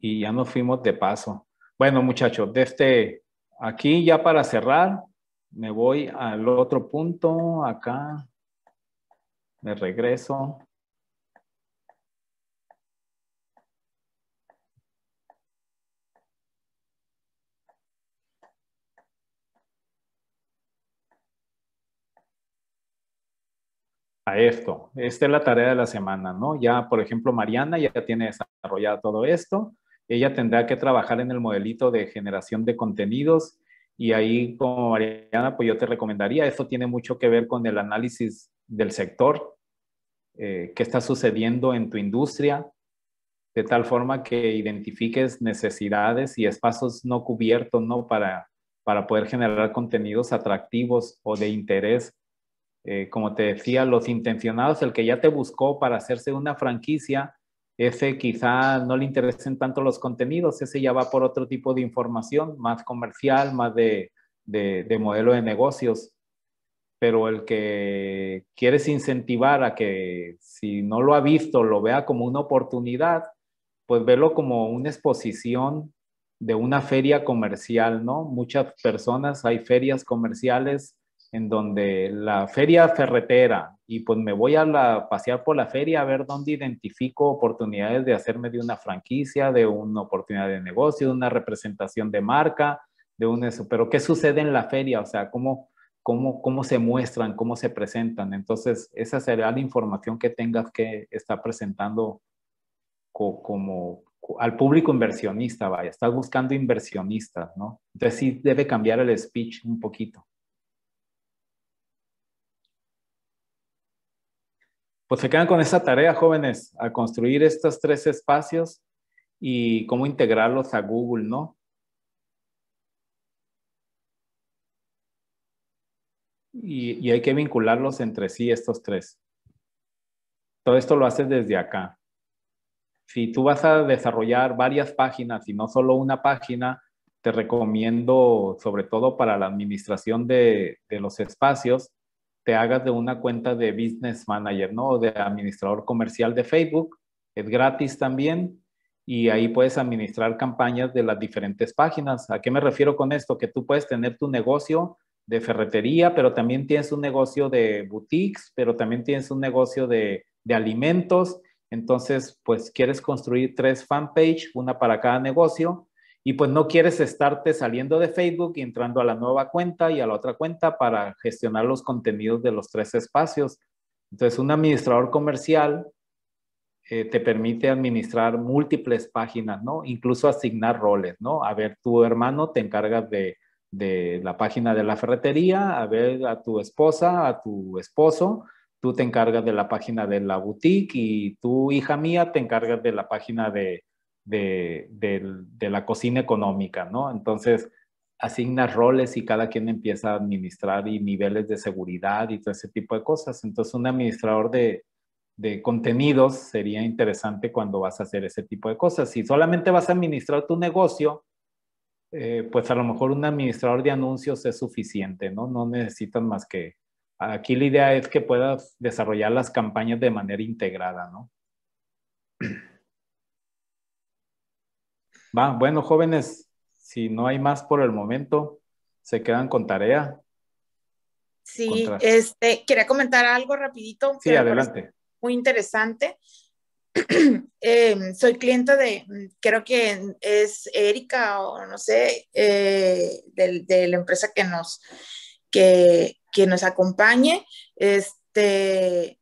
Y ya nos fuimos de paso. Bueno, muchachos, desde este, aquí ya para cerrar, me voy al otro punto, acá, me regreso. a esto. Esta es la tarea de la semana, ¿no? Ya, por ejemplo, Mariana ya tiene desarrollado todo esto. Ella tendrá que trabajar en el modelito de generación de contenidos y ahí, como Mariana, pues yo te recomendaría, esto tiene mucho que ver con el análisis del sector, eh, qué está sucediendo en tu industria, de tal forma que identifiques necesidades y espacios no cubiertos, ¿no? Para, para poder generar contenidos atractivos o de interés. Eh, como te decía, los intencionados, el que ya te buscó para hacerse una franquicia, ese quizá no le interesen tanto los contenidos, ese ya va por otro tipo de información, más comercial, más de, de, modelo de negocios. Pero el que quieres incentivar a que si no lo ha visto, lo vea como una oportunidad, pues verlo como una exposición de una feria comercial, ¿no? Muchas personas, hay ferias comerciales en donde la feria ferretera y pues me voy a la, pasear por la feria a ver dónde identifico oportunidades de hacerme de una franquicia, de una oportunidad de negocio, de una representación de marca, de un eso. Pero ¿qué sucede en la feria? O sea, ¿cómo, cómo, cómo se muestran, cómo se presentan? Entonces, esa será la información que tengas que estar presentando como al público inversionista, vaya, estás buscando inversionistas, ¿no? Entonces sí debe cambiar el speech un poquito. pues se quedan con esa tarea, jóvenes, a construir estos tres espacios y cómo integrarlos a Google, ¿no? Y, hay que vincularlos entre sí, estos tres. Todo esto lo haces desde acá. Si tú vas a desarrollar varias páginas y no solo una página, te recomiendo, sobre todo para la administración de los espacios, te hagas de una cuenta de business manager, ¿no? de administrador comercial de Facebook. Es gratis también y ahí puedes administrar campañas de las diferentes páginas. ¿A qué me refiero con esto? Que tú puedes tener tu negocio de ferretería, pero también tienes un negocio de boutiques, pero también tienes un negocio de, de alimentos. Entonces, pues quieres construir tres fanpage, una para cada negocio, y pues no quieres estarte saliendo de Facebook y entrando a la nueva cuenta y a la otra cuenta para gestionar los contenidos de los tres espacios. Entonces, un administrador comercial eh, te permite administrar múltiples páginas, ¿no? Incluso asignar roles, ¿no? A ver, tu hermano te encargas de, de la página de la ferretería, a ver, a tu esposa, a tu esposo, tú te encargas de la página de la boutique y tu hija mía te encargas de la página de, de, la cocina económica, ¿no? Entonces, asignas roles y cada quien empieza a administrar y niveles de seguridad y todo ese tipo de cosas. Entonces, un administrador de, contenidos sería interesante cuando vas a hacer ese tipo de cosas. Si solamente vas a administrar tu negocio, eh, pues a lo mejor un administrador de anuncios es suficiente, ¿no? No necesitan más que... Aquí la idea es que puedas desarrollar las campañas de manera integrada, ¿no? bueno, jóvenes, si no hay más por el momento, se quedan con tarea. Sí, este, quería comentar algo rapidito. Sí, adelante. Muy interesante. Em, soy cliente de, creo que es Erika o no sé, eh, de, la empresa que nos, que, nos acompañe. Este,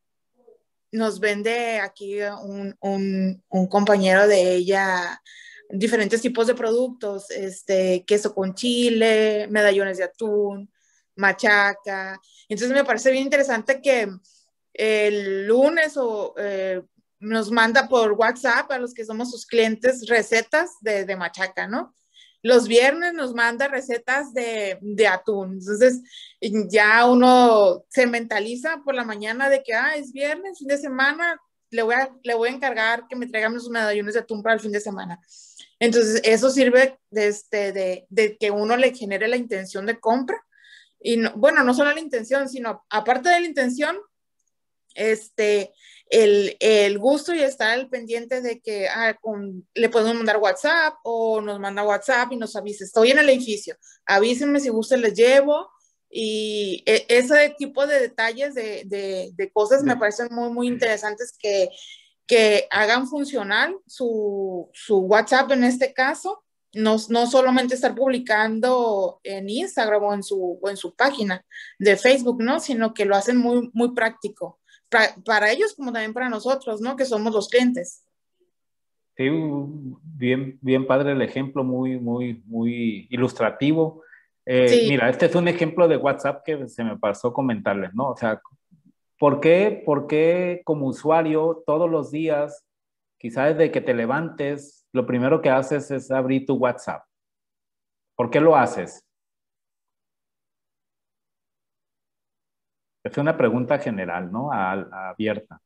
nos vende aquí un, un compañero de ella diferentes tipos de productos, este, queso con chile, medallones de atún, machaca. Entonces me parece bien interesante que el lunes o, eh, nos manda por WhatsApp a los que somos sus clientes recetas de, de machaca, ¿no? Los viernes nos manda recetas de, de, atún. Entonces ya uno se mentaliza por la mañana de que, ah, es viernes, fin de semana, le voy a, le voy a encargar que me traigan los medallones de atún para el fin de semana. Entonces, eso sirve este, de, de, que uno le genere la intención de compra. Y bueno, no solo la intención, sino aparte de la intención, este, el, el, gusto y estar al pendiente de que ah, le podemos mandar WhatsApp o nos manda WhatsApp y nos avisa, estoy en el edificio, avísenme si gusta, les llevo. Y e, ese tipo de detalles de, de, de cosas me parecen muy, muy interesantes que que hagan funcional su, su WhatsApp en este caso, no, no, solamente estar publicando en Instagram o en su, en su página de Facebook, ¿no? Sino que lo hacen muy, muy práctico, para, ellos como también para nosotros, ¿no? Que somos los clientes. Sí, bien, bien padre el ejemplo, muy, muy, muy ilustrativo. Eh, mira, este es un ejemplo de WhatsApp que se me pasó comentarles, ¿no? O sea, ¿Por qué? como usuario todos los días, quizás desde que te levantes, lo primero que haces es abrir tu WhatsApp. ¿Por qué lo haces? Es una pregunta general, ¿no? abierta.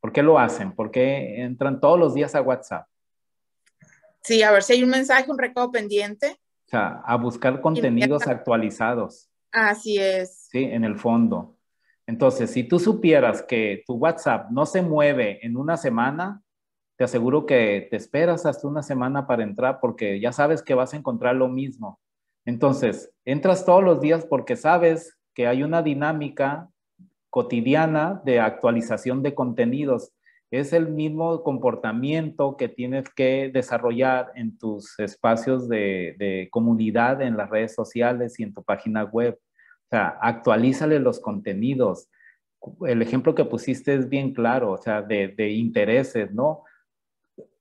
¿Por qué lo hacen? ¿Por qué entran todos los días a WhatsApp? Sí, a ver si hay un mensaje, un recado pendiente. O sea, a buscar contenidos actualizados. Así es. Sí, en el fondo. Entonces, si tú supieras que tu WhatsApp no se mueve en una semana, te aseguro que te esperas hasta una semana para entrar porque ya sabes que vas a encontrar lo mismo. Entonces, entras todos los días porque sabes que hay una dinámica cotidiana de actualización de contenidos. Es el mismo comportamiento que tienes que desarrollar en tus espacios de, comunidad, en las redes sociales y en tu página web. O sea, actualízale los contenidos. El ejemplo que pusiste es bien claro, o sea, de, intereses, ¿no?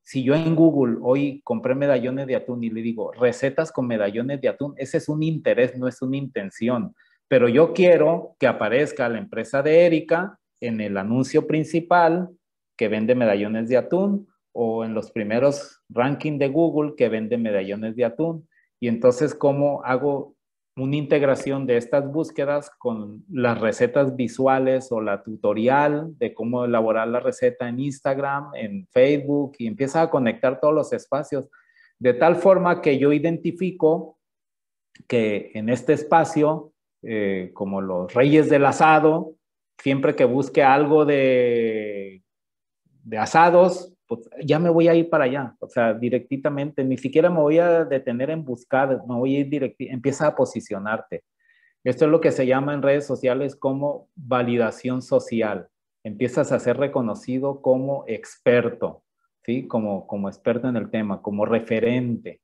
Si yo en Google hoy compré medallones de atún y le digo recetas con medallones de atún, ese es un interés, no es una intención. Pero yo quiero que aparezca la empresa de Erika en el anuncio principal que vende medallones de atún o en los primeros rankings de Google que vende medallones de atún. Y entonces, ¿cómo hago una integración de estas búsquedas con las recetas visuales o la tutorial de cómo elaborar la receta en Instagram, en Facebook, y empieza a conectar todos los espacios, de tal forma que yo identifico que en este espacio, eh, como los reyes del asado, siempre que busque algo de, de asados, pues ya me voy a ir para allá, o sea, directamente, ni siquiera me voy a detener en buscar, me voy a ir directamente, empieza a posicionarte. Esto es lo que se llama en redes sociales como validación social. Empiezas a ser reconocido como experto, ¿sí? Como, como experto en el tema, como referente.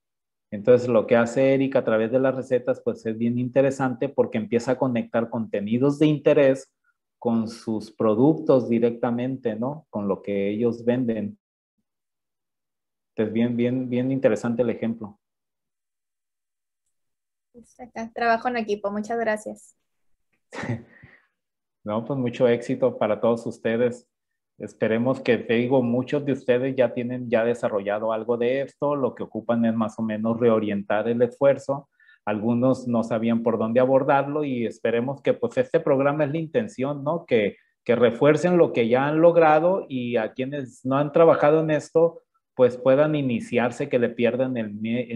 Entonces, lo que hace Erika a través de las recetas, pues es bien interesante porque empieza a conectar contenidos de interés con sus productos directamente, ¿no? Con lo que ellos venden es bien, bien, bien interesante el ejemplo. Pues trabajo en equipo, muchas gracias. no, pues mucho éxito para todos ustedes. Esperemos que, te digo, muchos de ustedes ya tienen ya desarrollado algo de esto, lo que ocupan es más o menos reorientar el esfuerzo. Algunos no sabían por dónde abordarlo y esperemos que pues este programa es la intención, ¿no? Que, que refuercen lo que ya han logrado y a quienes no han trabajado en esto, pues puedan iniciarse, que le pierdan el,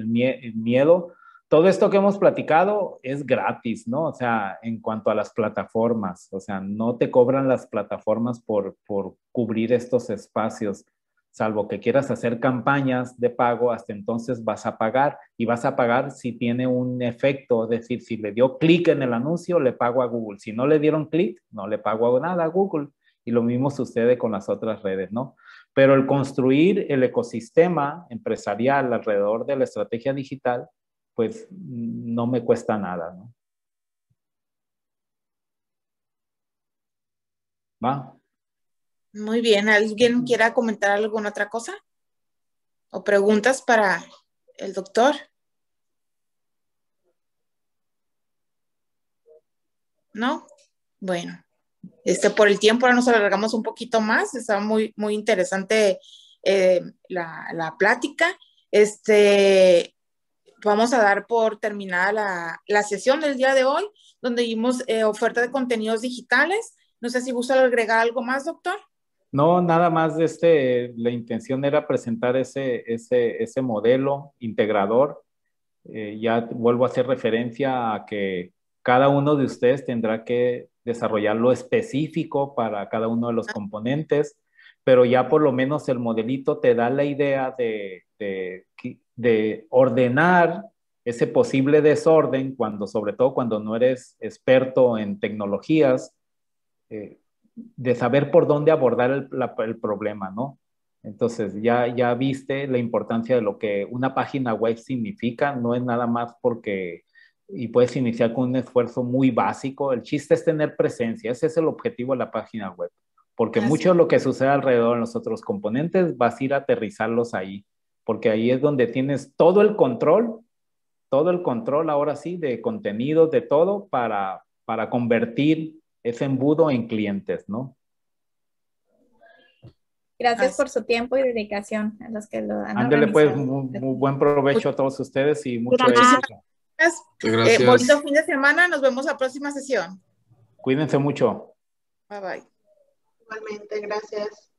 miedo. Todo esto que hemos platicado es gratis, ¿no? O sea, en cuanto a las plataformas, o sea, no te cobran las plataformas por, por cubrir estos espacios salvo que quieras hacer campañas de pago, hasta entonces vas a pagar y vas a pagar si tiene un efecto, es decir, si le dio clic en el anuncio, le pago a Google, si no le dieron clic, no le pago nada a Google. Y lo mismo sucede con las otras redes, ¿no? Pero el construir el ecosistema empresarial alrededor de la estrategia digital, pues no me cuesta nada. ¿no? ¿Va? Muy bien. ¿Alguien quiera comentar alguna otra cosa? ¿O preguntas para el doctor? ¿No? Bueno. Este, por el tiempo ahora nos alargamos un poquito más, está muy, muy interesante eh, la, la, plática. Este, vamos a dar por terminada la, la sesión del día de hoy, donde vimos eh, oferta de contenidos digitales. No sé si gusta agregar algo más, doctor. No, nada más de este, la intención era presentar ese, ese, ese modelo integrador. Eh, ya vuelvo a hacer referencia a que cada uno de ustedes tendrá que desarrollar lo específico para cada uno de los ah. componentes, pero ya por lo menos el modelito te da la idea de, de, ordenar ese posible desorden cuando, sobre todo cuando no eres experto en tecnologías, eh, de saber por dónde abordar el, problema, ¿no? Entonces, ya, ya viste la importancia de lo que una página web significa, no es nada más porque y puedes iniciar con un esfuerzo muy básico. El chiste es tener presencia, ese es el objetivo de la página web, porque mucho de lo que sucede alrededor de los otros componentes vas a ir a aterrizarlos ahí, porque ahí es donde tienes todo el control, todo el control ahora sí de contenido de todo para, para convertir ese embudo en clientes, ¿no? Gracias por su tiempo y dedicación a los que lo han Ándele pues, buen provecho a todos ustedes y mucho eh, gracias. bonito fin de semana. Nos vemos la próxima sesión. Cuídense mucho. Bye bye. Igualmente, gracias.